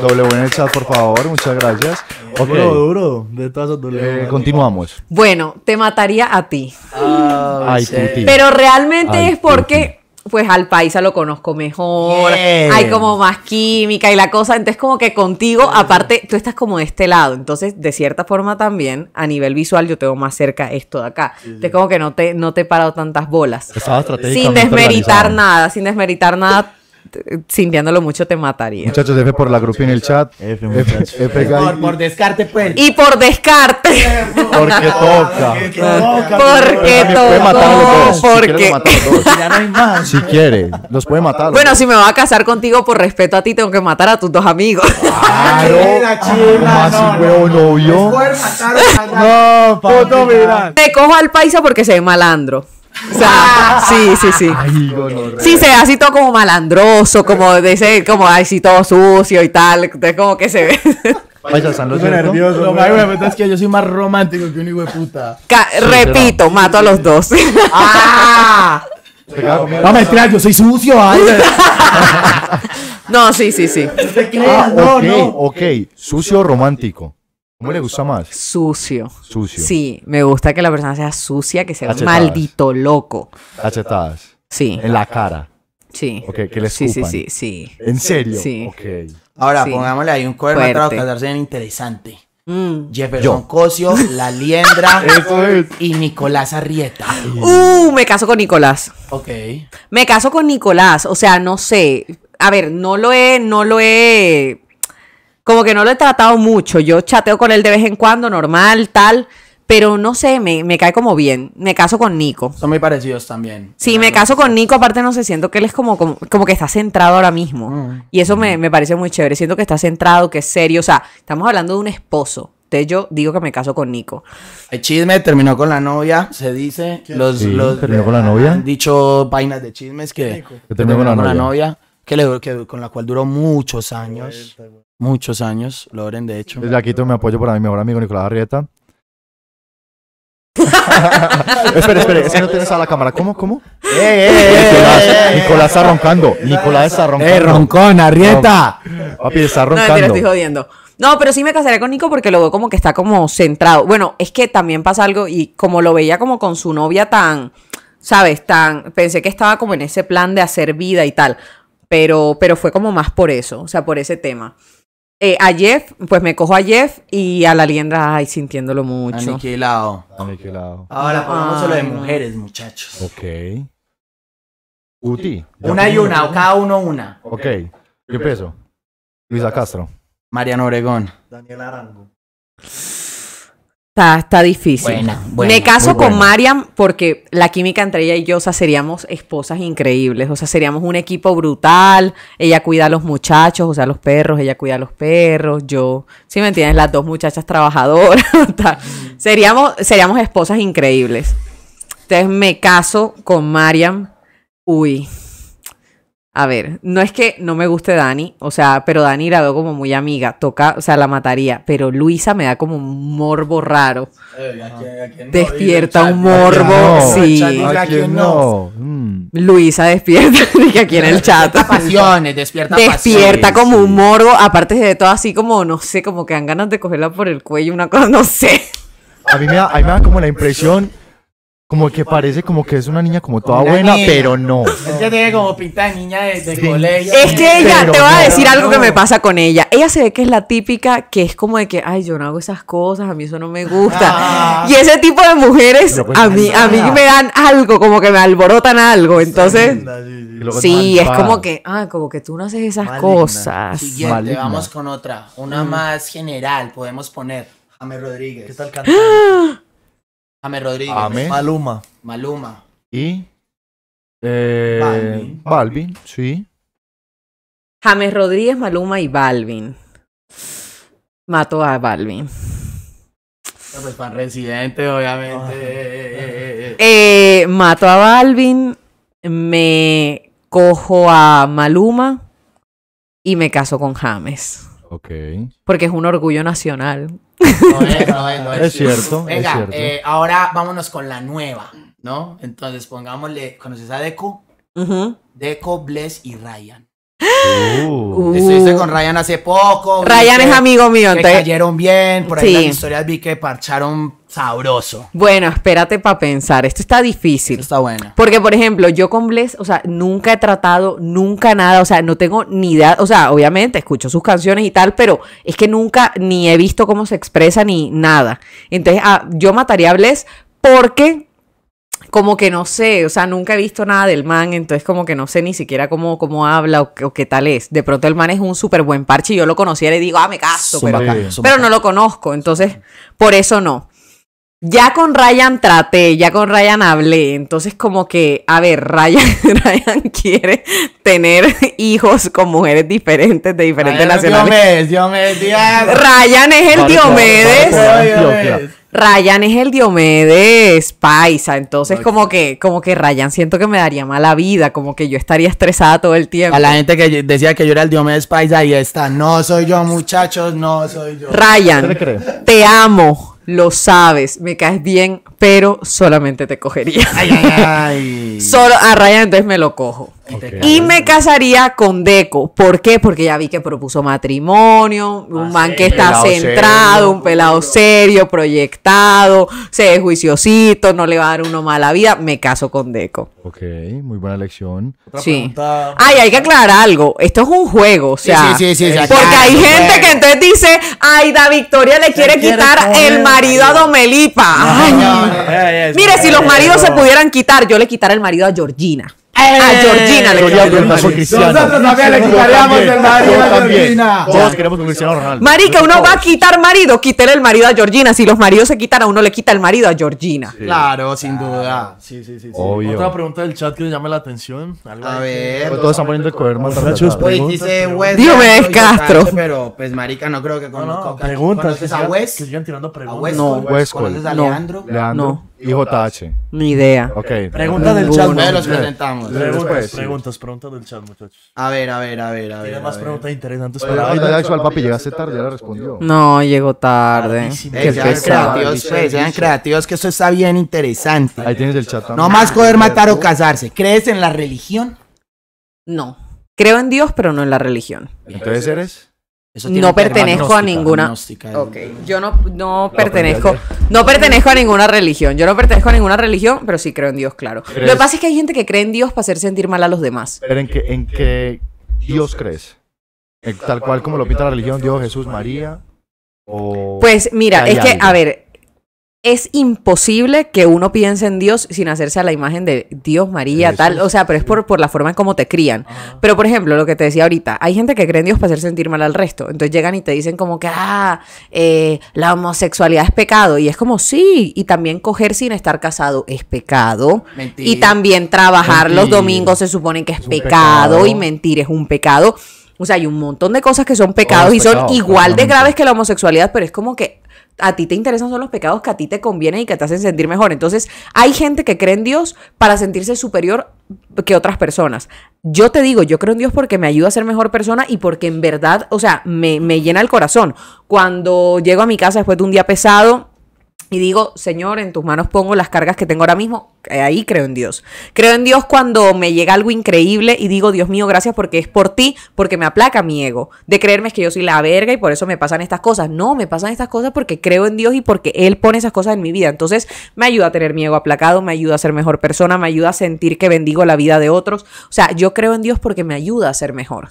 doble buen chat, por favor, muchas gracias. Otro Duro, de todas eh, continuamos. Bueno, te mataría a ti. Ah, Pero realmente es porque pues al paisa lo conozco mejor, hay como más química y la cosa, entonces como que contigo, aparte, tú estás como de este lado, entonces de cierta forma también, a nivel visual, yo tengo más cerca esto de acá, como que no te, no te he parado tantas bolas, sin desmeritar nada, sin desmeritar nada Sintiéndolo mucho te mataría. Muchachos, F por la grupa en el chat. por, descarte, pues. Y por descarte. porque toca. Porque toca. Porque toca. Ya no hay más. Si quiere, los puede matar. Bueno, si me va a casar contigo por respeto a ti, tengo que matar a tus dos amigos. Claro. Más huevo novio. No, puto, mira. Te cojo al paisa porque se ve malandro sí, sí, sí. sí, se ve así todo como malandroso, como de ese, como sí, todo sucio y tal. Entonces, como que se ve. Vaya, San Luis. nervioso. No, la verdad es que yo soy más romántico que un hijo de puta. repito, mato a los dos. ¡Ah! Vamos a yo soy sucio. Ay. no, sí, sí, sí. Ah, ok, sucio romántico. ¿Cómo le gusta más? Sucio. Sucio. Sí, me gusta que la persona sea sucia, que sea un maldito loco. Achetadas. Sí. En la cara. Sí. Ok, que le escupan. Sí, sí, sí, sí. ¿En serio? Sí. Ok. Ahora, pongámosle ahí un cover para casarse interesante. Mm. Jefferson Cosio, La Liendra y Nicolás Arrieta. Uh, me caso con Nicolás. Ok. Me caso con Nicolás, o sea, no sé. A ver, no lo he, no lo he como que no lo he tratado mucho. Yo chateo con él de vez en cuando, normal, tal. Pero no sé, me, cae como bien. Me caso con Nico. Son muy parecidos también. Sí, me caso con Nico. Aparte, no sé, siento que él es como, como, que está centrado ahora mismo. Mm. Y eso me, parece muy chévere. Siento que está centrado, que es serio. O sea, estamos hablando de un esposo yo digo que me caso con Nico. El chisme terminó con la novia, se dice. Los, terminó con la novia. dicho vainas de chismes que, terminó, con, la, novia. que, le, que con la cual duró muchos años muchos años, Loren, de hecho. Desde aquí tomo mi apoyo para mi mejor amigo Nicolás Arrieta. espera, espera, es que no tienes a la cámara. ¿Cómo? ¿Cómo? ¡Eh, eh, eh, eh Nicolás, eh, Nicolás está roncando. Nicolás está roncando. roncón, Arrieta! Papi, está roncando. No, te estoy jodiendo. No, pero sí me casaré con Nico porque lo veo como que está como centrado. Bueno, es que también pasa algo y como lo veía como con su novia tan, ¿sabes? Tan, pensé que estaba como en ese plan de hacer vida y tal, pero, pero fue como más por eso, o sea, por ese tema. Eh, a Jeff, pues me cojo a Jeff y a la liendra, ay, sintiéndolo mucho. Aniquilado. Aniquilado. Ahora pongamos lo de mujeres, muchachos. Ok. Uti. Una y una, o cada uno una. Ok. ¿qué peso? Luisa Castro. Mariano Oregón. Daniel Arango. Está, está difícil. Me caso con Mariam porque la química entre ella y yo, o sea, seríamos esposas increíbles. O sea, seríamos un equipo brutal. Ella cuida a los muchachos, o sea, los perros, ella cuida a los perros, yo. si me entiendes? Las dos muchachas trabajadoras. seríamos, seríamos esposas increíbles. Entonces me caso con Mariam. Uy, a ver, no es que no me guste Dani, o sea, pero Dani la veo como muy amiga, toca, o sea, la mataría, pero Luisa me da como un morbo raro. Despierta un morbo, sí. no? Mm. Luisa despierta, dije aquí en el chat. Despierta pasiones, despierta Despierta como un morbo, aparte de todo así como, no sé, como que dan ganas de cogerla por el cuello, una cosa, no sé. A mí me a mí me da como la impresión como que parece como que es una niña como toda buena, pero no. Es que tiene como pinta de niña de, colegio. Es que ella, te voy a decir algo que me pasa con ella. Ella se ve que es la típica que es como de que, ay, yo no hago esas cosas, a mí eso no me gusta. Ah. y ese tipo de mujeres a mí, a mí me dan algo, como que me alborotan algo. Entonces, sí, es como que, ah, como que tú no haces esas cosas. Siguiente, vamos con otra, una mm. más general, podemos poner. James Rodríguez. ¿Qué tal cantante? James Rodríguez. Maluma. Maluma. Y. Eh, Balvin. sí. James Rodríguez, Maluma y Balvin. Mato a Balvin. Pues para residente, obviamente. Eh, mato a Balvin, me cojo a Maluma y me caso con James. Ok. Porque es un orgullo nacional. es, cierto. es cierto. Eh, ahora vámonos con la nueva, ¿no? Entonces pongámosle, ¿conoces a Deco? Deco, Bless y Ryan. Uh. uh. Estuviste con Ryan hace poco. Ryan es amigo mío. te cayeron bien. Por ahí en las historias vi que parcharon sabroso. Bueno, espérate para pensar. Esto está difícil. está bueno. Porque, por ejemplo, yo con Bless, o sea, nunca he tratado, nunca nada, o sea, no tengo ni idea, o sea, obviamente escucho sus canciones y tal, pero es que nunca ni he visto cómo se expresa ni nada. Entonces, ah, yo mataría a Bless porque como que no sé, o sea, nunca he visto nada del man, entonces como que no sé ni siquiera cómo, cómo habla o, qué tal es. De pronto el man es un súper buen parche y yo lo conocía y digo, ah, me caso, pero, pero no lo conozco, entonces por eso no. Ya con Ryan traté, ya con Ryan hablé, entonces como que, a ver, Ryan, Ryan quiere tener hijos con mujeres diferentes de diferentes Ryan nacionalidades. Ryan es el Diomedes. Ryan es el Diomedes paisa, entonces como que como que Ryan siento que me daría mala vida, como que yo estaría estresada todo el tiempo. A la gente que decía que yo era el Diomedes paisa y está, no soy yo, muchachos, no soy yo. Ryan, te amo lo sabes, me caes bien, pero solamente te cogería. Solo a ah, Ryan entonces me lo cojo. Y me casaría con Deco. ¿Por qué? Porque ya vi que propuso matrimonio, un ah, man que está centrado, un pelado serio, proyectado, se es juiciosito, no le va a dar uno mala vida. Me caso con Deco. Ok, muy buena elección. sí. Ay, hay que aclarar algo. Esto es un juego, o sea. porque hay gente que entonces dice, ay, da Victoria le quiere, quitar el marido a Domelipa. mire, si los maridos se pudieran quitar, yo le quitara el marido a Georgina a eh, Georgina le Nosotros también le quitaríamos el marido a Georgina. Todos queremos un Cristiano Ronaldo. Marica, uno va a quitar marido, quítale el marido a Georgina. Si los maridos se quitan, a uno le quita el marido a Georgina. Claro, sin duda. Sí, sí, sí. Otra pregunta del chat que le llama la atención. A ver. Pues, todos están poniendo el cover más Pues Dime, Castro. Pero, pues, marica, no creo que conozco. Preguntas. ¿Conoces a Wes? Que sigan tirando preguntas. No. a Leandro? No. IJH. Ni idea. Ok. Pregunta del chat. de los presentamos. Preguntas, preguntas del chat, muchachos. A ver, a ver, a ver. A ver, Tiene más preguntas interesantes para Ay, dale papi, llegaste tarde, ya respondió. No, llegó tarde. Qué pesado. Pues, sean creativos, que eso está bien interesante. Ahí tienes el chat No más poder matar o casarse. ¿Crees en la religión? No. Creo en Dios, pero no en la religión. ¿Entonces eres? no pertenezco a ninguna. Yo no, no pertenezco. No pertenezco a ninguna religión. Yo no pertenezco a ninguna religión, pero sí creo en Dios, claro. Lo que pasa es que hay gente que cree en Dios para hacer sentir mal a los demás. Pero en qué en Dios crees. tal cual como lo pinta la religión, Dios, Jesús, María. pues mira, es que, a ver, es imposible que uno piense en Dios sin hacerse a la imagen de Dios, María, tal. O sea, pero es por, la forma en cómo te crían. Pero, por ejemplo, lo que te decía ahorita, hay gente que cree en Dios para hacer sentir mal al resto. Entonces llegan y te dicen como que, ah, eh, la homosexualidad es pecado. Y es como, sí. Y también coger sin estar casado es pecado. Y también trabajar los domingos se supone que es, pecado, Y mentir es un pecado. O sea, hay un montón de cosas que son pecados y son igual de graves que la homosexualidad, pero es como que a ti te interesan son los pecados que a ti te convienen y que te hacen sentir mejor. Entonces, hay gente que cree en Dios para sentirse superior que otras personas. Yo te digo, yo creo en Dios porque me ayuda a ser mejor persona y porque en verdad, o sea, me, me llena el corazón. Cuando llego a mi casa después de un día pesado y digo, Señor, en tus manos pongo las cargas que tengo ahora mismo, eh, ahí creo en Dios. Creo en Dios cuando me llega algo increíble y digo, Dios mío, gracias porque es por ti, porque me aplaca mi ego. De creerme es que yo soy la verga y por eso me pasan estas cosas. No, me pasan estas cosas porque creo en Dios y porque Él pone esas cosas en mi vida. Entonces me ayuda a tener mi ego aplacado, me ayuda a ser mejor persona, me ayuda a sentir que bendigo la vida de otros. O sea, yo creo en Dios porque me ayuda a ser mejor.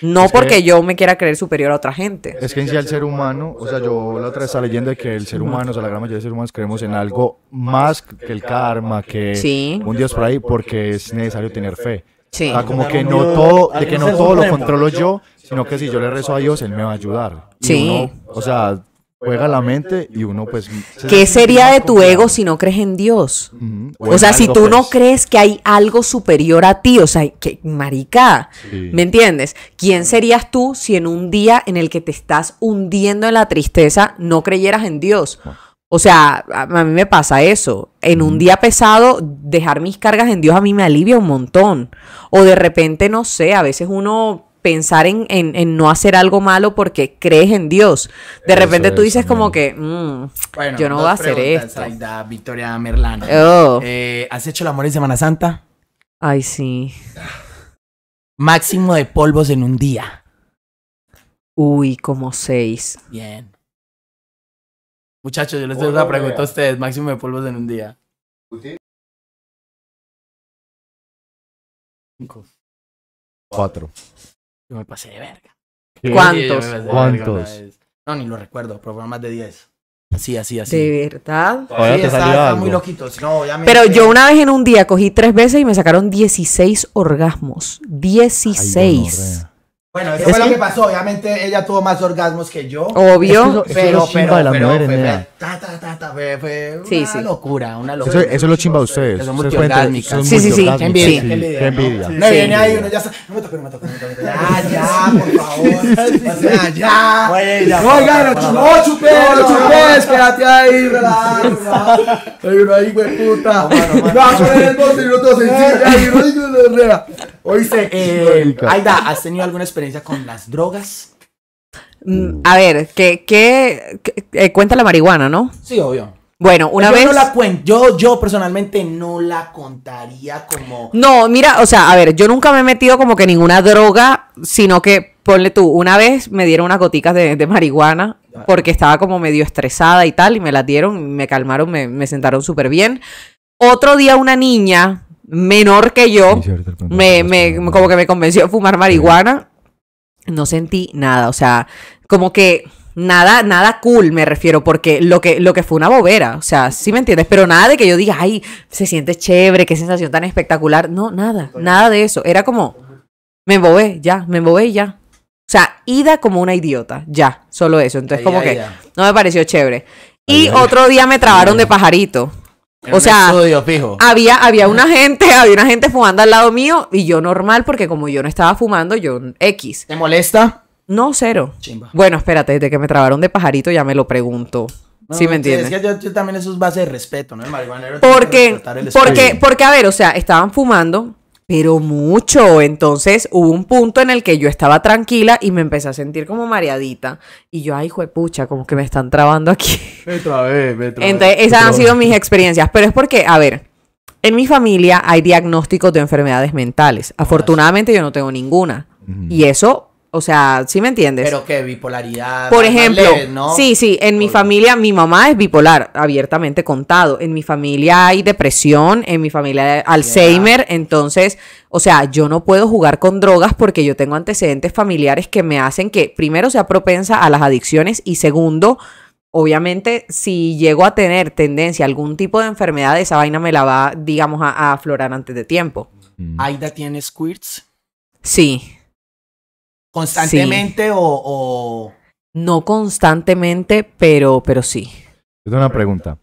No porque yo me quiera creer superior a otra gente. Es que en el ser humano, o sea, yo la otra vez leyenda leyendo que el ser humano, o sea, la gran mayoría de seres humanos creemos en algo más que el karma, que un Dios por ahí porque es necesario tener fe. O sea, como que no todo, que no todo lo controlo yo, sino que si yo le rezo a Dios, Él me va a ayudar. sí. o sea, juega la mente y uno pues... ¿Qué sería de tu ego si no crees en Dios? O, sea, si tú no crees que hay algo superior a ti, o sea, que marica, ¿me entiendes? ¿Quién serías tú si en un día en el que te estás hundiendo en la tristeza no creyeras en Dios? O sea, a mí me pasa eso. En un día pesado, dejar mis cargas en Dios a mí me alivia un montón. O de repente, no sé, a veces uno pensar en, no hacer algo malo porque crees en Dios. De repente tú dices como que, mm, yo no voy a hacer esto. Victoria Merlano. Oh. Eh, ¿Has hecho el amor en Semana Santa? Ay, sí. Máximo de polvos en un día. Uy, como seis. Bien. Muchachos, yo les doy una pregunta a ustedes. Máximo de polvos en un día. Cinco. Cuatro. Yo me pasé de verga. ¿Cuántos? ¿Cuántos? no, ni lo recuerdo, pero fue más de diez. Así, así, así. ¿De verdad? te muy loquito. pero yo una vez en un día cogí tres veces y me sacaron 16 orgasmos. 16. Bueno, eso fue lo que pasó. Obviamente ella tuvo más orgasmos que yo. Obvio. pero, pero, fue, una locura, una locura. Eso, lo chimba de ustedes. Sí, sí, sí. Qué envidia. Sí, envidia. No, viene ahí uno ya No me toques, no me toques. Ya, ya, por favor. ya. no chupes no ahí, Hay uno ahí, güey, puta. No, el y Oye, eh, Aida, ¿has tenido alguna experiencia con las drogas? Mm, a ver, ¿qué, eh, cuenta la marihuana, ¿no? Sí, obvio. Bueno, una vez. la Yo, personalmente no la contaría como. No, mira, o sea, a ver, yo nunca me he metido como que ninguna droga, sino que, ponle tú, una vez me dieron unas goticas de, marihuana porque estaba como medio estresada y tal, y me las dieron, me calmaron, me, me sentaron súper bien. Otro día una niña menor que yo, me, como que me convenció a fumar marihuana, no sentí nada, o sea, como que nada, nada cool me refiero, porque lo que, lo que fue una bobera, o sea, sí me entiendes, pero nada de que yo diga, ay, se siente chévere, qué sensación tan espectacular, no, nada, nada de eso, era como, me embobé, ya, me embobé ya. O sea, ida como una idiota, ya, solo eso, entonces como que no me pareció chévere. Y otro día me trabaron de pajarito o sea, había había una gente, había una gente fumando al lado mío y yo normal porque como yo no estaba fumando, yo X. ¿Te molesta? No, cero. Bueno, espérate, desde que me trabaron de pajarito ya me lo pregunto. sí, me entiendes. yo, también eso es base de respeto, ¿no? Porque, porque, porque, a ver, o sea, estaban fumando pero mucho. Entonces hubo un punto en el que yo estaba tranquila y me empecé a sentir como mareadita. Y yo, ay, pucha, como que me están trabando aquí. Me trabé, me trabé. Entonces, esas han sido mis experiencias. Pero es porque, a ver, en mi familia hay diagnósticos de enfermedades mentales. Afortunadamente yo no tengo ninguna. Y eso o sea, ¿sí me entiendes? Pero que bipolaridad. Por ejemplo, ¿no? sí, sí, en mi familia, mi mamá es bipolar, abiertamente contado. En mi familia hay depresión, en mi familia hay Alzheimer. Entonces, o sea, yo no puedo jugar con drogas porque yo tengo antecedentes familiares que me hacen que, primero, sea propensa a las adicciones y, segundo, obviamente, si llego a tener tendencia a algún tipo de enfermedad, esa vaina me la va, digamos, a, aflorar antes de tiempo. Mm. ¿Aida tiene squirts? Sí. ¿Constantemente o, No constantemente, pero, pero sí. Es una pregunta.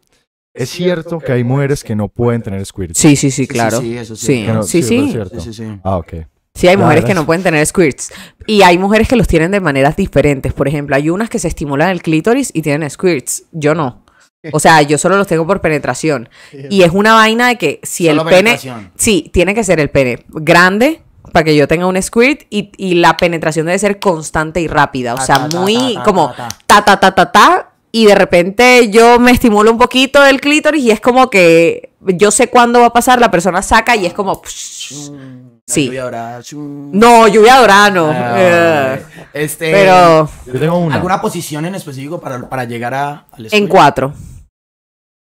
¿Es cierto que hay mujeres que no pueden tener squirts? Sí, sí, sí, claro. Sí, sí, eso sí. Sí, sí, Ah, ok. Sí, hay mujeres que no pueden tener squirts. Y hay mujeres que los tienen de maneras diferentes. Por ejemplo, hay unas que se estimulan el clítoris y tienen squirts. Yo no. O sea, yo solo los tengo por penetración. Y es una vaina de que si el pene. Sí, tiene que ser el pene grande para que yo tenga un squirt y, la penetración debe ser constante y rápida. O ah, sea, muy como ta, ta, ta, ta, ta. Y de repente yo me estimulo un poquito el clítoris y es como que yo sé cuándo va a pasar, la persona saca y es como... Ah, sí. No, lluvia dorada no. Ah, eh. este, pero. tengo ¿Alguna posición en específico para, llegar a, En cuatro.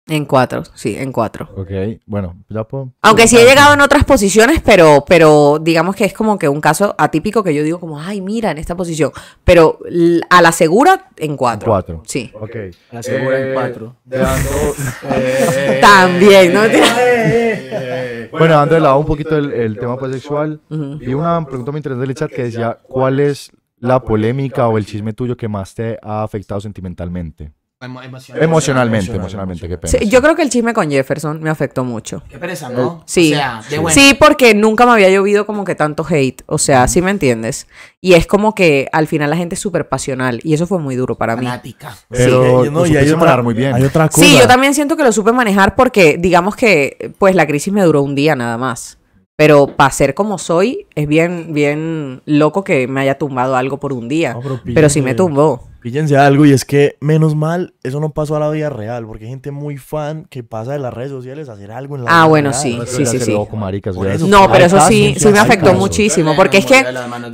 En cuatro, sí, en cuatro. Ok, bueno, ya puedo. Aunque sí he llegado en otras posiciones, pero, pero digamos que es como que un caso atípico que yo digo como, ay, mira, en esta posición. Pero a la segura, en cuatro. cuatro. Sí. Ok. A la segura, en eh, cuatro. Eh, También, ¿no? Eh, bueno, ando de lado un poquito el, tema sexual, una pregunta muy interesante del chat que decía, ¿cuál es la polémica o el chisme tuyo que más te ha afectado sentimentalmente? emocionalmente. Emocionalmente, qué pena. yo creo que el chisme con Jefferson me afectó mucho. Qué pereza, ¿no? Eh, sí. Sí, porque nunca me había llovido como que tanto hate. O sea, si me entiendes. Y es como que al final la gente es súper pasional. Y eso fue muy duro para mí. Pero sí. y hay muy bien. Sí, yo también siento que lo supe manejar porque, digamos que, pues la crisis me duró un día nada más. Pero para ser como soy, es bien, bien loco que me haya tumbado algo por un día. pero sí me tumbó. Fíjense algo y es que, menos mal, eso no pasó a la vida real, porque hay gente muy fan que pasa de las redes sociales a hacer algo en la Ah, vida bueno, real. sí, bueno, sí, sí, sí. no, pero eso sí, sí me afectó muchísimo, porque es que,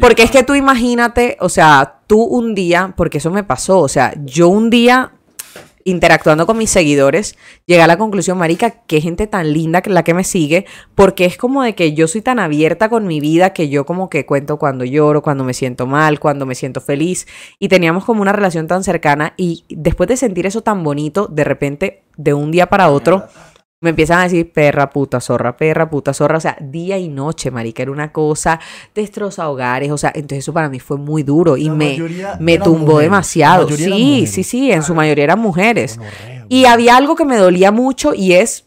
porque es que tú imagínate, o sea, tú un día, porque eso me pasó, o sea, yo un día interactuando con mis seguidores, llegué a la conclusión, Marica, qué gente tan linda la que me sigue, porque es como de que yo soy tan abierta con mi vida que yo como que cuento cuando lloro, cuando me siento mal, cuando me siento feliz, y teníamos como una relación tan cercana y después de sentir eso tan bonito, de repente, de un día para otro me empiezan a decir perra, puta, zorra, perra, puta, zorra, o sea, día y noche, marica, era una cosa, destroza hogares, o sea, entonces eso para mí fue muy duro y me, me tumbó demasiado. Sí, sí, sí, en su mayoría eran mujeres. y había algo que me dolía mucho y es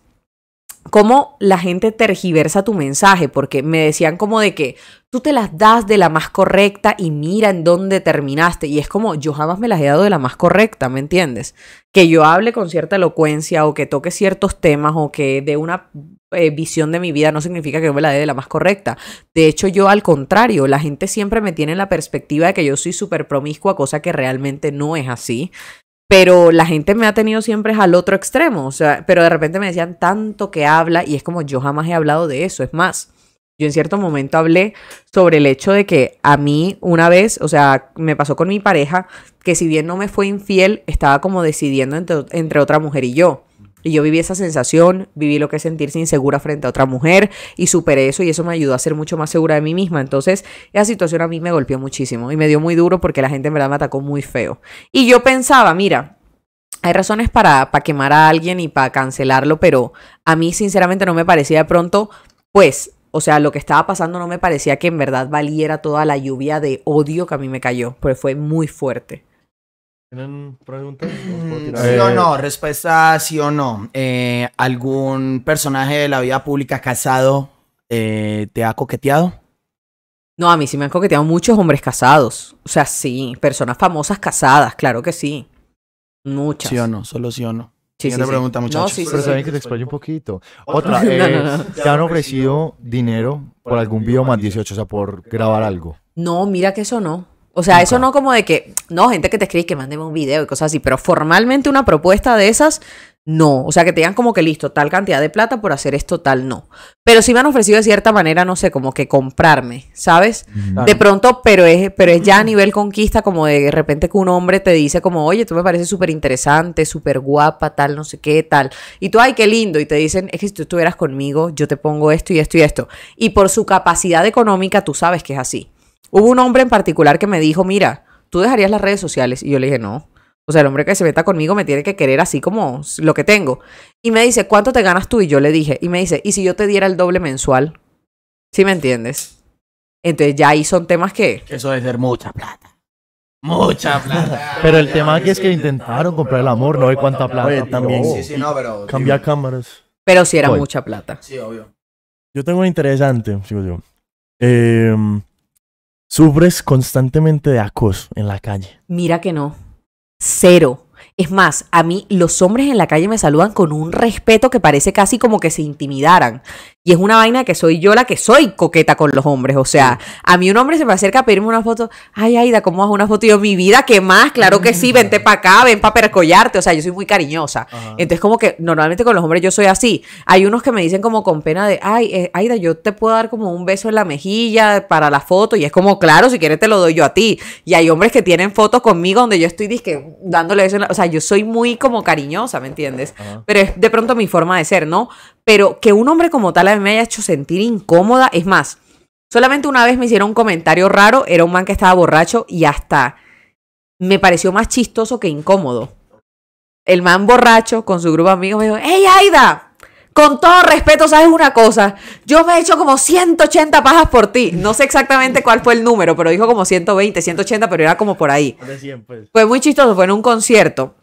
cómo la gente tergiversa tu mensaje, porque me decían como de que tú te las das de la más correcta y mira en dónde terminaste. Y es como, yo jamás me las he dado de la más correcta, ¿me entiendes? Que yo hable con cierta elocuencia o que toque ciertos temas o que dé una eh, visión de mi vida no significa que yo me la dé de la más correcta. De hecho, yo al contrario, la gente siempre me tiene en la perspectiva de que yo soy súper promiscua, cosa que realmente no es así. Pero la gente me ha tenido siempre al otro extremo, o sea, pero de repente me decían tanto que habla y es como yo jamás he hablado de eso, es más, yo en cierto momento hablé sobre el hecho de que a mí una vez, o sea, me pasó con mi pareja que si bien no me fue infiel, estaba como decidiendo entre, entre otra mujer y yo. Y yo viví esa sensación, viví lo que es sentirse insegura frente a otra mujer y superé eso y eso me ayudó a ser mucho más segura de mí misma. Entonces, esa situación a mí me golpeó muchísimo y me dio muy duro porque la gente en verdad me atacó muy feo. Y yo pensaba, mira, hay razones para, para quemar a alguien y para cancelarlo, pero a mí sinceramente no me parecía de pronto, pues o sea, lo que estaba pasando no me parecía que en verdad valiera toda la lluvia de odio que a mí me cayó, porque fue muy fuerte. ¿Tienen preguntas? Mm, sí o eh, no, respuesta sí o no. Eh, ¿Algún personaje de la vida pública casado eh, te ha coqueteado? No, a mí sí me han coqueteado muchos hombres casados. O sea, sí, personas famosas casadas, claro que sí. Muchas. Sí o no, solo sí o no. Sí, sí, pregunta, muchachos. No, Pero saben que te explayo un poquito. Otra, ¿te han ofrecido dinero por algún video más 18? O sea, por grabar algo. No, mira que eso no. O sea, eso no como de que, no, gente que te escribe que mandemos un video y cosas así, pero formalmente una propuesta de esas, no. O sea, que te digan como que listo, tal cantidad de plata por hacer esto, tal no. Pero sí me han ofrecido de cierta manera, no sé, como que comprarme, ¿sabes? De pronto, pero es, pero es ya a nivel conquista, como de repente que un hombre te dice como, oye, tú me pareces súper interesante, súper guapa, tal, no sé qué, tal. Y tú, ay, qué lindo. Y te dicen, es que si tú estuvieras conmigo, yo te pongo esto y esto y esto. Y por su capacidad económica, tú sabes que es así. Hubo un hombre en particular que me dijo, mira, tú dejarías las redes sociales. Y yo le dije, no. O sea, el hombre que se meta conmigo me tiene que querer así como lo que tengo. Y me dice, ¿cuánto te ganas tú? Y yo le dije, y me dice, ¿y si yo te diera el doble mensual? ¿Sí me entiendes? Entonces ya ahí son temas que... Eso es ser mucha plata. Mucha plata. Pero el tema aquí es que intentaron comprar el amor, no hay cuánta plata. también. Sí, sí, no, pero. Cambiar cámaras. Pero si sí era mucha plata. Sí, obvio. Yo tengo un interesante, sigo yo. Eh, ¿Sufres constantemente de acoso en la calle? Mira que no. Cero. Es más, a mí los hombres en la calle me saludan con un respeto que parece casi como que se intimidaran. Y es una vaina que soy yo la que soy coqueta con los hombres. O sea, a mí un hombre se me acerca a pedirme una foto. Ay, Aida, ¿cómo hago una foto? Y yo, mi vida, ¿qué más? Claro que sí, vente para acá, ven para percollarte. O sea, yo soy muy cariñosa. Entonces, como que normalmente con los hombres yo soy así. Hay unos que me dicen como con pena de, ay, eh, Aida, yo te puedo dar como un beso en la mejilla para la foto. Y es como, claro, si quieres te lo doy yo a ti. Y hay hombres que tienen fotos conmigo donde yo estoy dándole eso. O sea, yo soy muy como cariñosa, ¿me entiendes? Pero es de pronto mi forma de ser, ¿no? pero que un hombre como tal a mí me haya hecho sentir incómoda, es más, solamente una vez me hicieron un comentario raro, era un man que estaba borracho y hasta me pareció más chistoso que incómodo. El man borracho con su grupo de amigos me dijo, ¡Hey Aida! Con todo respeto, ¿sabes una cosa? Yo me he hecho como 180 pajas por ti. No sé exactamente cuál fue el número, pero dijo como 120, 180, pero era como por ahí. Pues. Fue muy chistoso, fue en un concierto.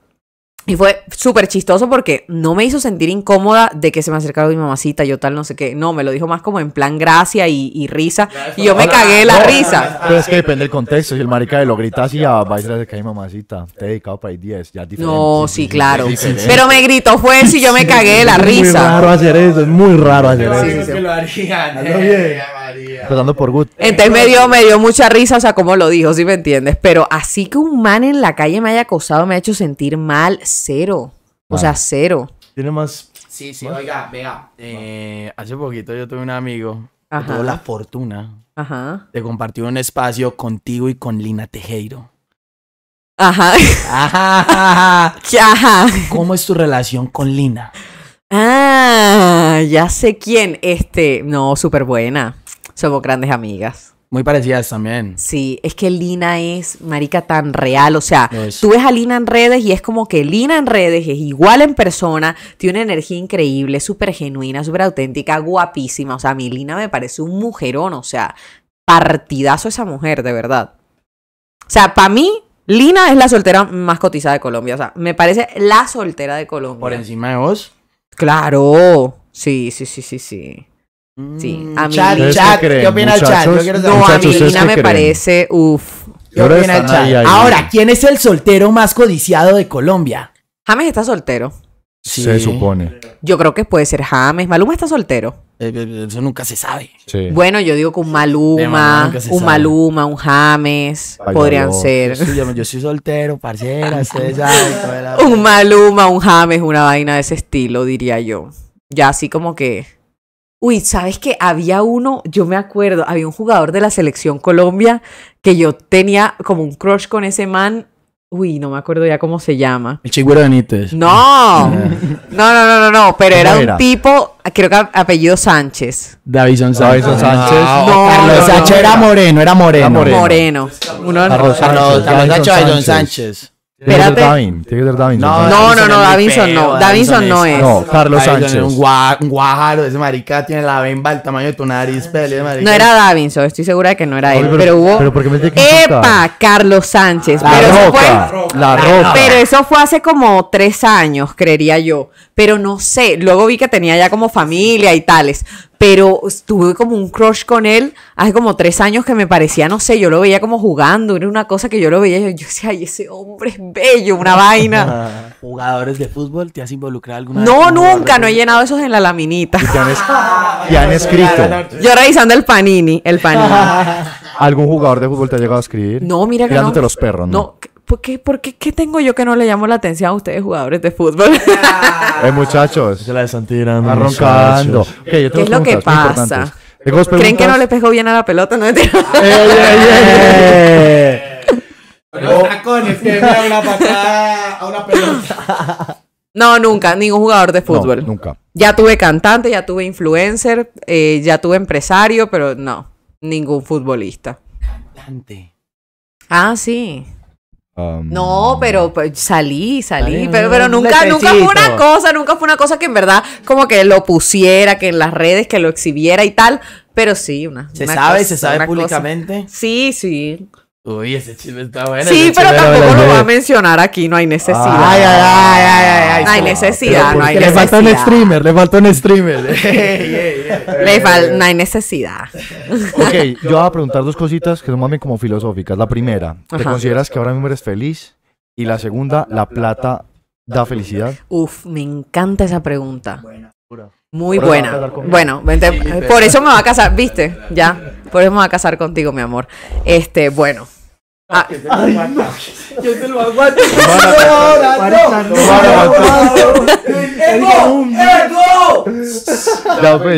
Y fue súper chistoso porque no me hizo sentir incómoda de que se me acercara mi mamacita, yo tal, no sé qué. No, me lo dijo más como en plan gracia y, risa. Y yo me cagué la risa. Pero es que depende del contexto. Si el marica de lo grita así, ya ah, va a decir que mi mamacita. Te he dedicado para ir 10. Ya No, sí, claro. Pero me gritó fuerte y yo me cagué la risa. Es muy raro hacer eso. Es muy raro hacer eso. Sí, sí, que lo harían. Empezando por Good. Entonces me dio, me dio mucha risa, o sea, como lo dijo, si me entiendes. Pero así que un man en la calle me haya acosado, me ha hecho sentir mal cero. O sea, cero. Tiene más. Sí, sí, oiga, vea. Eh, hace poquito yo tuve un amigo que tuvo la fortuna Ajá. de compartir un espacio contigo y con Lina Tejero. Ajá. Ajá. Ajá. ¿Cómo es tu relación con Lina? Ah, ya sé quién. Este, no, súper buena. Somos grandes amigas. Muy parecidas también. Sí, es que Lina es, marica, tan real. O sea, tú ves a Lina en redes y es como que Lina en redes es igual en persona, tiene una energía increíble, súper genuina, súper auténtica, guapísima. O sea, a mí Lina me parece un mujerón, o sea, partidazo esa mujer, de verdad. O sea, para mí, Lina es la soltera más cotizada de Colombia. O sea, me parece la soltera de Colombia. ¿Por encima de vos? Claro. Sí, sí, sí, sí, sí. Sí, mm, a ¿qué el chat? No, a me parece uff. ¿Qué opina el chat? Ahora, ¿quién es el soltero más codiciado de Colombia? James está soltero. Se supone. Yo creo que puede ser James. Maluma está soltero. Eh, eh, eh, eso nunca se sabe. Sí. Bueno, yo digo que un Maluma, un Maluma, un James podrían ser. Yo soy, yo, soltero, parcera, ustedes saben. Un Maluma, un James, una vaina de ese estilo, diría yo. Ya así como que. Uy, sabes qué? había uno, yo me acuerdo, había un jugador de la selección Colombia que yo tenía como un crush con ese man. Uy, no me acuerdo ya cómo se llama. El Chigüero Benítez. No, no, no, no, no, no, pero era, un tipo, creo que apellido Sánchez. Davison Sánchez. Sánchez. No, no, Carlos no, Sánchez era moreno, era moreno. moreno. Uno, Carlos, Sánchez. Carlos Sánchez. Espérate. Tiene que ser Davinson. No, no, no, Davinson no. Davinson no es. No, Carlos Sánchez. un, guajaro, ese marica tiene la bemba al tamaño de tu nariz, pele, marica. No era Davinson, estoy segura de que no era él, pero, hubo Epa, Carlos Sánchez, la pero roca, eso fue la roca. Pero eso fue hace como tres años, creería yo, pero no sé, luego vi que tenía ya como familia y tales, pero tuve como un crush con él hace como tres años que me parecía, no sé, yo lo veía como jugando, era una cosa que yo lo veía y yo decía, ay, ese hombre es bello, una vaina. ¿Jugadores de fútbol te has involucrado alguna no, No, nunca, no he llenado esos en la laminita. ¿Y han, escrito? Yo revisando el panini, el panini. ¿Algún jugador de fútbol te ha llegado a escribir? No, mira que los perros, ¿no? no ¿por qué, qué, tengo yo que no le llamo la atención a ustedes jugadores de fútbol? eh, muchachos. Se la están tirando. Arroncando. ¿Qué es lo que pasa? ¿Creen que no le pegó bien a la pelota? No No, nunca, ningún jugador de fútbol. nunca. Ya tuve cantante, ya tuve influencer, eh, ya tuve empresario, pero no, ningún futbolista. Cantante. Ah, sí. Um, no, pero pues, salí, salí, pero, pero nunca, nunca fue una cosa, nunca fue una cosa que en verdad como que lo pusiera, que en las redes, que lo exhibiera y tal, pero sí, una... ¿Se sabe? ¿Se sabe públicamente? Sí, sí. Uy, ese chisme está bueno. Sí, pero tampoco lo va a mencionar aquí, no hay necesidad. Ay, ay, ay, ay, No hay necesidad, no hay necesidad. Le falta un streamer, le falta un streamer. Le falta, no hay necesidad. Ok, yo voy a preguntar dos cositas que son más como filosóficas. La primera, ¿te consideras que ahora mismo eres feliz? Y la segunda, ¿la plata da felicidad? Uf, me encanta esa pregunta. Buena, pura. Muy buena. Bueno, por eso me va a casar, ¿viste? Ya, por eso me va a casar contigo, mi amor. Este, bueno no. Yo lo aguanto. Ahora no.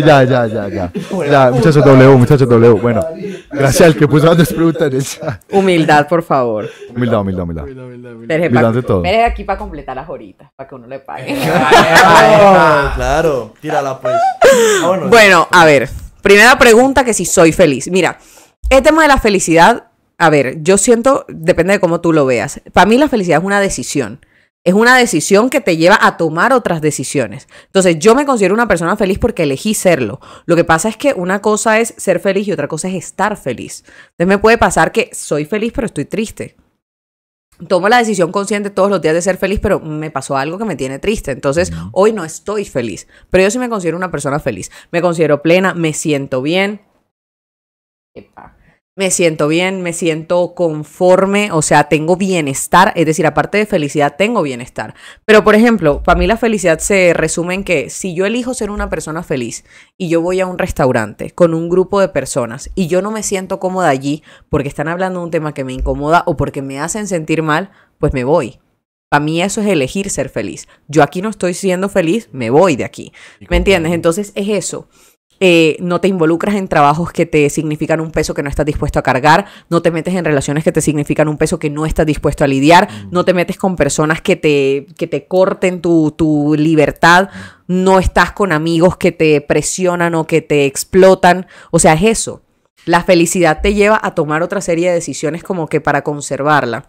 Ya, ya, ya, ya, ya. muchachos W, muchachos W. Bueno, gracias al que puso las dos preguntas en el Humildad, por favor. Humildad, humildad, humildad. Humildad de todo. aquí para completar las horitas, para que uno le pague. Claro, tírala pues. Bueno, a ver. Primera pregunta que si soy feliz. Mira, el tema de la felicidad a ver, yo siento, depende de cómo tú lo veas. Para mí la felicidad es una decisión. Es una decisión que te lleva a tomar otras decisiones. Entonces, yo me considero una persona feliz porque elegí serlo. Lo que pasa es que una cosa es ser feliz y otra cosa es estar feliz. Entonces, me puede pasar que soy feliz pero estoy triste. Tomo la decisión consciente todos los días de ser feliz, pero me pasó algo que me tiene triste. Entonces, hoy no estoy feliz, pero yo sí me considero una persona feliz. Me considero plena, me siento bien. Epa me siento bien, me siento conforme, o sea, tengo bienestar, es decir, aparte de felicidad, tengo bienestar. Pero, por ejemplo, para mí la felicidad se resume en que si yo elijo ser una persona feliz y yo voy a un restaurante con un grupo de personas y yo no me siento cómoda allí porque están hablando de un tema que me incomoda o porque me hacen sentir mal, pues me voy. Para mí eso es elegir ser feliz. Yo aquí no estoy siendo feliz, me voy de aquí. ¿Me entiendes? Entonces es eso. Eh, no te involucras en trabajos que te significan un peso que no estás dispuesto a cargar, no te metes en relaciones que te significan un peso que no estás dispuesto a lidiar, mm. no te metes con personas que te, que te corten tu, tu libertad, no estás con amigos que te presionan o que te explotan, o sea, es eso. La felicidad te lleva a tomar otra serie de decisiones como que para conservarla.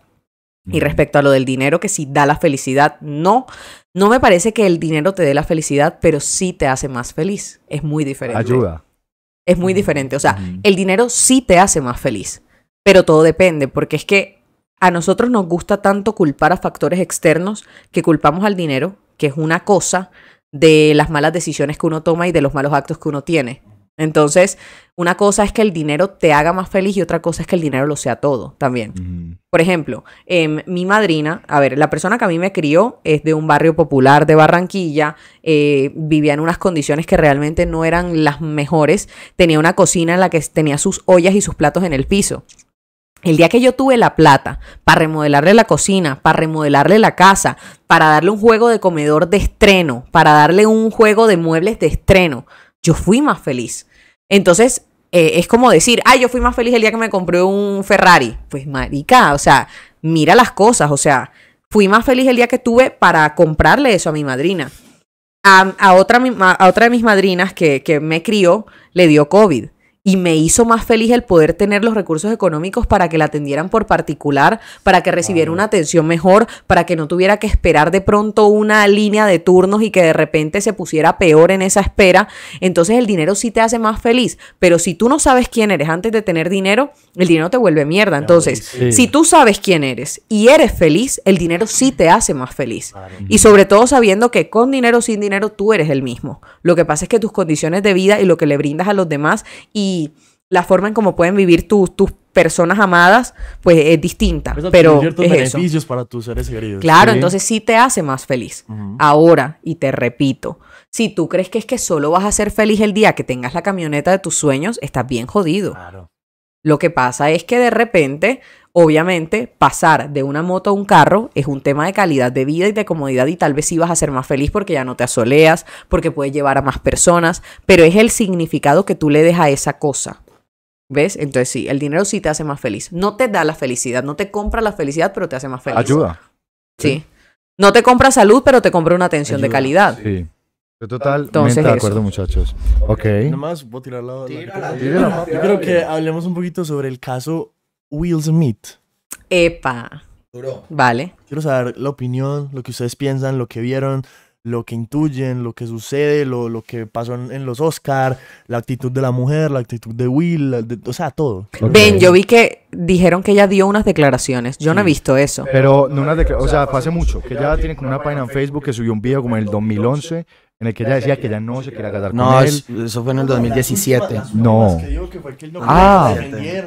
Y respecto a lo del dinero, que si da la felicidad, no. No me parece que el dinero te dé la felicidad, pero sí te hace más feliz. Es muy diferente. Ayuda. Es muy diferente. O sea, el dinero sí te hace más feliz, pero todo depende, porque es que a nosotros nos gusta tanto culpar a factores externos que culpamos al dinero, que es una cosa de las malas decisiones que uno toma y de los malos actos que uno tiene. Entonces, una cosa es que el dinero te haga más feliz y otra cosa es que el dinero lo sea todo también. Por ejemplo, em, mi madrina, a ver, la persona que a mí me crió es de un barrio popular de Barranquilla, eh, vivía en unas condiciones que realmente no eran las mejores, tenía una cocina en la que tenía sus ollas y sus platos en el piso. El día que yo tuve la plata para remodelarle la cocina, para remodelarle la casa, para darle un juego de comedor de estreno, para darle un juego de muebles de estreno, yo fui más feliz. Entonces, eh, es como decir, ay, yo fui más feliz el día que me compré un Ferrari. Pues marica, o sea, mira las cosas, o sea, fui más feliz el día que tuve para comprarle eso a mi madrina. A, otra, a otra de mis madrinas que, que me crió le dio COVID y me hizo más feliz el poder tener los recursos económicos para que la atendieran por particular, para que recibiera una atención mejor, para que no tuviera que esperar de pronto una línea de turnos y que de repente se pusiera peor en esa espera. Entonces el dinero sí te hace más feliz, pero si tú no sabes quién eres antes de tener dinero, el dinero te vuelve mierda. Entonces, si tú sabes quién eres y eres feliz, el dinero sí te hace más feliz. Y sobre todo sabiendo que con dinero o sin dinero tú eres el mismo. Lo que pasa es que tus condiciones de vida y lo que le brindas a los demás y y la forma en cómo pueden vivir tus tus personas amadas, pues es distinta. pero es beneficios para tus seres queridos. Claro, entonces sí te hace más feliz. Ahora, y te repito, si tú crees que es que solo vas a ser feliz el día que tengas la camioneta de tus sueños, estás bien jodido. Claro. Lo que pasa es que de repente Obviamente, pasar de una moto a un carro es un tema de calidad de vida y de comodidad y tal vez sí vas a ser más feliz porque ya no te asoleas, porque puedes llevar a más personas, pero es el significado que tú le des a esa cosa. ¿Ves? Entonces sí, el dinero sí te hace más feliz. No te da la felicidad, no te compra la felicidad, pero te hace más feliz. Ayuda. Sí. No te compra salud, pero te compra una atención de calidad. Sí. Yo totalmente de acuerdo, muchachos. Ok. Nada más, voy a tirar la, Yo creo que hablemos un poquito sobre el caso Will Smith. Epa. Duro. Vale. Quiero saber la opinión, lo que ustedes piensan, lo que vieron, lo que intuyen, lo que sucede, lo, lo que pasó en, los Oscars, la actitud de la mujer, la actitud de Will, o sea, todo. Ven, yo vi que dijeron que ella dio unas declaraciones. Yo no he visto eso. Pero, no unas o sea, hace mucho, que ya tiene una página en Facebook que subió un video como en el 2011 en el que ella decía que ella no se quería casar no, con él. No, eso fue en el 2017. No. Ah,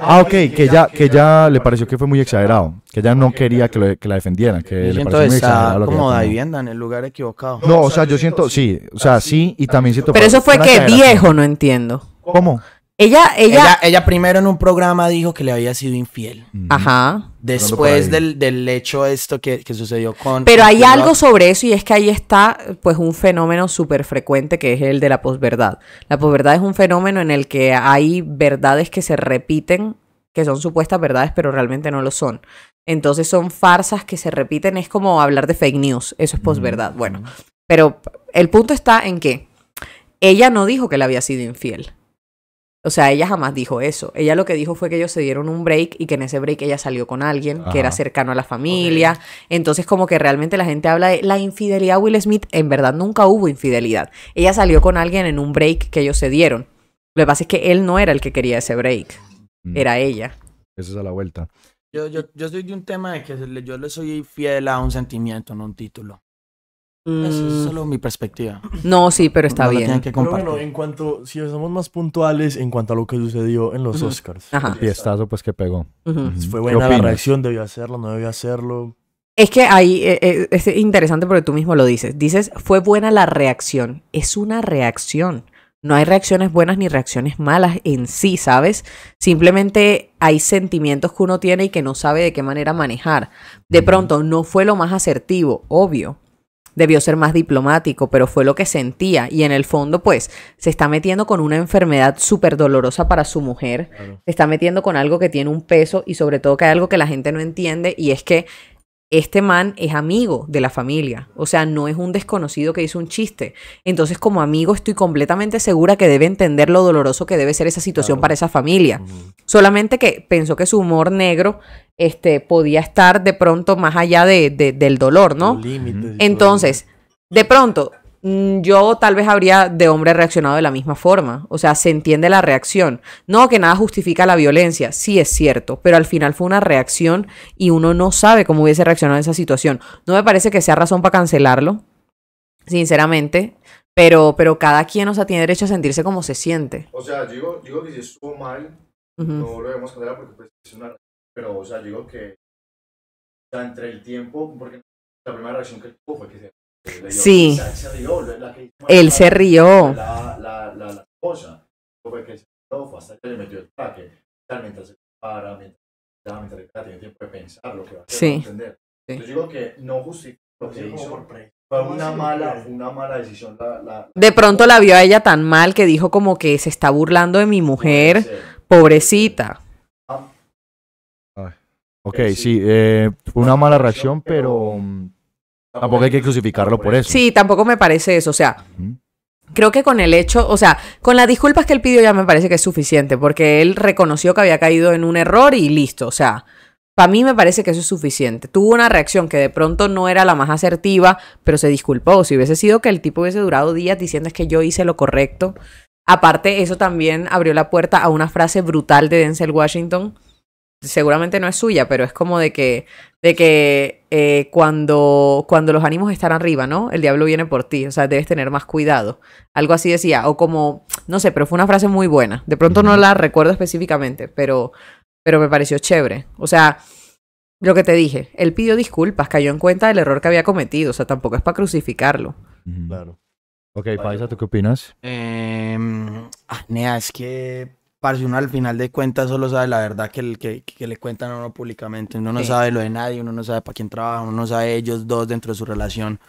ah ok, pues, que ella, que ella le pareció que fue muy exagerado, que ella no quería que, la defendieran, que le pareció muy exagerado. como la vivienda en el lugar equivocado. No, o sea, yo siento, sí, o sea, sí, y también siento... Pero eso fue que viejo, no entiendo. ¿Cómo? Ella, ella... ella, primero en un programa dijo que le había sido infiel. Mm. Ajá. Después del, hecho esto que, sucedió con... Pero hay algo sobre eso y es que ahí está pues un fenómeno súper frecuente que es el de la posverdad. La posverdad es un fenómeno en el que hay verdades que se repiten, que son supuestas verdades pero realmente no lo son. Entonces son farsas que se repiten, es como hablar de fake news, eso es mm. posverdad. Bueno, pero el punto está en que ella no dijo que le había sido infiel o sea, ella jamás dijo eso. Ella lo que dijo fue que ellos se dieron un break y que en ese break ella salió con alguien que era cercano a la familia. Entonces, como que realmente la gente habla de la infidelidad Will Smith. En verdad, nunca hubo infidelidad. Ella salió con alguien en un break que ellos se dieron. Lo que pasa es que él no era el que quería ese break. Mm. Era ella. Esa es a la vuelta. Yo, yo, yo soy de un tema de que yo le soy fiel a un sentimiento, no a un título es mm. solo mi perspectiva. No, sí, pero está bien. Que pero bueno, en cuanto, si somos más puntuales en cuanto a lo que sucedió en los Oscars. Ajá. El fiestazo pues que pegó. Fue buena la reacción, debió hacerlo, no debió hacerlo. Es que ahí eh, eh, es interesante porque tú mismo lo dices. Dices, fue buena la reacción. Es una reacción. No hay reacciones buenas ni reacciones malas en sí, ¿sabes? Simplemente hay sentimientos que uno tiene y que no sabe de qué manera manejar. De pronto, no fue lo más asertivo, obvio, debió ser más diplomático, pero fue lo que sentía y en el fondo pues se está metiendo con una enfermedad súper dolorosa para su mujer, se está metiendo con algo que tiene un peso y sobre todo que hay algo que la gente no entiende y es que este man es amigo de la familia, o sea, no es un desconocido que hizo un chiste. Entonces, como amigo, estoy completamente segura que debe entender lo doloroso que debe ser esa situación para esa familia. Solamente que pensó que su humor negro este, podía estar de pronto más allá del dolor, ¿no? Entonces, de pronto, mm, yo tal vez habría de hombre reaccionado de la misma forma. O sea, se entiende la reacción. No que nada justifica la violencia, sí es cierto, pero al final fue una reacción y uno no sabe cómo hubiese reaccionado en esa situación. No me parece que sea razón para cancelarlo, sinceramente. Pero, pero cada quien, o tiene derecho a sentirse como se siente. O sea, digo, que si estuvo mal, no lo debemos cancelar porque pues, pero o sea, digo que o sea, entre el tiempo, porque la primera reacción que tuvo fue que se, Sí. Se, se rió, la que, Él la, se rió. La, la, la, la esposa fue que se rió, fue hasta que le metió el tal, mientras se para, mientras, mientras, tiene tiempo de pensar lo que va a hacer, sí. entender. Sí. Yo digo que no justifica lo que hizo. Fue una mala, una mala decisión. La, la, de pronto la vio a ella tan mal que dijo como que se está burlando de mi mujer, pobrecita. Ok, eh, sí, eh, eh, fue una mala reacción, pero tampoco hay que crucificarlo por eso. Sí, tampoco me parece eso. O sea, creo que con el hecho, o sea, con las disculpas que él pidió ya me parece que es suficiente, porque él reconoció que había caído en un error y listo. O sea, para mí me parece que eso es suficiente. Tuvo una reacción que de pronto no era la más asertiva, pero se disculpó. Si hubiese sido que el tipo hubiese durado días diciendo es que yo hice lo correcto. Aparte, eso también abrió la puerta a una frase brutal de Denzel Washington seguramente no es suya, pero es como de que, de que eh, cuando, cuando los ánimos están arriba, ¿no? El diablo viene por ti, o sea, debes tener más cuidado. Algo así decía, o como, no sé, pero fue una frase muy buena. De pronto no la recuerdo específicamente, pero, pero me pareció chévere. O sea, lo que te dije, él pidió disculpas, cayó en cuenta del error que había cometido, o sea, tampoco es para crucificarlo. Claro. Ok, Paisa, ¿tú qué opinas? Em, ah, Nea, es que si uno al final de cuentas solo sabe la verdad que, que, le cuentan a uno públicamente. Uno no sabe lo de nadie, uno no sabe para quién trabaja, uno no sabe ellos dos dentro de su relación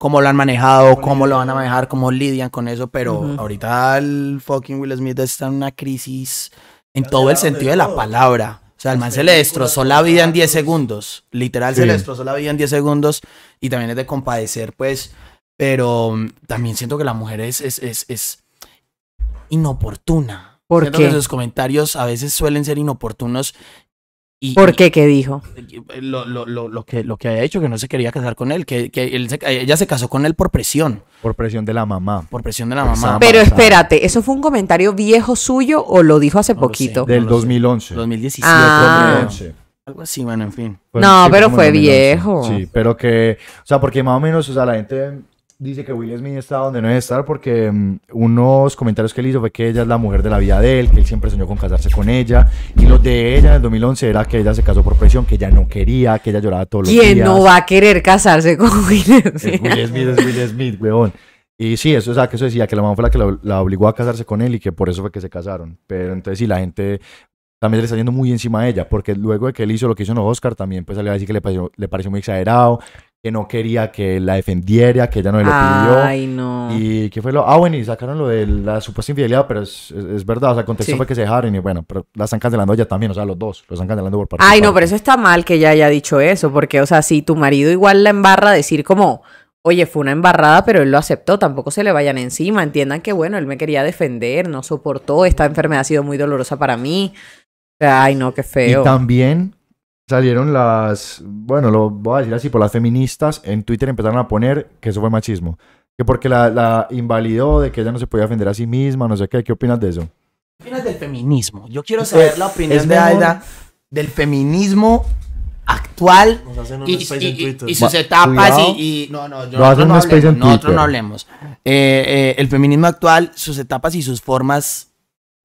cómo lo han manejado, cómo lo van a manejar, cómo lidian con eso, pero ahorita el fucking Will Smith está en una crisis en todo el, sentido de la palabra. O sea, el man se le la vida en 10 segundos. Literal, celestro, se le la vida en 10 segundos. Y también es de compadecer, pues. Pero mm, también siento que la mujer es inoportuna. Porque los comentarios a veces suelen ser inoportunos. ¿Por qué? ¿Qué dijo? Lo, que, lo que había hecho, que no se quería casar con él, que, que eh, ella se casó con él por presión. Por presión de la mamá. Por presión de la mamá. Pero espérate, ¿eso fue un comentario viejo suyo o lo dijo hace poquito? Del 2011. 2017. Ah. Algo así, bueno, en fin. no, pero fue viejo. Sí, pero que, o sea, porque más o menos, o sea, la gente dice que Will Smith está donde no debe estar porque mm, unos comentarios que él hizo fue que ella es la mujer de la vida de él, que él siempre soñó con casarse con ella. Y los de ella en el 2011 era que ella se casó por presión, que ella no quería, que ella lloraba todos los días. ¿Quién no va a querer casarse con Will Smith? Es Will Smith es Will Smith, weón. Y sí, eso, o sea, que eso decía que la mamá fue la que la, obligó a casarse con él y que por eso fue que se casaron. Pero entonces sí, la gente también le está yendo muy encima a ella, porque luego de que él hizo lo que hizo en los Oscar, también pues salió a decir que le le pareció muy exagerado, que no quería que la defendiera, que ella no le pidió. Ay, no. Y qué fue lo. Ah, bueno, y sacaron lo de la supuesta infidelidad, pero es, verdad. O sea, el contexto fue que se dejaron y bueno, pero la están cancelando ella también, o sea, los dos, los están cancelando por parte. Ay, no, pero eso está mal que ella haya dicho eso, porque, o sea, si tu marido igual la embarra, decir como. Oye, fue una embarrada, pero él lo aceptó, tampoco se le vayan encima, entiendan que bueno, él me quería defender, no soportó, esta enfermedad ha sido muy dolorosa para mí. Ay, no, qué feo. Y también salieron las, bueno, lo voy a decir así, por las feministas en Twitter empezaron a poner que eso fue machismo. Que porque la, la invalidó, de que ella no se podía defender a sí misma, no sé qué. ¿Qué opinas de eso? ¿Qué opinas del feminismo? Yo quiero saber la opinión de Aida del feminismo actual y, y, y, y, sus etapas y, no no nosotros, no hablemos, no eh, eh, el feminismo actual sus etapas y sus formas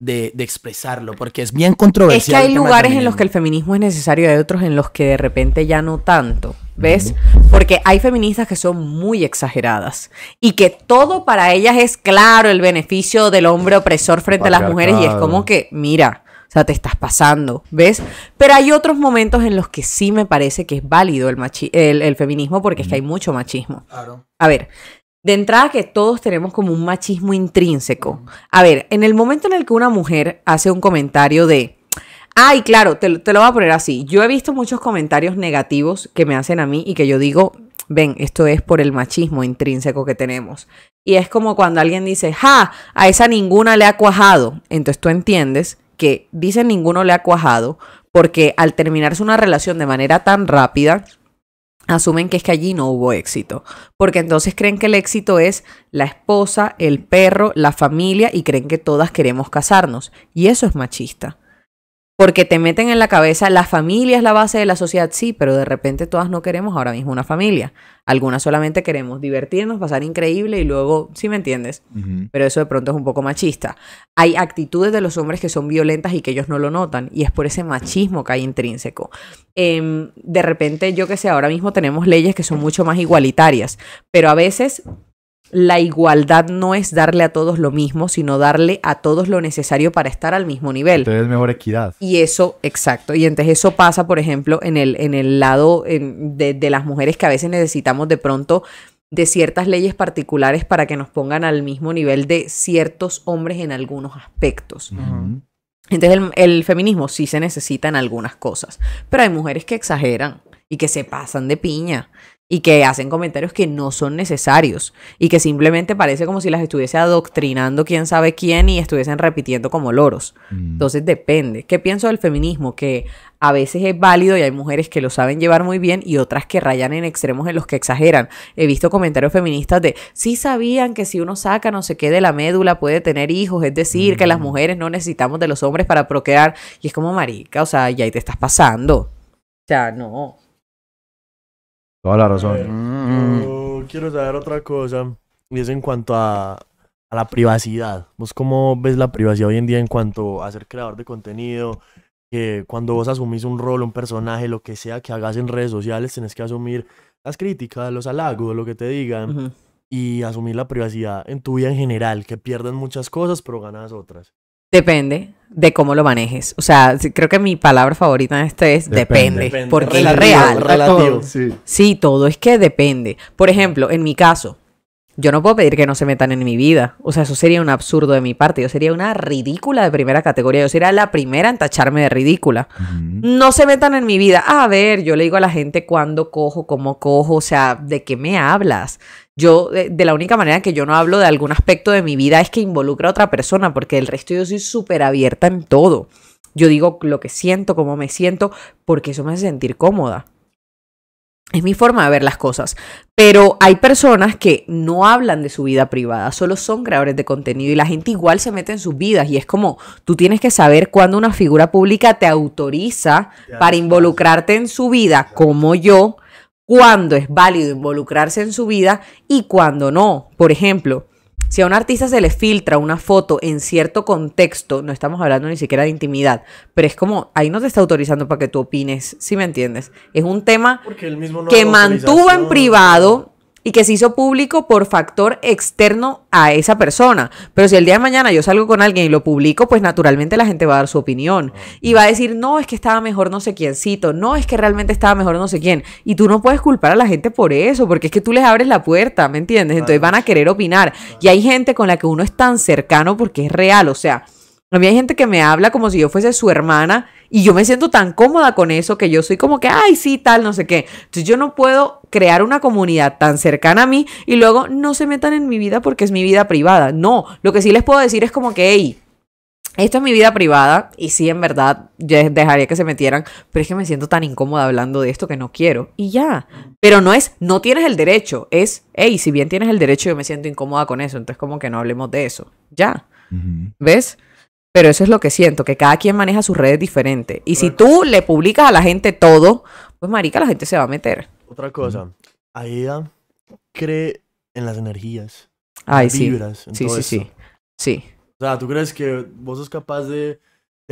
de, expresarlo, porque es bien controversial. Es que hay lugares en los que el feminismo es necesario y hay otros en los que de repente ya no tanto, ¿ves? Porque hay feministas que son muy exageradas y que todo para ellas es claro el beneficio del hombre opresor frente a las mujeres y es como que, mira, o sea, te estás pasando, ¿ves? Pero hay otros momentos en los que sí me parece que es válido el, el, feminismo porque es que hay mucho machismo. Claro. A ver, de entrada que todos tenemos como un machismo intrínseco. A ver, en el momento en el que una mujer hace un comentario de, ay, claro, te, te, lo voy a poner así, yo he visto muchos comentarios negativos que me hacen a mí y que yo digo, ven, esto es por el machismo intrínseco que tenemos. Y es como cuando alguien dice, ja, a esa ninguna le ha cuajado. Entonces tú entiendes que dice ninguno le ha cuajado porque al terminarse una relación de manera tan rápida, asumen que es que allí no hubo éxito, porque entonces creen que el éxito es la esposa, el perro, la familia y creen que todas queremos casarnos. Y eso es machista porque te meten en la cabeza, la familia es la base de la sociedad, sí, pero de repente todas no queremos ahora mismo una familia. Algunas solamente queremos divertirnos, pasar increíble y luego, ¿sí me entiendes, pero eso de pronto es un poco machista. Hay actitudes de los hombres que son violentas y que ellos no lo notan, y es por ese machismo que hay intrínseco. Em, de repente, yo que sé, ahora mismo tenemos leyes que son mucho más igualitarias, pero a veces la igualdad no es darle a todos lo mismo, sino darle a todos lo necesario para estar al mismo nivel. Entonces es mejor equidad. Y eso, exacto. Y entonces eso pasa, por ejemplo, en el, en el lado de, las mujeres que a veces necesitamos de pronto de ciertas leyes particulares para que nos pongan al mismo nivel de ciertos hombres en algunos aspectos. Entonces el, el, feminismo sí se necesita en algunas cosas, pero hay mujeres que exageran y que se pasan de piña y que hacen comentarios que no son necesarios y que simplemente parece como si las estuviese adoctrinando quién sabe quién y estuviesen repitiendo como loros. Mm. Entonces depende. ¿Qué pienso del feminismo? Que a veces es válido y hay mujeres que lo saben llevar muy bien y otras que rayan en extremos en los que exageran. He visto comentarios feministas de, sí sabían que si uno saca no se quede la médula puede tener hijos, es decir, que las mm. mujeres no necesitamos de los hombres para procrear. Y es como marica, o sea, ya ahí te estás pasando. O sea, no. Toda la razón. Eh, quiero saber otra cosa. Y es en cuanto a, la privacidad. ¿Vos cómo ves la privacidad hoy en día en cuanto a ser creador de contenido? Que cuando vos asumís un rol, un personaje, lo que sea que hagas en redes sociales, tenés que asumir las críticas, los halagos, lo que te digan. Y asumir la privacidad en tu vida en general, que pierdes muchas cosas pero ganas otras. Depende de cómo lo manejes. O sea, creo que mi palabra favorita en este es depende, porque es real. Relativo, sí, todo es que depende. Por ejemplo, en mi caso, yo no puedo pedir que no se metan en mi vida. O sea, eso sería un absurdo de mi parte. Yo sería una ridícula de primera categoría. Yo sería la primera en tacharme de ridícula. No se metan en mi vida. A ver, yo le digo a la gente cuándo cojo, cómo cojo, o sea, ¿de qué me hablas? Yo, de, la única manera que yo no hablo de algún aspecto de mi vida es que involucra a otra persona, porque el resto yo soy súper abierta en todo. Yo digo lo que siento, cómo me siento, porque eso me hace sentir cómoda. Es mi forma de ver las cosas. Pero hay personas que no hablan de su vida privada, solo son creadores de contenido y la gente igual se mete en sus vidas y es como tú tienes que saber cuándo una figura pública te autoriza para involucrarte en su vida, como yo, cuándo es válido involucrarse en su vida y cuándo no. Por ejemplo, si a un artista se le filtra una foto en cierto contexto, no estamos hablando ni siquiera de intimidad, pero es como, ahí no te está autorizando para que tú opines, si ¿sí me entiendes. Es un tema que mantuvo en privado y que se hizo público por factor externo a esa persona. Pero si el día de mañana yo salgo con alguien y lo publico, pues naturalmente la gente va a dar su opinión ah. y va a decir, no, es que estaba mejor no sé quiéncito, no, es que realmente estaba mejor no sé quién. Y tú no puedes culpar a la gente por eso, porque es que tú les abres la puerta, ¿me entiendes? Entonces van a querer opinar. Y hay gente con la que uno es tan cercano porque es real, o sea, a mí hay gente que me habla como si yo fuese su hermana y yo me siento tan cómoda con eso que yo soy como que, ay, sí, tal, no sé qué. Entonces yo no puedo crear una comunidad tan cercana a mí y luego no se metan en mi vida porque es mi vida privada. No, lo que sí les puedo decir es como que, hey, esto es mi vida privada y sí, en verdad, yo dejaría que se metieran, pero es que me siento tan incómoda hablando de esto que no quiero. Y ya. Pero no es, no tienes el derecho, es, hey, si bien tienes el derecho, yo me siento incómoda con eso, entonces como que no hablemos de eso. Ya. ¿Ves? Pero eso es lo que siento, que cada quien maneja sus redes diferente. Y si tú le publicas a la gente todo, pues marica, la gente se va a meter. Otra cosa, Aida cree en las energías, Ay, las sí. sí, sí, sí, sí, O sea, ¿tú crees que vos sos capaz de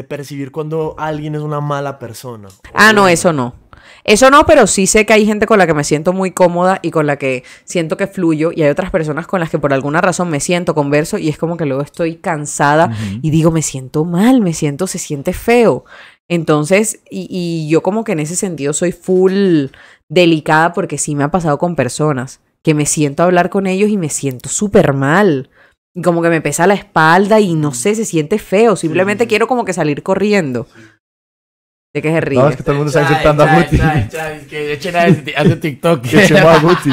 percibir cuando alguien es una mala persona? Ah, no, eso no. Eso no, pero sí sé que hay gente con la que me siento muy cómoda y con la que siento que fluyo y hay otras personas con las que por alguna razón me siento, converso y es como que luego estoy cansada y digo, me siento mal, me siento, se siente feo. Entonces, y, yo como que en ese sentido soy full delicada porque sí me ha pasado con personas que me siento a hablar con ellos y me siento súper mal. Y como que me pesa la espalda y no mm. sé, se siente feo. Simplemente quiero como que salir corriendo. ¿De qué se ríe? No, es que todo el mundo está insultando a Guti. Que echen a TikTok. Que echen a Guti.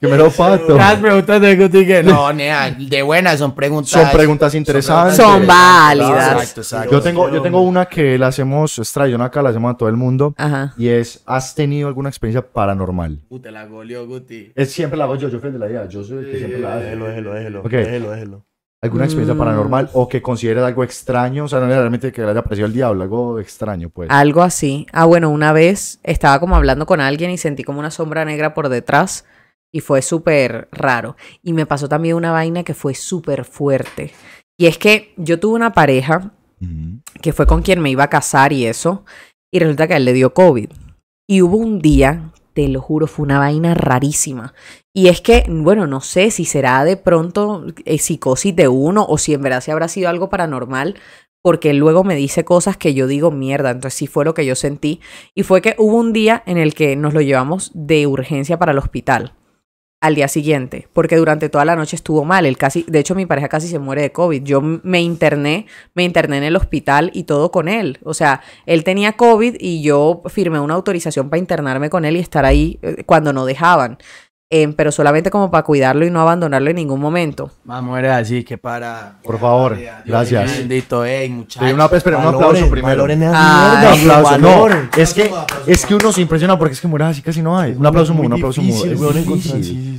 Que me lo pato. Las preguntas de Guti que no, nea, de buenas son preguntas. Son preguntas interesantes. Son válidas. Exacto, exacto. Yo tengo, yo tengo una que la hacemos, extraño acá, la hacemos a todo el mundo. Ajá. Y es, ¿has tenido alguna experiencia paranormal? te la goleó Guti. Es siempre la hago yo, yo frente la idea. Yo soy el que siempre la hago. Déjelo, déjelo, déjelo. Déjelo, déjelo alguna experiencia mm. paranormal o que consideres algo extraño, o sea, no realmente que le haya aparecido el diablo, algo extraño, pues. Algo así. Ah, bueno, una vez estaba como hablando con alguien y sentí como una sombra negra por detrás y fue súper raro. Y me pasó también una vaina que fue súper fuerte. Y es que yo tuve una pareja que fue con quien me iba a casar y eso, y resulta que a él le dio COVID. Y hubo un día te lo juro, fue una vaina rarísima. Y es que, bueno, no sé si será de pronto eh, psicosis de uno o si en verdad se habrá sido algo paranormal, porque luego me dice cosas que yo digo mierda, entonces sí fue lo que yo sentí. Y fue que hubo un día en el que nos lo llevamos de urgencia para el hospital al día siguiente, porque durante toda la noche estuvo mal. Él casi, de hecho, mi pareja casi se muere de COVID. Yo me interné, me interné en el hospital y todo con él. O sea, él tenía COVID y yo firmé una autorización para internarme con él y estar ahí eh, cuando no dejaban. Em, pero solamente como para cuidarlo y no abandonarlo en ningún momento. Vamos, muere así que para. Por favor, gracias. Bendito, muchachos. un aplauso primero. es que, es que uno se impresiona porque es que muere así casi no hay. Un aplauso un aplauso mudo.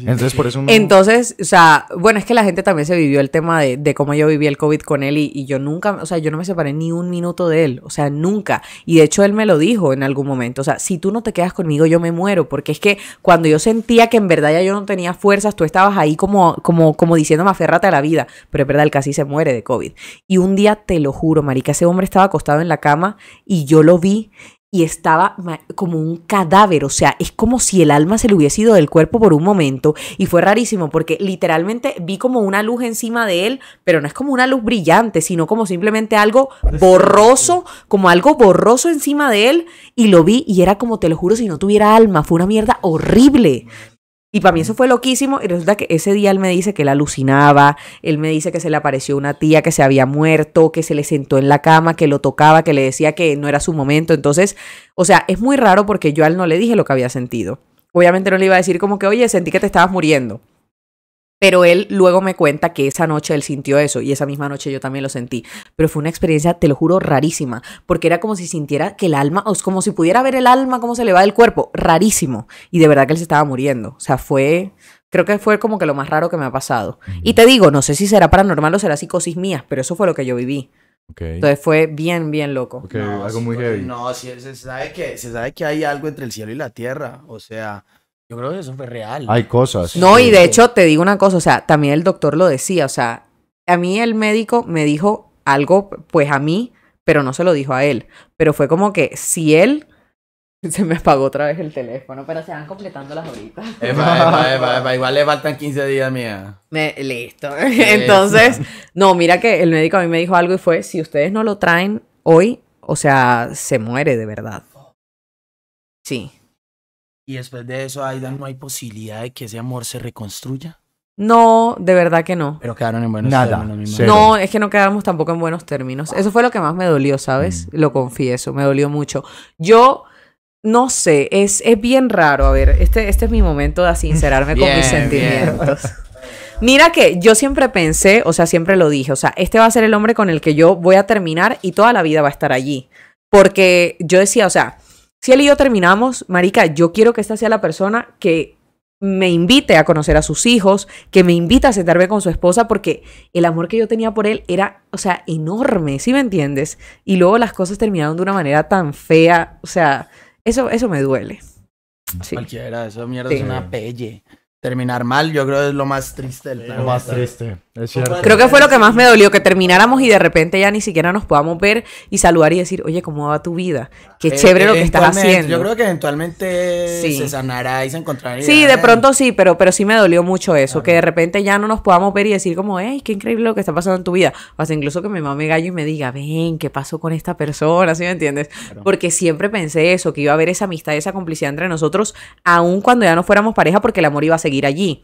Entonces, por eso. Entonces, o sea, bueno, es que la gente también se vivió el tema de, cómo yo viví el COVID con él y, yo nunca, o sea, yo no me separé ni un minuto de él, o sea, nunca. Y de hecho, él me lo dijo en algún momento, o sea, si tú no te quedas conmigo, yo me muero, porque es que cuando yo sentía que en verdad ya yo no tenía fuerzas, tú estabas ahí como, como, como diciéndome, aférrate a la vida, pero es verdad, él casi se muere de COVID. Y un día, te lo juro, marica, ese hombre estaba acostado en la cama y yo lo vi y estaba como un cadáver, o sea, es como si el alma se le hubiese ido del cuerpo por un momento y fue rarísimo porque literalmente vi como una luz encima de él, pero no es como una luz brillante, sino como simplemente algo borroso, como algo borroso encima de él y lo vi y era como te lo juro si no tuviera alma, fue una mierda horrible. Y para mí eso fue loquísimo y resulta que ese día él me dice que él alucinaba, él me dice que se le apareció una tía que se había muerto, que se le sentó en la cama, que lo tocaba, que le decía que no era su momento. Entonces, o sea, es muy raro porque yo a él no le dije lo que había sentido. Obviamente no le iba a decir como que, oye, sentí que te estabas muriendo. Pero él luego me cuenta que esa noche él sintió eso y esa misma noche yo también lo sentí. Pero fue una experiencia, te lo juro, rarísima, porque era como si sintiera que el alma, o es como si pudiera ver el alma, cómo se le va del cuerpo, rarísimo. Y de verdad que él se estaba muriendo. O sea, fue, creo que fue como que lo más raro que me ha pasado. Y te digo, no sé si será paranormal o será psicosis mías, pero eso fue lo que yo viví. Entonces fue bien, bien loco. algo muy heavy. No, que, se sabe que hay algo entre el cielo y la tierra. O sea, yo creo que eso fue real. Hay cosas. No, y de hecho te digo una cosa, o sea, también el doctor lo decía, o sea, a mí el médico me dijo algo, pues a mí, pero no se lo dijo a él. Pero fue como que si él... Se me apagó otra vez el teléfono, pero se van completando las horitas. Igual le faltan 15 días, mía. listo. Entonces, no, mira que el médico a mí me dijo algo y fue, si ustedes no lo traen hoy, o sea, se muere de verdad. Sí. Y después de eso, Aida, no hay posibilidad de que ese amor se reconstruya. No, de verdad que no. Pero quedaron en buenos términos. Nada. No, es que no quedamos tampoco en buenos términos. Eso fue lo que más me dolió, ¿sabes? Mm. Lo confieso, me dolió mucho. Yo no sé, es, bien raro. A ver, este, este es mi momento de sincerarme con mis sentimientos. Mira que yo siempre pensé, o sea, siempre lo dije, o sea, este va a ser el hombre con el que yo voy a terminar y toda la vida va a estar allí. Porque yo decía, o sea, si él y yo terminamos, Marica, yo quiero que esta sea la persona que me invite a conocer a sus hijos, que me invite a sentarme con su esposa, porque el amor que yo tenía por él era, o sea, enorme, ¿sí me entiendes? Y luego las cosas terminaron de una manera tan fea, o sea, eso, eso me duele. Sí. Cualquiera, eso mierda es una pelle. Terminar mal, yo creo que es lo más triste del Lo más triste. Creo que fue lo que más me dolió, que termináramos y de repente ya ni siquiera nos podamos ver y saludar y decir, oye, ¿cómo va tu vida? Qué eh, chévere lo que estás haciendo. Yo creo que eventualmente se sanará y se encontrará. Sí, de pronto sí, pero, pero sí me dolió mucho eso, que de repente ya no nos podamos ver y decir como, hey, qué increíble lo que está pasando en tu vida. O sea, incluso que mi mamá me gallo y me diga, ven, ¿qué pasó con esta persona? ¿Sí me entiendes? Porque siempre pensé eso, que iba a haber esa amistad, esa complicidad entre nosotros, aun cuando ya no fuéramos pareja, porque el amor iba a seguir allí.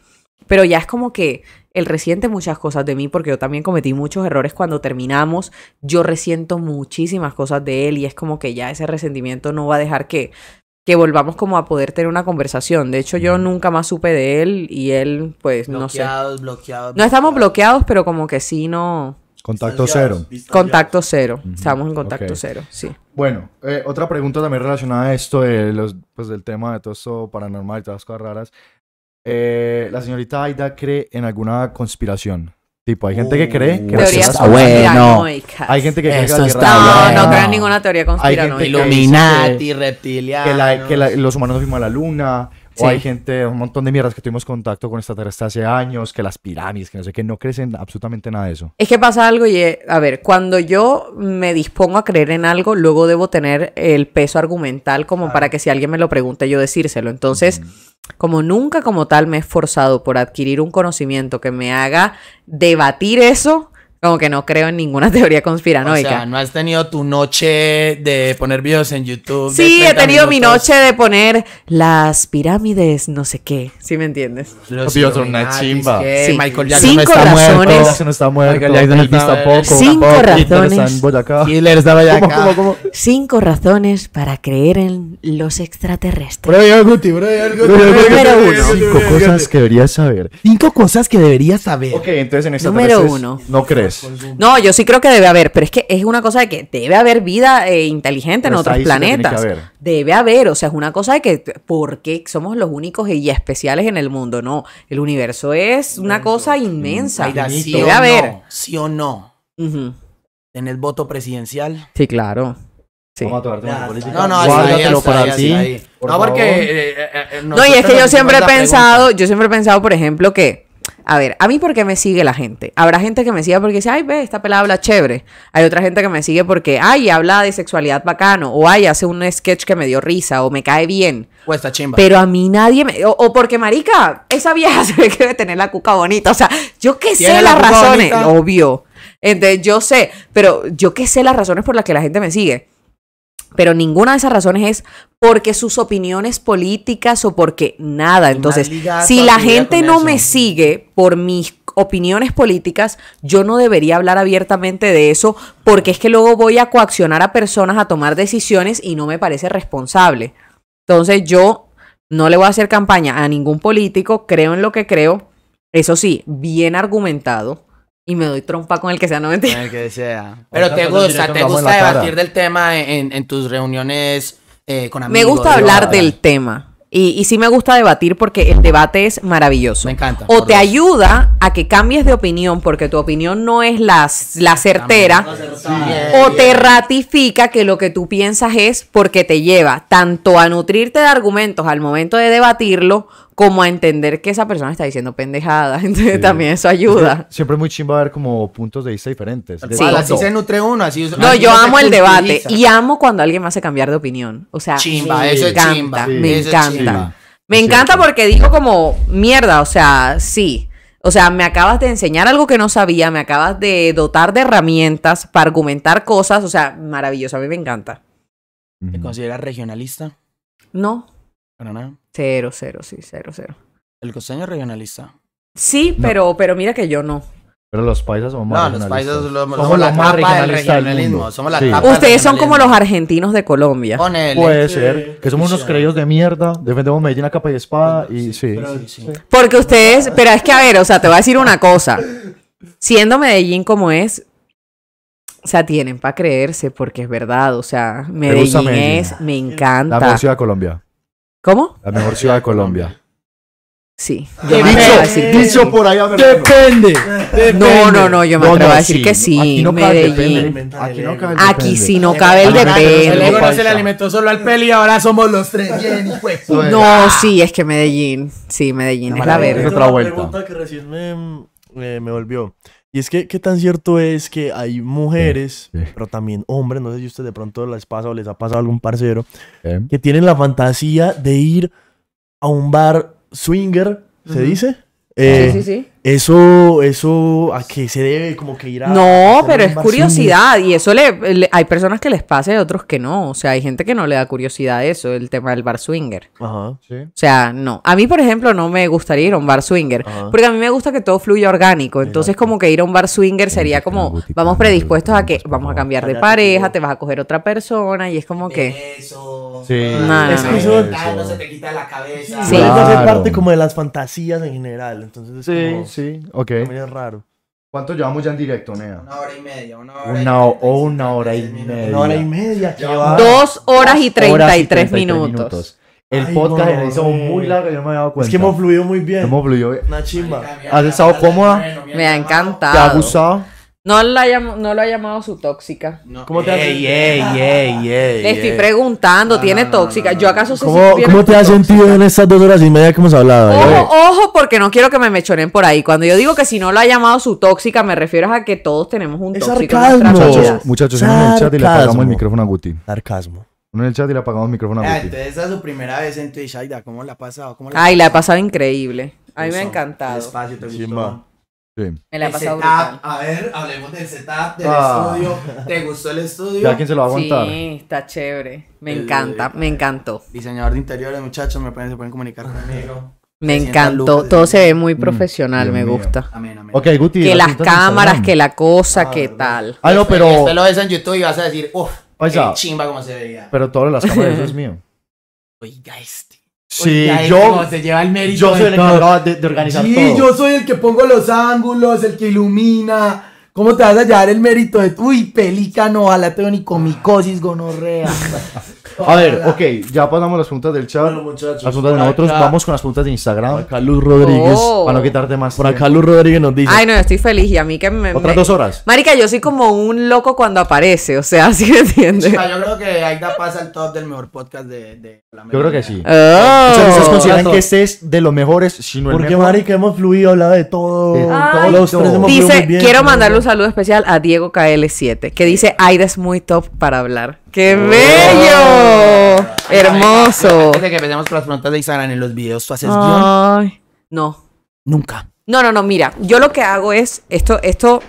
Pero ya es como que él resiente muchas cosas de mí porque yo también cometí muchos errores cuando terminamos. Yo resiento muchísimas cosas de él y es como que ya ese resentimiento no va a dejar que, que volvamos como a poder tener una conversación. De hecho, yo nunca más supe de él y él, pues, no sé. Bloqueados, bloqueados. No estamos bloqueados, pero como que sí, no. Contacto cero. Contacto cero. Estamos en contacto cero, sí. Bueno, eh, otra pregunta también relacionada a esto de los, pues, del tema de todo eso paranormal y todas las cosas raras. Eh, la señorita Aida cree en alguna conspiración. Tipo, hay gente que cree que las Tierra bueno. Hay gente que cree que la No, no creo en ninguna teoría conspiranoica. Illuminati, reptilianos. Que, que los humanos fuimos a la luna. O hay gente, un montón de mierdas que tuvimos contacto con esta extraterrestres hace años, que las pirámides, que no sé qué, no crecen absolutamente nada de eso. Es que pasa algo y, eh, a ver, cuando yo me dispongo a creer en algo, luego debo tener el peso argumental como para que si alguien me lo pregunte yo decírselo. Entonces, como nunca como tal me he esforzado por adquirir un conocimiento que me haga debatir eso, como que no creo en ninguna teoría conspiranoica. O sea, no has tenido tu noche de poner videos en YouTube. Sí, he tenido mi noche de poner las pirámides, no sé qué. ¿Sí me entiendes? Los videos son una chimba. sí. Michael Jackson no está razones. muerto. no está muerto. Michael Jackson está muerto. Cinco razones. Está en Boyacá. acá? ¿Cómo, cómo, Cinco razones para creer en los extraterrestres. Número uno. Cinco cosas que deberías saber. Cinco cosas que deberías saber. Ok, entonces en extraterrestres. Número uno. No crees. Pues. No, yo sí creo que debe haber, pero es que es una cosa de que debe haber vida eh, inteligente en otros planetas. Debe haber, o sea, es una cosa de que porque somos los únicos y especiales en el mundo, no. El universo es una cosa inmensa. debe haber. sí o no. En el voto presidencial. Sí, claro. Vamos No, no, no, porque. Eh, eh, no, y es que yo siempre he pensado, yo siempre he pensado, por ejemplo, que a ver, a mí porque me sigue la gente. Habrá gente que me sigue porque dice, ay, ve, esta pelada habla chévere. Hay otra gente que me sigue porque, ay, habla de sexualidad bacano. O, ay, hace un sketch que me dio risa. O me cae bien. O está chimba. Pero a mí nadie me... O, porque, marica, esa vieja se ve que debe tener la cuca bonita. O sea, yo qué sé las razones. Obvio. Entonces, yo sé. Pero yo qué sé las razones por las que la gente me sigue. Pero ninguna de esas razones es porque sus opiniones políticas o porque nada. Entonces, si la gente no me sigue por mis opiniones políticas, yo no debería hablar abiertamente de eso porque es que luego voy a coaccionar a personas a tomar decisiones y no me parece responsable. Entonces, yo no le voy a hacer campaña a ningún político, creo en lo que creo, eso sí, bien argumentado y me doy trompa con el que sea, no mentira. el que sea. Pero te gusta, te gusta debatir del tema en, tus reuniones eh, con amigos. Me gusta hablar del tema. Y, sí me gusta debatir porque el debate es maravilloso. Me encanta. O te ayuda a que cambies de opinión porque tu opinión no es la, certera. o te ratifica que lo que tú piensas es porque te lleva tanto a nutrirte de argumentos al momento de debatirlo como a entender que esa persona está diciendo pendejada, Entonces también eso ayuda. Siempre es muy chimba ver como puntos de vista diferentes. Así se nutre uno, así No, yo amo el debate y amo cuando alguien me hace cambiar de opinión. O sea, chimba, eso encanta, me encanta. Me encanta porque digo como, mierda, o sea, sí. O sea, me acabas de enseñar algo que no sabía, me acabas de dotar de herramientas para argumentar cosas, o sea, maravilloso, a mí me encanta. ¿Te consideras regionalista? No. Cero, cero, sí, cero, cero. El costeño regionalista. Sí, pero, pero mira que yo no. Pero los paisas somos No, los países somos, los más capa del Somos la Ustedes son como los argentinos de Colombia. Puede ser. Que somos unos creídos de mierda. Defendemos Medellín a capa y espada. Y sí. Porque ustedes, pero es que a ver, o sea, te voy a decir una cosa. Siendo Medellín como es, o sea, tienen para creerse porque es verdad, o sea, Medellín, es, me encanta. la ciudad de Colombia. ¿Cómo? La mejor ciudad de Colombia. Sí. dicho, por allá. Depende, depende, No, no, no, yo me no, atrevo a decir que sí. Aquí no Medellín. aquí, no cabe el aquí sí no cabe el depende. pele. no se le alimentó solo al peli y ahora somos los tres. no, sí, es que Medellín. Sí, Medellín es la verga. Otra vuelta. pregunta que recién me eh, volvió. Y es que, ¿qué tan cierto es que hay mujeres, pero también hombres, no sé si usted de pronto les pasa o les ha pasado algún parcero, que tienen la fantasía de ir a un bar swinger, ¿se dice? sí, eh, sí, sí. Eso, eso, ¿a qué se debe? Como que ir a... No, pero es curiosidad y eso le, Hay personas que les pasa y otros que no. O sea, hay gente que no le da curiosidad eso, el tema del bar swinger. Ajá, sí. O sea, no. A mí, por ejemplo, no me gustaría ir a un bar swinger. Porque a mí me gusta que todo fluya orgánico. Entonces, como que ir a un bar swinger sería como... Vamos predispuestos a que vamos a cambiar de pareja, te vas a coger otra persona y es como que... Eso... Sí. Nada, eso... No se te quita la cabeza. Sí. hace parte como de las fantasías en general. Entonces, es sí, ok. Muy raro. ¿Cuánto llevamos ya en directo, Nea? Una hora y media, una hora una, O una hora y media. Una hora y media. Dos horas y treinta y tres minutos. El podcast hizo muy largo, yo no me había dado cuenta. Es que hemos fluido muy bien. Hemos fluido bien. Una chimba. ¿Has estado cómoda? Me ha encantado. ¿Te ha gustado? No, la no lo ha llamado su tóxica. ¿Cómo te Ey, ah. Le estoy preguntando, ¿tiene tóxica? ¿Yo acaso sé ¿Cómo, si ¿Cómo te has sentido en estas dos horas y media que hemos hablado? Ojo, ojo, porque no quiero que me mechonen por ahí. Cuando yo digo que si no lo ha llamado su tóxica, me refiero a que todos tenemos un es sarcasmo. Muchachos, en el chat y le apagamos el micrófono a ah, Guti. Sarcasmo. en el chat y le apagamos el micrófono a Guti. ¿Esta entonces esa es su primera vez en Twitch. Aida, ¿cómo le ha pasado? Ay, la ha pasado increíble. A mí me ha encantado. Despacio, te gustó. Sí. Me la he pasado brutal. A ver, hablemos del setup, del ah. estudio. ¿Te gustó el estudio? Ya quién se lo va a Sí, está chévere. Me encanta, me eh, encantó. Diseñador de interiores, muchachos, me pueden, se pueden comunicar conmigo. Me encantó, todo se ve muy profesional, me gusta. Amén, amén. Okay, Guti, que las cámaras, que la cosa, que tal. Ah, no, pero. Usted lo ves en YouTube y vas a decir, uff, qué chimba como se veía. Pero todas las cámaras, eso es mío. Oiga, este. Sí, yo. yo soy el encargado de, de, organizar sí, yo soy el que pongo los ángulos, el que ilumina, ¿Cómo te vas a llevar el mérito de, uy, pelícano, ojalá tengo Comicosis gonorrea? a ver, ok, ya pasamos las puntas del chat. Bueno, muchachos, las puntas de nosotros, vamos con las puntas de Instagram. Por acá Rodríguez, para no quitarte más. Por acá Luz Rodríguez nos dice. Ay, no, estoy feliz y a mí que me. Otras dos horas. Marica, yo soy como un loco cuando aparece, o sea, ¿sí me entiendes? Ah, yo creo que Aida pasa el top del mejor podcast de, de la Yo creo que sí. Muchas veces oh. consideran que este es de los mejores, no Porque, Marica, hemos fluido, hablado de todo. todos los tres hemos Dice, quiero mandarle saludo especial a Diego KL7, que dice Aida es muy top para hablar. ¡Qué oh. bello! Hermoso. que en los videos, No. Nunca. No, no, no, mira, yo lo que hago es, esto, esto,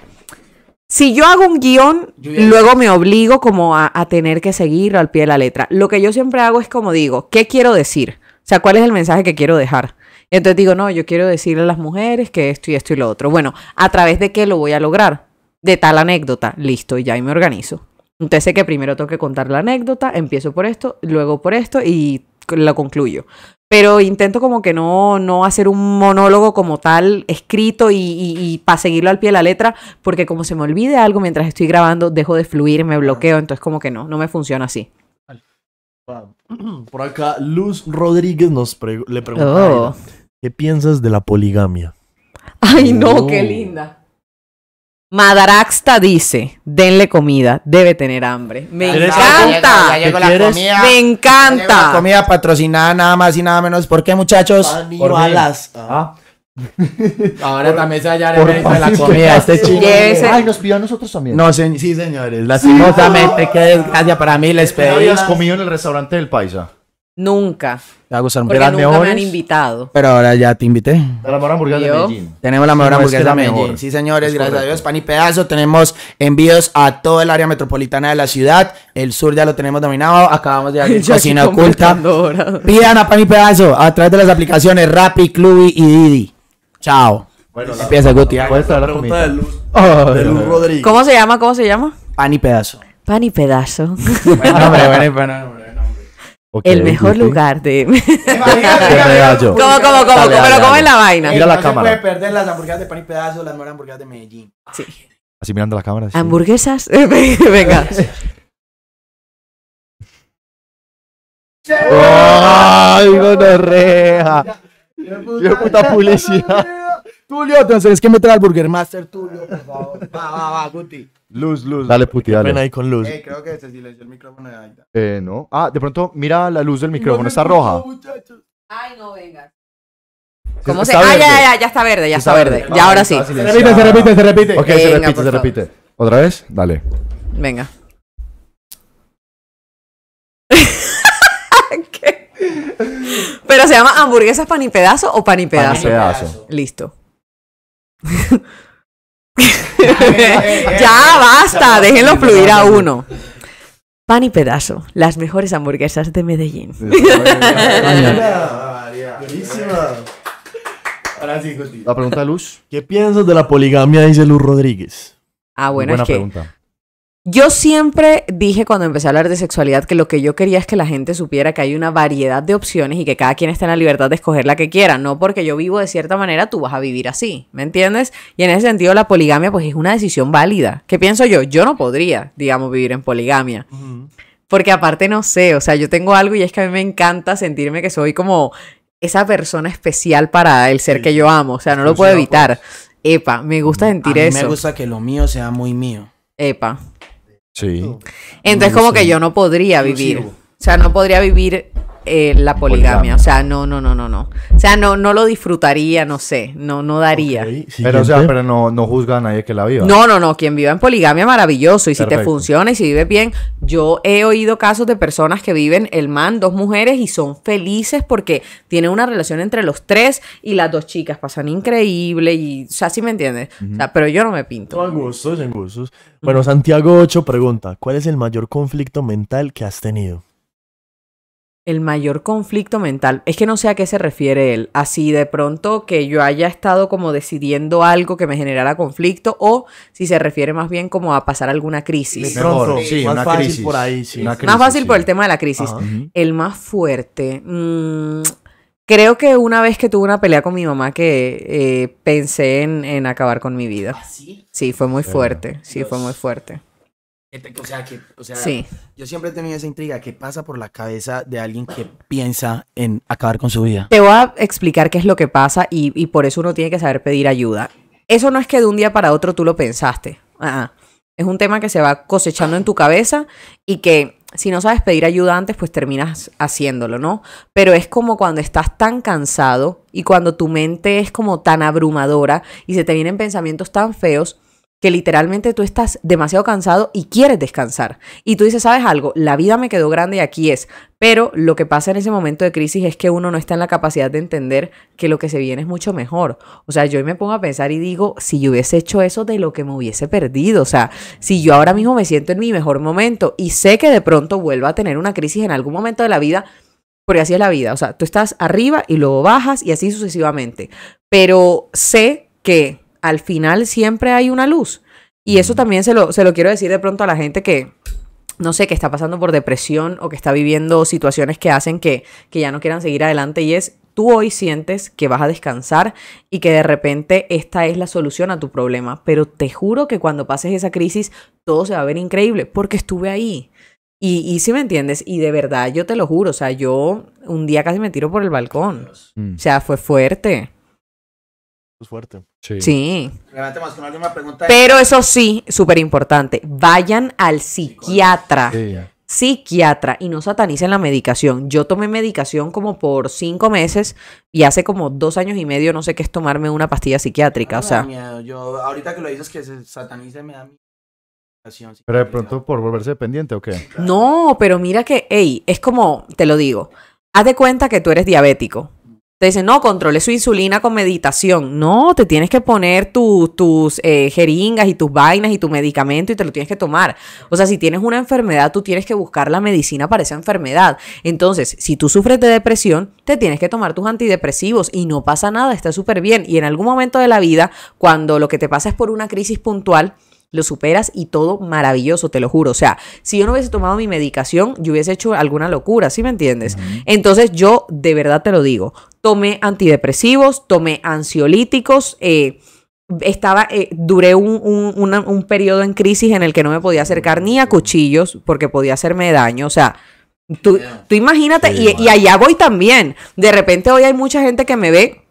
si yo hago un guión, luego me obligo como a, tener que seguir al pie de la letra. Lo que yo siempre hago es como digo, ¿qué quiero decir? O sea, ¿cuál es el mensaje que quiero dejar? Entonces digo, no, yo quiero decirle a las mujeres que esto y esto y lo otro. Bueno, ¿a través de qué lo voy a lograr? De tal anécdota. Listo, y ya y me organizo. Entonces sé que primero tengo que contar la anécdota, empiezo por esto, luego por esto y la concluyo. Pero intento como que no, no hacer un monólogo como tal escrito y, y, para seguirlo al pie de la letra, porque como se me olvide algo mientras estoy grabando, dejo de fluir, me bloqueo, entonces como que no, no me funciona así. Por acá, Luz Rodríguez nos le pregunta. ¿Qué piensas de la poligamia? Ay, no, oh. qué linda. Madaraxta dice, denle comida, debe tener hambre. Me encanta. comida. Me encanta. comida patrocinada nada más y nada menos. ¿Por qué, muchachos? Por balas. Ah. Ah. Ahora también se hallará el de la comida. Este chico. Ay, nos pidió a nosotros también. No, sí, señores. Lastimosamente, qué desgracia para mí. Les pedí. habías comido en el restaurante del Paisa? Nunca. va a gustar un nunca han invitado. Pero ahora ya te invité. La mejor hamburguesa de Tenemos la mejor hamburguesa de Medellín. Sí, señores, gracias a Dios, pan y pedazo. Tenemos envíos a todo el área metropolitana de la ciudad. El sur ya lo tenemos dominado. Acabamos de abrir cocina oculta. Pidan a pan y pedazo a través de las aplicaciones Rappi, Clubi y Didi. Chao. Bueno, la- Empieza Guti. de Luz, Rodríguez. ¿Cómo se llama? ¿Cómo se llama? Pan y pedazo. Pan y pedazo. Hombre, bueno, bueno el mejor lugar de. Imagínate, ¿Cómo, cómo, cómo? cómo pero ¿cómo en la vaina? Mira la no cámara. No se puede perder las hamburguesas de pan y pedazo, las nuevas hamburguesas de Medellín. Sí. Así mirando la cámara. ¿Hamburguesas? Venga. ¡Ay, gonorrea! ¡Qué puta publicidad! Tulio, entonces, ¿qué me trae al Burger Master, Tulio? Por favor. Va, va, va, Guti. Luz, luz. Dale, puti, dale. Ven ahí con luz. Eh, creo que se silenció el micrófono de Aida. Eh, no. Ah, de pronto, mira la luz del micrófono, está roja. Ay, no venga. ¿Cómo se? ah, ya, ya, ya está verde, ya está, verde. Ya ahora ah, sí. Se repite, se repite, se repite. Ok, se repite, se repite. ¿Otra vez? Dale. Venga. ¿Qué? Pero se llama hamburguesas pan y pedazo o pan y pedazo. Pan y pedazo. Listo. ya basta, déjenlo fluir a uno. Pan y pedazo, las mejores hamburguesas de Medellín. Ahora sí, La pregunta de Luz. ¿Qué piensas de la poligamia? Dice Luz Rodríguez. Ah, buena es que pregunta. Yo siempre dije cuando empecé a hablar de sexualidad que lo que yo quería es que la gente supiera que hay una variedad de opciones y que cada quien está en la libertad de escoger la que quiera, no porque yo vivo de cierta manera, tú vas a vivir así, ¿me entiendes? Y en ese sentido la poligamia pues es una decisión válida. ¿Qué pienso yo? Yo no podría, digamos, vivir en poligamia. Porque aparte no sé, o sea, yo tengo algo y es que a mí me encanta sentirme que soy como esa persona especial para el ser que yo amo, o sea, no lo puedo evitar. Epa, me gusta mm, sentir a mí eso. Me gusta que lo mío sea muy mío. Epa. Sí. Entonces, como que yo no podría vivir. O sea, no podría vivir eh, la poligamia. O sea, no, no, no, no, no. O sea, no, no lo disfrutaría, no sé, no, no daría. Pero, o sea, pero no, no juzga a nadie que la viva. No, no, no. Quien viva en poligamia maravilloso. Y si te funciona y si vives bien. Yo he oído casos de personas que viven el man, dos mujeres, y son felices porque tienen una relación entre los tres y las dos chicas pasan increíble. Y, o sea, si me entiendes. pero yo no me pinto. gustos. Bueno, Santiago 8 pregunta: ¿Cuál es el mayor conflicto mental que has tenido? El mayor conflicto mental. Es que no sé a qué se refiere él. Así de pronto que yo haya estado como decidiendo algo que me generara conflicto o si se refiere más bien como a pasar alguna crisis. más fácil por ahí, sí. más fácil por el tema de la crisis. El más fuerte. Mm, creo que una vez que tuve una pelea con mi mamá que eh, pensé en, acabar con mi vida. ¿Ah, sí? fue muy fuerte. Sí, fue muy fuerte. O sea, que, o sea yo siempre he tenido esa intriga que pasa por la cabeza de alguien que piensa en acabar con su vida. Te voy a explicar qué es lo que pasa y, por eso uno tiene que saber pedir ayuda. Eso no es que de un día para otro tú lo pensaste. Es un tema que se va cosechando en tu cabeza y que si no sabes pedir ayuda antes, pues terminas haciéndolo, ¿no? Pero es como cuando estás tan cansado y cuando tu mente es como tan abrumadora y se te vienen pensamientos tan feos que literalmente tú estás demasiado cansado y quieres descansar. Y tú dices, ¿sabes algo? La vida me quedó grande y aquí es. Pero lo que pasa en ese momento de crisis es que uno no está en la capacidad de entender que lo que se viene es mucho mejor. O sea, yo me pongo a pensar y digo, si yo hubiese hecho eso de lo que me hubiese perdido, o sea, si yo ahora mismo me siento en mi mejor momento y sé que de pronto vuelvo a tener una crisis en algún momento de la vida, porque así es la vida, o sea, tú estás arriba y luego bajas y así sucesivamente. Pero sé que al final siempre hay una luz. Y eso también se lo, quiero decir de pronto a la gente que, no sé, que está pasando por depresión o que está viviendo situaciones que hacen que, que ya no quieran seguir adelante y es, tú hoy sientes que vas a descansar y que de repente esta es la solución a tu problema, pero te juro que cuando pases esa crisis todo se va a ver increíble porque estuve ahí. Y, si me entiendes, y de verdad yo te lo juro, o sea, yo un día casi me tiro por el balcón. Mm. O sea, fue fuerte. Pues, fuerte. Sí. Pero eso sí, súper importante, vayan al psiquiatra. psiquiatra y no satanicen la medicación. Yo tomé medicación como por cinco meses y hace como dos años y medio no sé qué es tomarme una pastilla psiquiátrica. Ah, o sea, Yo, ahorita que lo dices que se satanice me da Pero de pronto por volverse dependiente o qué? No, pero mira que, hey, es como, te lo digo, haz de cuenta que tú eres diabético te dicen, no, controle su insulina con meditación. No, te tienes que poner tus eh, jeringas y tus vainas y tu medicamento y te lo tienes que tomar. O sea, si tienes una enfermedad, tú tienes que buscar la medicina para esa enfermedad. Entonces, si tú sufres de depresión, te tienes que tomar tus antidepresivos y no pasa nada, está súper bien. Y en algún momento de la vida, cuando lo que te pasa es por una crisis puntual, lo superas y todo maravilloso, te lo juro. O sea, si yo no hubiese tomado mi medicación, yo hubiese hecho alguna locura, ¿sí me entiendes? Entonces yo de verdad te lo digo, tomé antidepresivos, tomé ansiolíticos, eh, estaba, eh, duré un, periodo en crisis en el que no me podía acercar ni a cuchillos porque podía hacerme daño, o sea, Tú, imagínate, y, y, allá voy también. De repente hoy hay mucha gente que me ve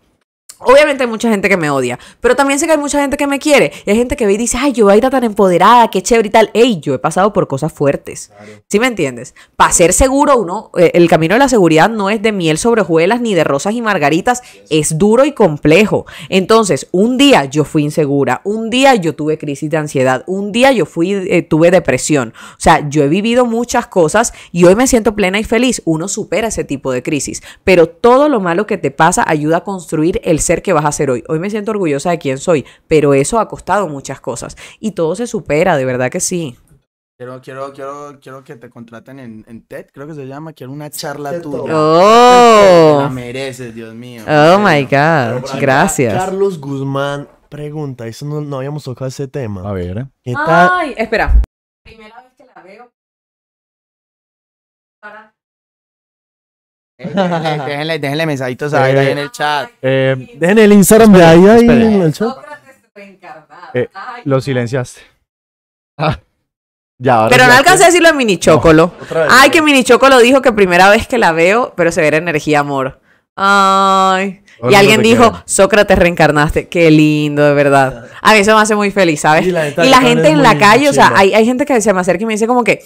Obviamente hay mucha gente que me odia, pero también sé que hay mucha gente que me quiere. Y hay gente que ve y dice, ay, yo voy a tan empoderada, qué chévere y tal. Ey, yo he pasado por cosas fuertes. si ¿Sí me entiendes? Para ser seguro, uno, eh, el camino de la seguridad no es de miel sobre hojuelas ni de rosas y margaritas, es duro y complejo. Entonces, un día yo fui insegura, un día yo tuve crisis de ansiedad, un día yo fui, eh, tuve depresión. O sea, yo he vivido muchas cosas y hoy me siento plena y feliz. Uno supera ese tipo de crisis, pero todo lo malo que te pasa ayuda a construir el ser qué vas a hacer hoy. Hoy me siento orgullosa de quién soy, pero eso ha costado muchas cosas y todo se supera, de verdad que sí. Quiero, quiero, quiero, quiero que te contraten en, TED, creo que se llama, quiero una charla tuya. ¡Oh! La mereces, Dios mío. Oh, my God. Gracias. Carlos Guzmán pregunta, eso no, no habíamos tocado ese tema. A ver. ¿Qué Ay, espera. Primera déjenle, mensajitos eh, ahí en el chat. Eh, déjenle el Instagram de ahí en el chat. Eh, lo silenciaste. Ah. pero no alcancé a decirlo en Mini Chocolo. Ay, que Mini Chocolo dijo que primera vez que la veo, pero se ve energía amor. Ay. y alguien dijo, Sócrates reencarnaste. Qué lindo, de verdad. A mí eso me hace muy feliz, ¿sabes? Y la, gente en la calle, o sea, hay, hay gente que se me acerca y me dice como que,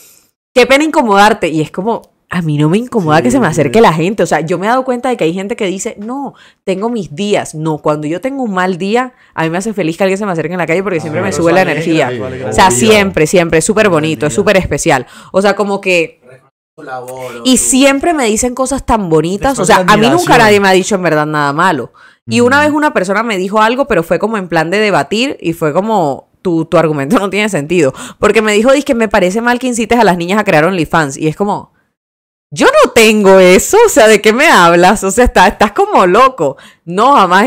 qué pena incomodarte. Y es como, a mí no me incomoda que se me acerque la gente. O sea, yo me he dado cuenta de que hay gente que dice, no, tengo mis días. No, cuando yo tengo un mal día, a mí me hace feliz que alguien se me acerque en la calle porque ah, siempre me sube la energía. o sea, siempre, siempre, es súper bonito, es súper especial. O sea, como que... y siempre me dicen cosas tan bonitas. O sea, a mí nunca nadie me ha dicho en verdad nada malo. Y una vez una persona me dijo algo, pero fue como en plan de debatir y fue como, tu, argumento no tiene sentido. Porque me dijo, dice que me parece mal que incites a las niñas a crear OnlyFans. Y es como yo no tengo eso, o sea, ¿de qué me hablas? O sea, estás como loco. No, jamás,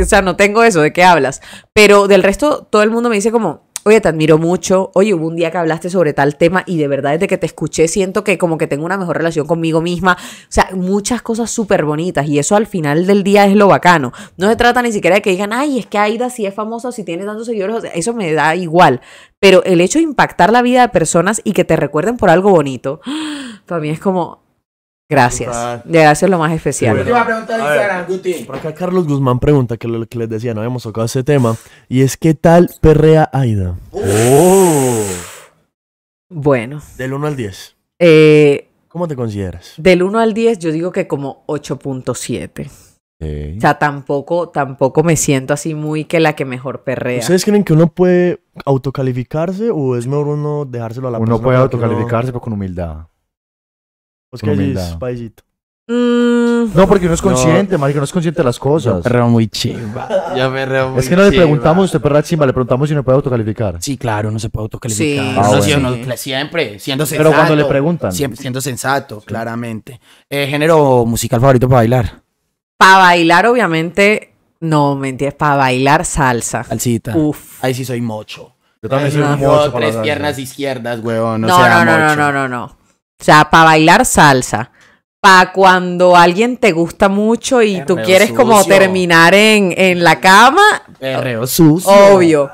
o sea, no tengo eso, ¿de qué hablas? Pero del resto, todo el mundo me dice como, oye, te admiro mucho, oye, hubo un día que hablaste sobre tal tema y de verdad desde que te escuché siento que como que tengo una mejor relación conmigo misma. O sea, muchas cosas súper bonitas y eso al final del día es lo bacano. No se trata ni siquiera de que digan, ay, es que Aida sí es famosa, si tiene tantos seguidores, o eso me da igual. Pero el hecho de impactar la vida de personas y que te recuerden por algo bonito. Para mí es como, gracias. de Gracias lo más especial. Última pregunta de Por acá Carlos Guzmán pregunta, que lo que les decía, no habíamos tocado ese tema, y es ¿qué tal perrea Aida? ¡Oh! Bueno. Del 1 al 10. Eh, ¿Cómo te consideras? Del 1 al 10 yo digo que como 8.7. O sea, tampoco, tampoco me siento así muy que la que mejor perrea. ¿Ustedes creen que uno puede autocalificarse o es mejor uno dejárselo a la uno persona? Uno puede autocalificarse, pero con humildad qué mm. es No, porque no es consciente, que no es consciente de las cosas. Reo muy chimba. me reo muy Es que no le preguntamos, usted perra chimba, le preguntamos si no puede autocalificar. Sí, claro, no se puede autocalificar. Sí, ah, ah, siempre, siendo sensato. Pero cuando le preguntan. Siempre siendo sensato, claramente. Eh, ¿Género musical favorito para bailar? Para bailar, obviamente, no, mentira, para bailar salsa. Salsita. Uf. Ahí sí soy mocho. Yo también eh, soy Tres piernas izquierdas, huevón. No, no, no, no, no, no, no. O sea, para bailar salsa. Para cuando alguien te gusta mucho y tú quieres como terminar en, la cama. Perreo sucio. Obvio.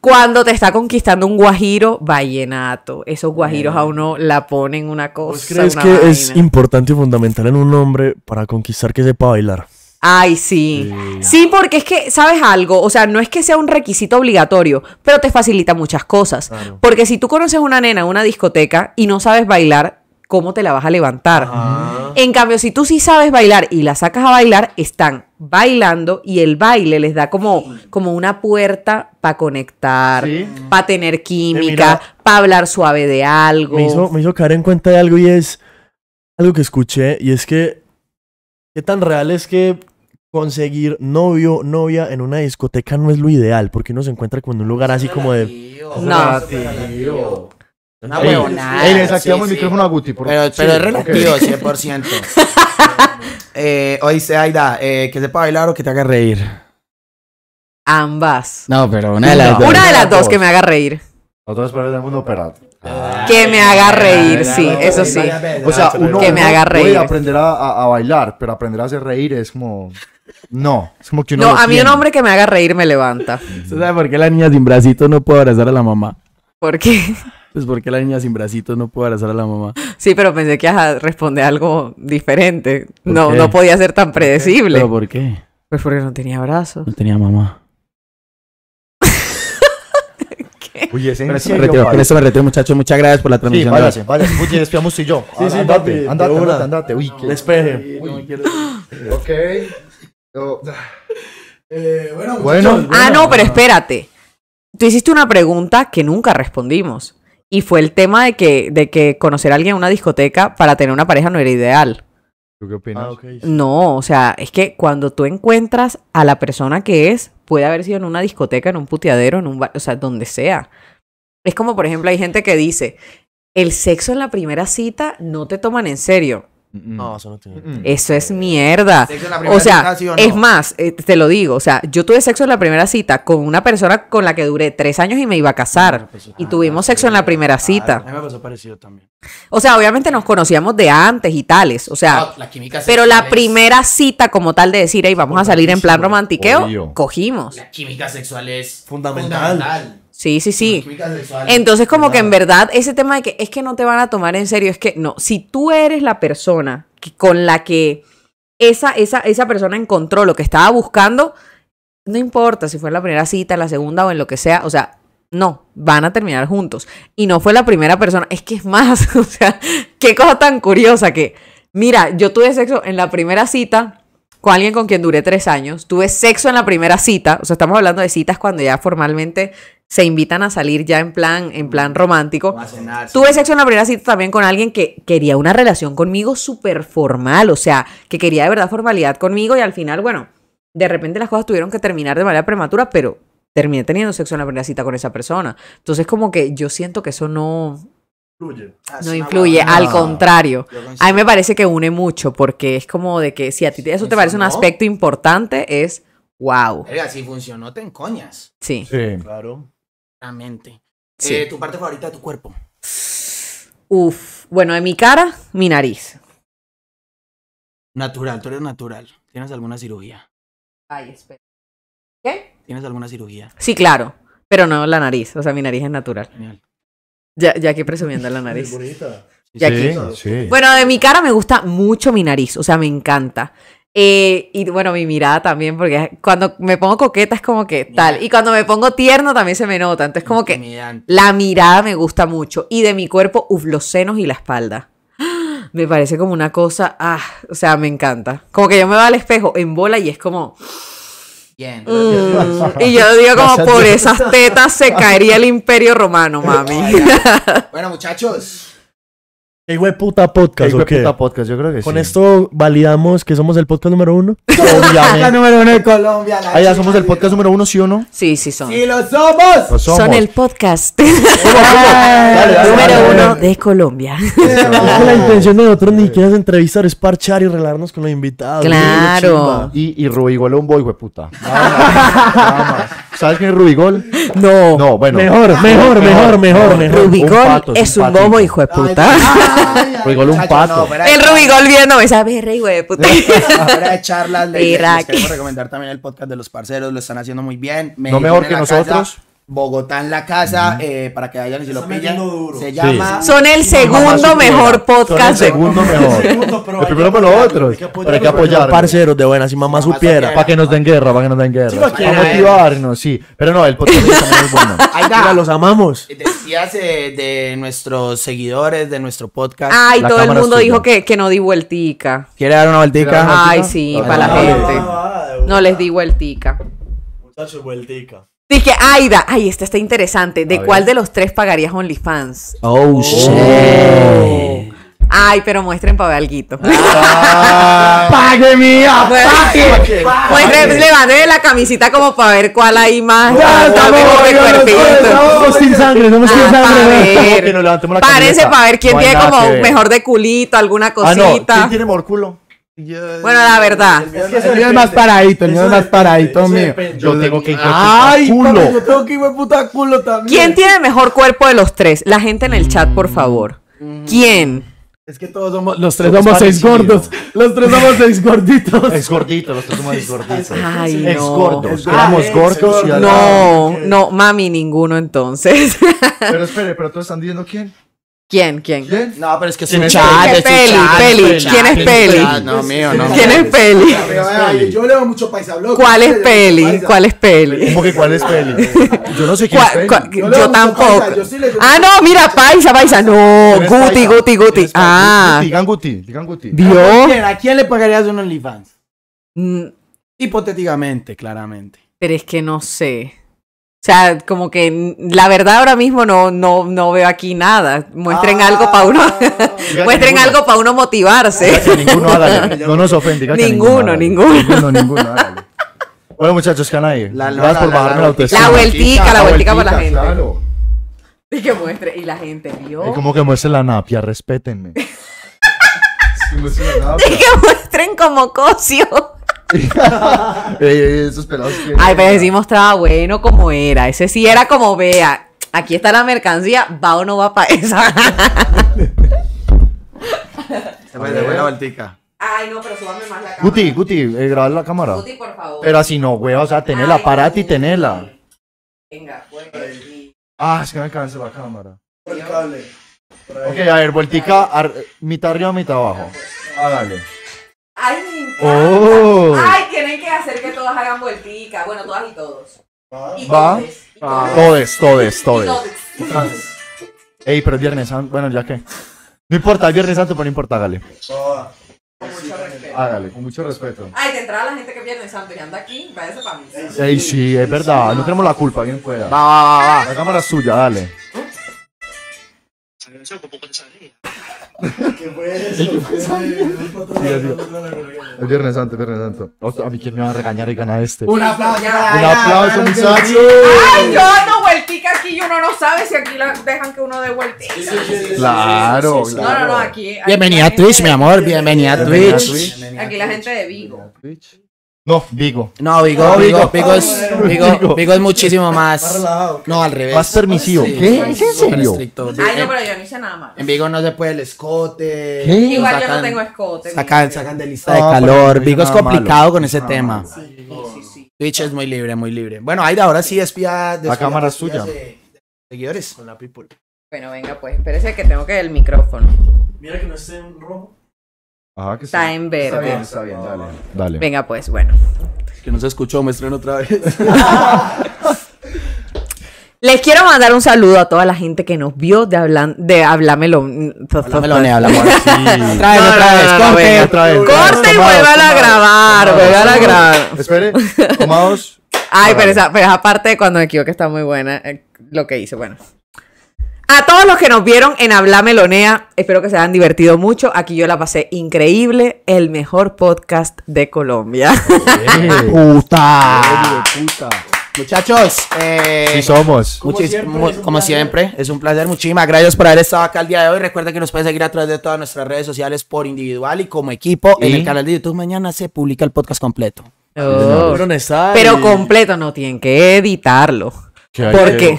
Cuando te está conquistando un guajiro, vallenato. Esos guajiros a uno la ponen una cosa. que es importante y fundamental en un hombre para conquistar que sepa bailar? Ay, sí. sí. porque es que, ¿sabes algo? O sea, no es que sea un requisito obligatorio, pero te facilita muchas cosas. Porque si tú conoces una nena en una discoteca y no sabes bailar, ¿cómo te la vas a levantar? Mm. En cambio, si tú sí sabes bailar y la sacas a bailar, están bailando y el baile les da como, como una puerta para conectar, para tener eh, química, para hablar suave de algo. Me hizo, me hizo caer en cuenta de algo y es algo que escuché y es que, ¿qué tan real es que Conseguir novio, novia en una discoteca no es lo ideal, porque uno se encuentra con un lugar así como de. No, tío. Una ey, le el micrófono a Guti. Pero, es relativo, 100%. eh, oíste, Aida, eh, que sepa bailar o que te haga reír. Ambas. No, pero una de las dos. Una de las dos que me haga reír. Otras para del mundo, pero. Ah. Que me haga reír, sí, eso sí. O sea, uno, Que me haga reír. aprender a bailar, pero aprender a hacer reír es como. No, es como que uno No, a mí un hombre que me haga reír me levanta. ¿Sabes por qué la niña sin bracitos no puede abrazar a la mamá? ¿Por qué? Pues porque la niña sin bracitos no puede abrazar a la mamá. Sí, pero pensé que ajá, responde algo diferente. No, no podía ser tan predecible. ¿Pero por qué? Pues porque no tenía brazos. No tenía mamá. Oye, es en me retiro, con eso me retiro, muchachos. Muchas gracias por la transmisión. Sí, váyase, váyase. Oye, tú y yo. Sí, sí, andate, andate, andate, Uy, qué despeje. Uy, Ok. Eh, bueno, bueno, Ah, no, pero espérate. Tú hiciste una pregunta que nunca respondimos. Y fue el tema de que, de que conocer a alguien en una discoteca para tener una pareja no era ideal. ¿Tú qué opinas? Ah, no, o sea, es que cuando tú encuentras a la persona que es, puede haber sido en una discoteca, en un puteadero, en un bar, o sea, donde sea. Es como, por ejemplo, hay gente que dice, el sexo en la primera cita no te toman en serio. No, eso es mierda. O sea, es más, te lo digo, o sea, yo tuve sexo en la primera cita con una persona con la que duré tres años y me iba a casar. y tuvimos sexo en la primera cita. a mí me parecido también. O sea, obviamente nos conocíamos de antes y tales, o sea, pero la primera cita como tal de decir, ahí vamos a salir en plan romantiqueo, cogimos. La química sexual es fundamental. Sí, sí, sí. Entonces como que en verdad ese tema de que es que no te van a tomar en serio, es que no, si tú eres la persona con la que esa, esa, esa persona encontró lo que estaba buscando, no importa si fue la primera cita, la segunda o en lo que sea, o sea, no, van a terminar juntos. Y no fue la primera persona, es que es más, o sea, qué cosa tan curiosa que, mira, yo tuve sexo en la primera cita con alguien con quien duré tres años, tuve sexo en la primera cita, o sea, estamos hablando de citas cuando ya formalmente se invitan a salir ya en plan, en plan romántico. Tuve sexo en la primera cita también con alguien que quería una relación conmigo súper formal, o sea, que quería de verdad formalidad conmigo y al final, bueno, de repente las cosas tuvieron que terminar de manera prematura, pero terminé teniendo sexo en la primera cita con esa persona. Entonces como que yo siento que eso no... Ah, influye. No influye, al ah, contrario. A mí me parece que une mucho porque es como de que si a ti eso te parece un aspecto importante es wow. Oiga, si funcionó te encoñas. Sí. Sí. Claro. Exactamente. Eh, ¿Tu parte favorita de tu cuerpo? Uf, bueno, de mi cara, mi nariz. Natural, tú eres natural. ¿Tienes alguna cirugía? Ay, espera. ¿Qué? ¿Tienes alguna cirugía? Sí, claro, pero no la nariz, o sea, mi nariz es natural. Genial. Ya, ya presumiendo la nariz. Bonita. sí. Bueno, de mi cara me gusta mucho mi nariz, o sea, me encanta. Eh, y bueno, mi mirada también, porque cuando me pongo coqueta es como que tal. Y cuando me pongo tierno también se me nota. Entonces, como que la mirada me gusta mucho. Y de mi cuerpo, uf, los senos y la espalda. Me parece como una cosa, ah, o sea, me encanta. Como que yo me va al espejo en bola y es como. Bien. Mm. y yo digo como por esas tetas se caería el imperio romano, mami. bueno, muchachos. Ey, güey puta podcast? ¿Qué puta podcast? Yo creo que Con esto validamos que somos el podcast número uno. Obviamente. número uno de Colombia. La Ahí ya somos el podcast número uno, ¿sí o no? Sí, sí son. ¡Sí lo somos! Lo somos. Son el podcast número uno de Colombia. la intención de nosotros ni siquiera entrevistar, es parchar y regalarnos con los invitados. Claro. Y, y Rubí igual puta. Nada más. Nada más. ¿Sabes quién es Rubigol? No. No, bueno. Mejor, mejor, mejor, mejor, mejor. Rubigol es un, bobo hijo de puta. Rubigol un pato. el Rubigol viendo esa pues, berra hijo de puta. Ahora de charlas, les, les queremos recomendar también el podcast de los parceros, lo están haciendo muy bien. no mejor que nosotros. Bogotá en la casa, para que vayan y se lo peguen Se llama. Son el segundo mejor podcast. el segundo mejor. el primero para los otros. Para que apoyar. Parceros de buenas, si mamá, supiera. Para que nos den guerra, para que nos den guerra. para motivarnos, sí. Pero no, el podcast es es bueno. Ahí los amamos. Decías de nuestros seguidores, de nuestro podcast. Ay, todo el mundo dijo que, que, no di vueltica. ¿Quiere dar una vueltica? Ay, sí, para la gente. No les di vueltica. Muchachos, vueltica. Dije, Aida, ay, esta está interesante. ¿De cuál de los tres pagarías OnlyFans? Oh, oh. shit. Ay, pero muestren para ver algo. Ah. ¡Pague mía! ¡Pague! Muestren, levanten la camisita como para ver cuál hay más. Ya, estamos sin sangre, no me ah, sin sangre. Párense para ver quién tiene como mejor de culito, alguna ah, cosita. ¿Quién tiene mejor culo? bueno, la verdad. el mío es más paradito, el mío es más paradito mío. Yo tengo que ir a puta culo. yo tengo que a puta culo también. ¿Quién tiene mejor cuerpo de los tres? La gente en el chat, por favor. Mm. ¿Quién? Es que todos somos. Los tres somos, seis gordos. Los tres somos seis gorditos. Es gordito, los tres somos seis gorditos. Ay, no. Es gordos. Ah, gordos No, no, mami, ninguno entonces. Pero espere, pero todos están diciendo quién. ¿Quién? ¿Quién? No, pero es que es un chat. Es peli, ¿Quién es Peli? Ah, no, mío, no. ¿Quién es Peli? yo leo mucho paisa blog. ¿Cuál es Peli? ¿Cuál es Peli? ¿Cómo que cuál es Peli? Yo no sé quién es Yo, tampoco. ah, no, mira, paisa, paisa. No, Guti, Guti, Guti. Ah. Digan Guti, digan Guti. ¿A quién le pagarías un OnlyFans? Mm. Hipotéticamente, claramente. Pero es que no sé. O sea, como que la verdad ahora mismo no, no, no veo aquí nada. Muestren algo para uno, ah. muestren algo para uno motivarse. ninguno, No nos ofendí. Ninguno, ninguno. Ninguno, ninguno, Bueno, muchachos, ¿qué hay? la, por bajarme la, La vueltica, la vueltica para la gente. Y que muestre, y la gente vio. Es como que muestre la napia, respétenme. Y que muestren como cocio. Ay, pero decimos sí mostraba bueno como era. Ese sí era como vea. Aquí está la mercancía, va o no va para esa. me la Ay, no, pero súbame más la cámara. Guti, Guti, eh, grabar la cámara. Guti, por favor. Pero así no, weón, o sea, tenela, parate y tenela. Venga, pues. Ah, es que me cansé la cámara. Ok, a ver, vueltica, mitad arriba, mitad abajo. Pues. Ah, dale Ay, me oh. Ay, tienen que hacer que todas hagan vueltica. Bueno, todas y todos. Ah. Y Va. todes, ah. Todes, todes, todes. Ey, pero es Viernes Santo, bueno, ya qué. No importa, es Viernes Santo, pero no importa, hágale. Con mucho respeto. Hágale, con mucho respeto. Ay, te entraba la gente que es viernes santo y anda aquí, váyase para mí. Ey, sí, es verdad, no tenemos la culpa, bien fuera. Va, va, va, va. La cámara es suya, dale. ¿Qué fue eso? El Viernes Santo, Viernes Santo. a mí quién me va a regañar y ganar este. Un aplauso, Un aplauso, Ay, yo ando vueltica aquí y uno no sabe si aquí la dejan que uno dé vueltica. Claro, claro. No, no, no, aquí. Bienvenida a Twitch, mi amor. Bienvenida a Twitch. Aquí la gente de Vigo. No, Vigo. No, Vigo, Vigo, Vigo, es, Vigo, es muchísimo más. No, al revés. Más permisivo. ¿Qué? ¿Es en serio? Ay, no, pero yo no hice nada más. En Vigo no se puede el escote. ¿Qué? Igual yo no tengo escote. Sacan, de lista de calor. Vigo es complicado con ese ah, tema. Sí, sí, sí. Twitch es muy libre, muy libre. Bueno, Aida, ahora sí espía. De la cámara suya. Seguidores. Con la people. Bueno, venga, pues espérese que tengo que el micrófono. Mira que no esté en rojo. Ajá, que está en verde. Está bien, está bien, dale. Venga, pues, bueno. Que no se escuchó, me estreno otra vez. Les quiero mandar un saludo a toda la gente que nos vio de hablan de hablámelo. Hablámelo, hablamos. otra vez, otra vez, corte, otra y vuelvan a grabar, vuelvan a grabar. Espere, tomados. Ay, pero esa, pero aparte cuando me equivoqué está muy buena, eh, lo que hice, bueno. A todos los que nos vieron en Habla Melonea, espero que se hayan divertido mucho. Aquí yo la pasé increíble, el mejor podcast de Colombia. puta. Muchachos, eh, somos. Como siempre, es como siempre, es un placer. Muchísimas gracias por haber estado acá el día de hoy. Recuerda que nos pueden seguir a través de todas nuestras redes sociales por individual y como equipo. En el canal de YouTube mañana se publica el podcast completo. Oh. pero completo no tienen que editarlo. Porque, qué?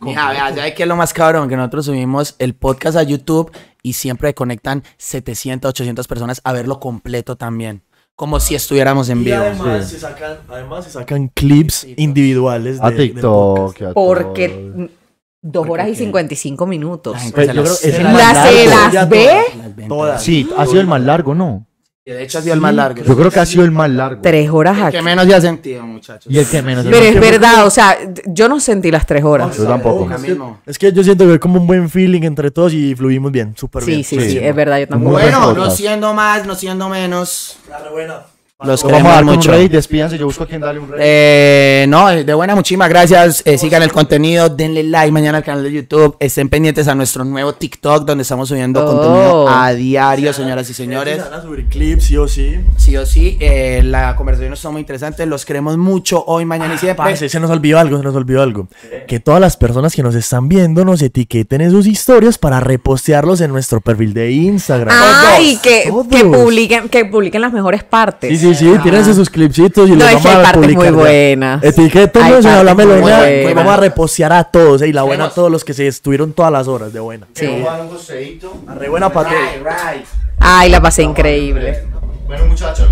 Mija, vea, es que es lo más cabrón? Que nosotros subimos el podcast a YouTube y siempre conectan 700, 800 personas a verlo completo también. Como si estuviéramos en vivo. Además, se sacan, además se sacan clips individuales de, Porque dos horas y 55 minutos. La, pues se, las ve. Todas. Sí, ha sido el más largo, ¿no? de hecho ha sido el más largo. Yo creo que ha sido el más largo. Tres horas aquí. que menos ya ha sentido, muchachos. Y el que menos. Pero es verdad, o sea, yo no sentí las tres horas. yo tampoco. Es que, yo siento que es como un buen feeling entre todos y fluimos bien, súper bien. Sí, sí, sí, es verdad, yo tampoco. Bueno, no siendo más, no siendo menos. claro bueno. Los pues queremos mucho. yo busco a quien darle un rey. Eh, no, de buena, muchísimas gracias. Eh, sigan el contenido, denle like mañana al canal de YouTube. Estén pendientes a nuestro nuevo TikTok donde estamos subiendo oh. contenido a diario, señoras y señores. a subir clips, sí o sí. Sí o sí. Eh, la conversación está muy interesante. Los queremos mucho hoy, mañana y siempre. se nos olvidó algo, se nos olvidó algo. Que todas las personas que nos están viendo nos etiqueten en sus historias para repostearlos en nuestro perfil de Instagram. Ah, que, que, publiquen, que publiquen las mejores partes. Sí, sí, sí, sí, sus clipsitos y no, los vamos a publicar. muy buenas. Etiquétenos y hablame ya. Vamos a repostear a todos ¿eh? y la buena a todos los que se estuvieron todas las horas de buena. Sí. Arre buena para Ay, la pasé increíble. Bueno, muchachos.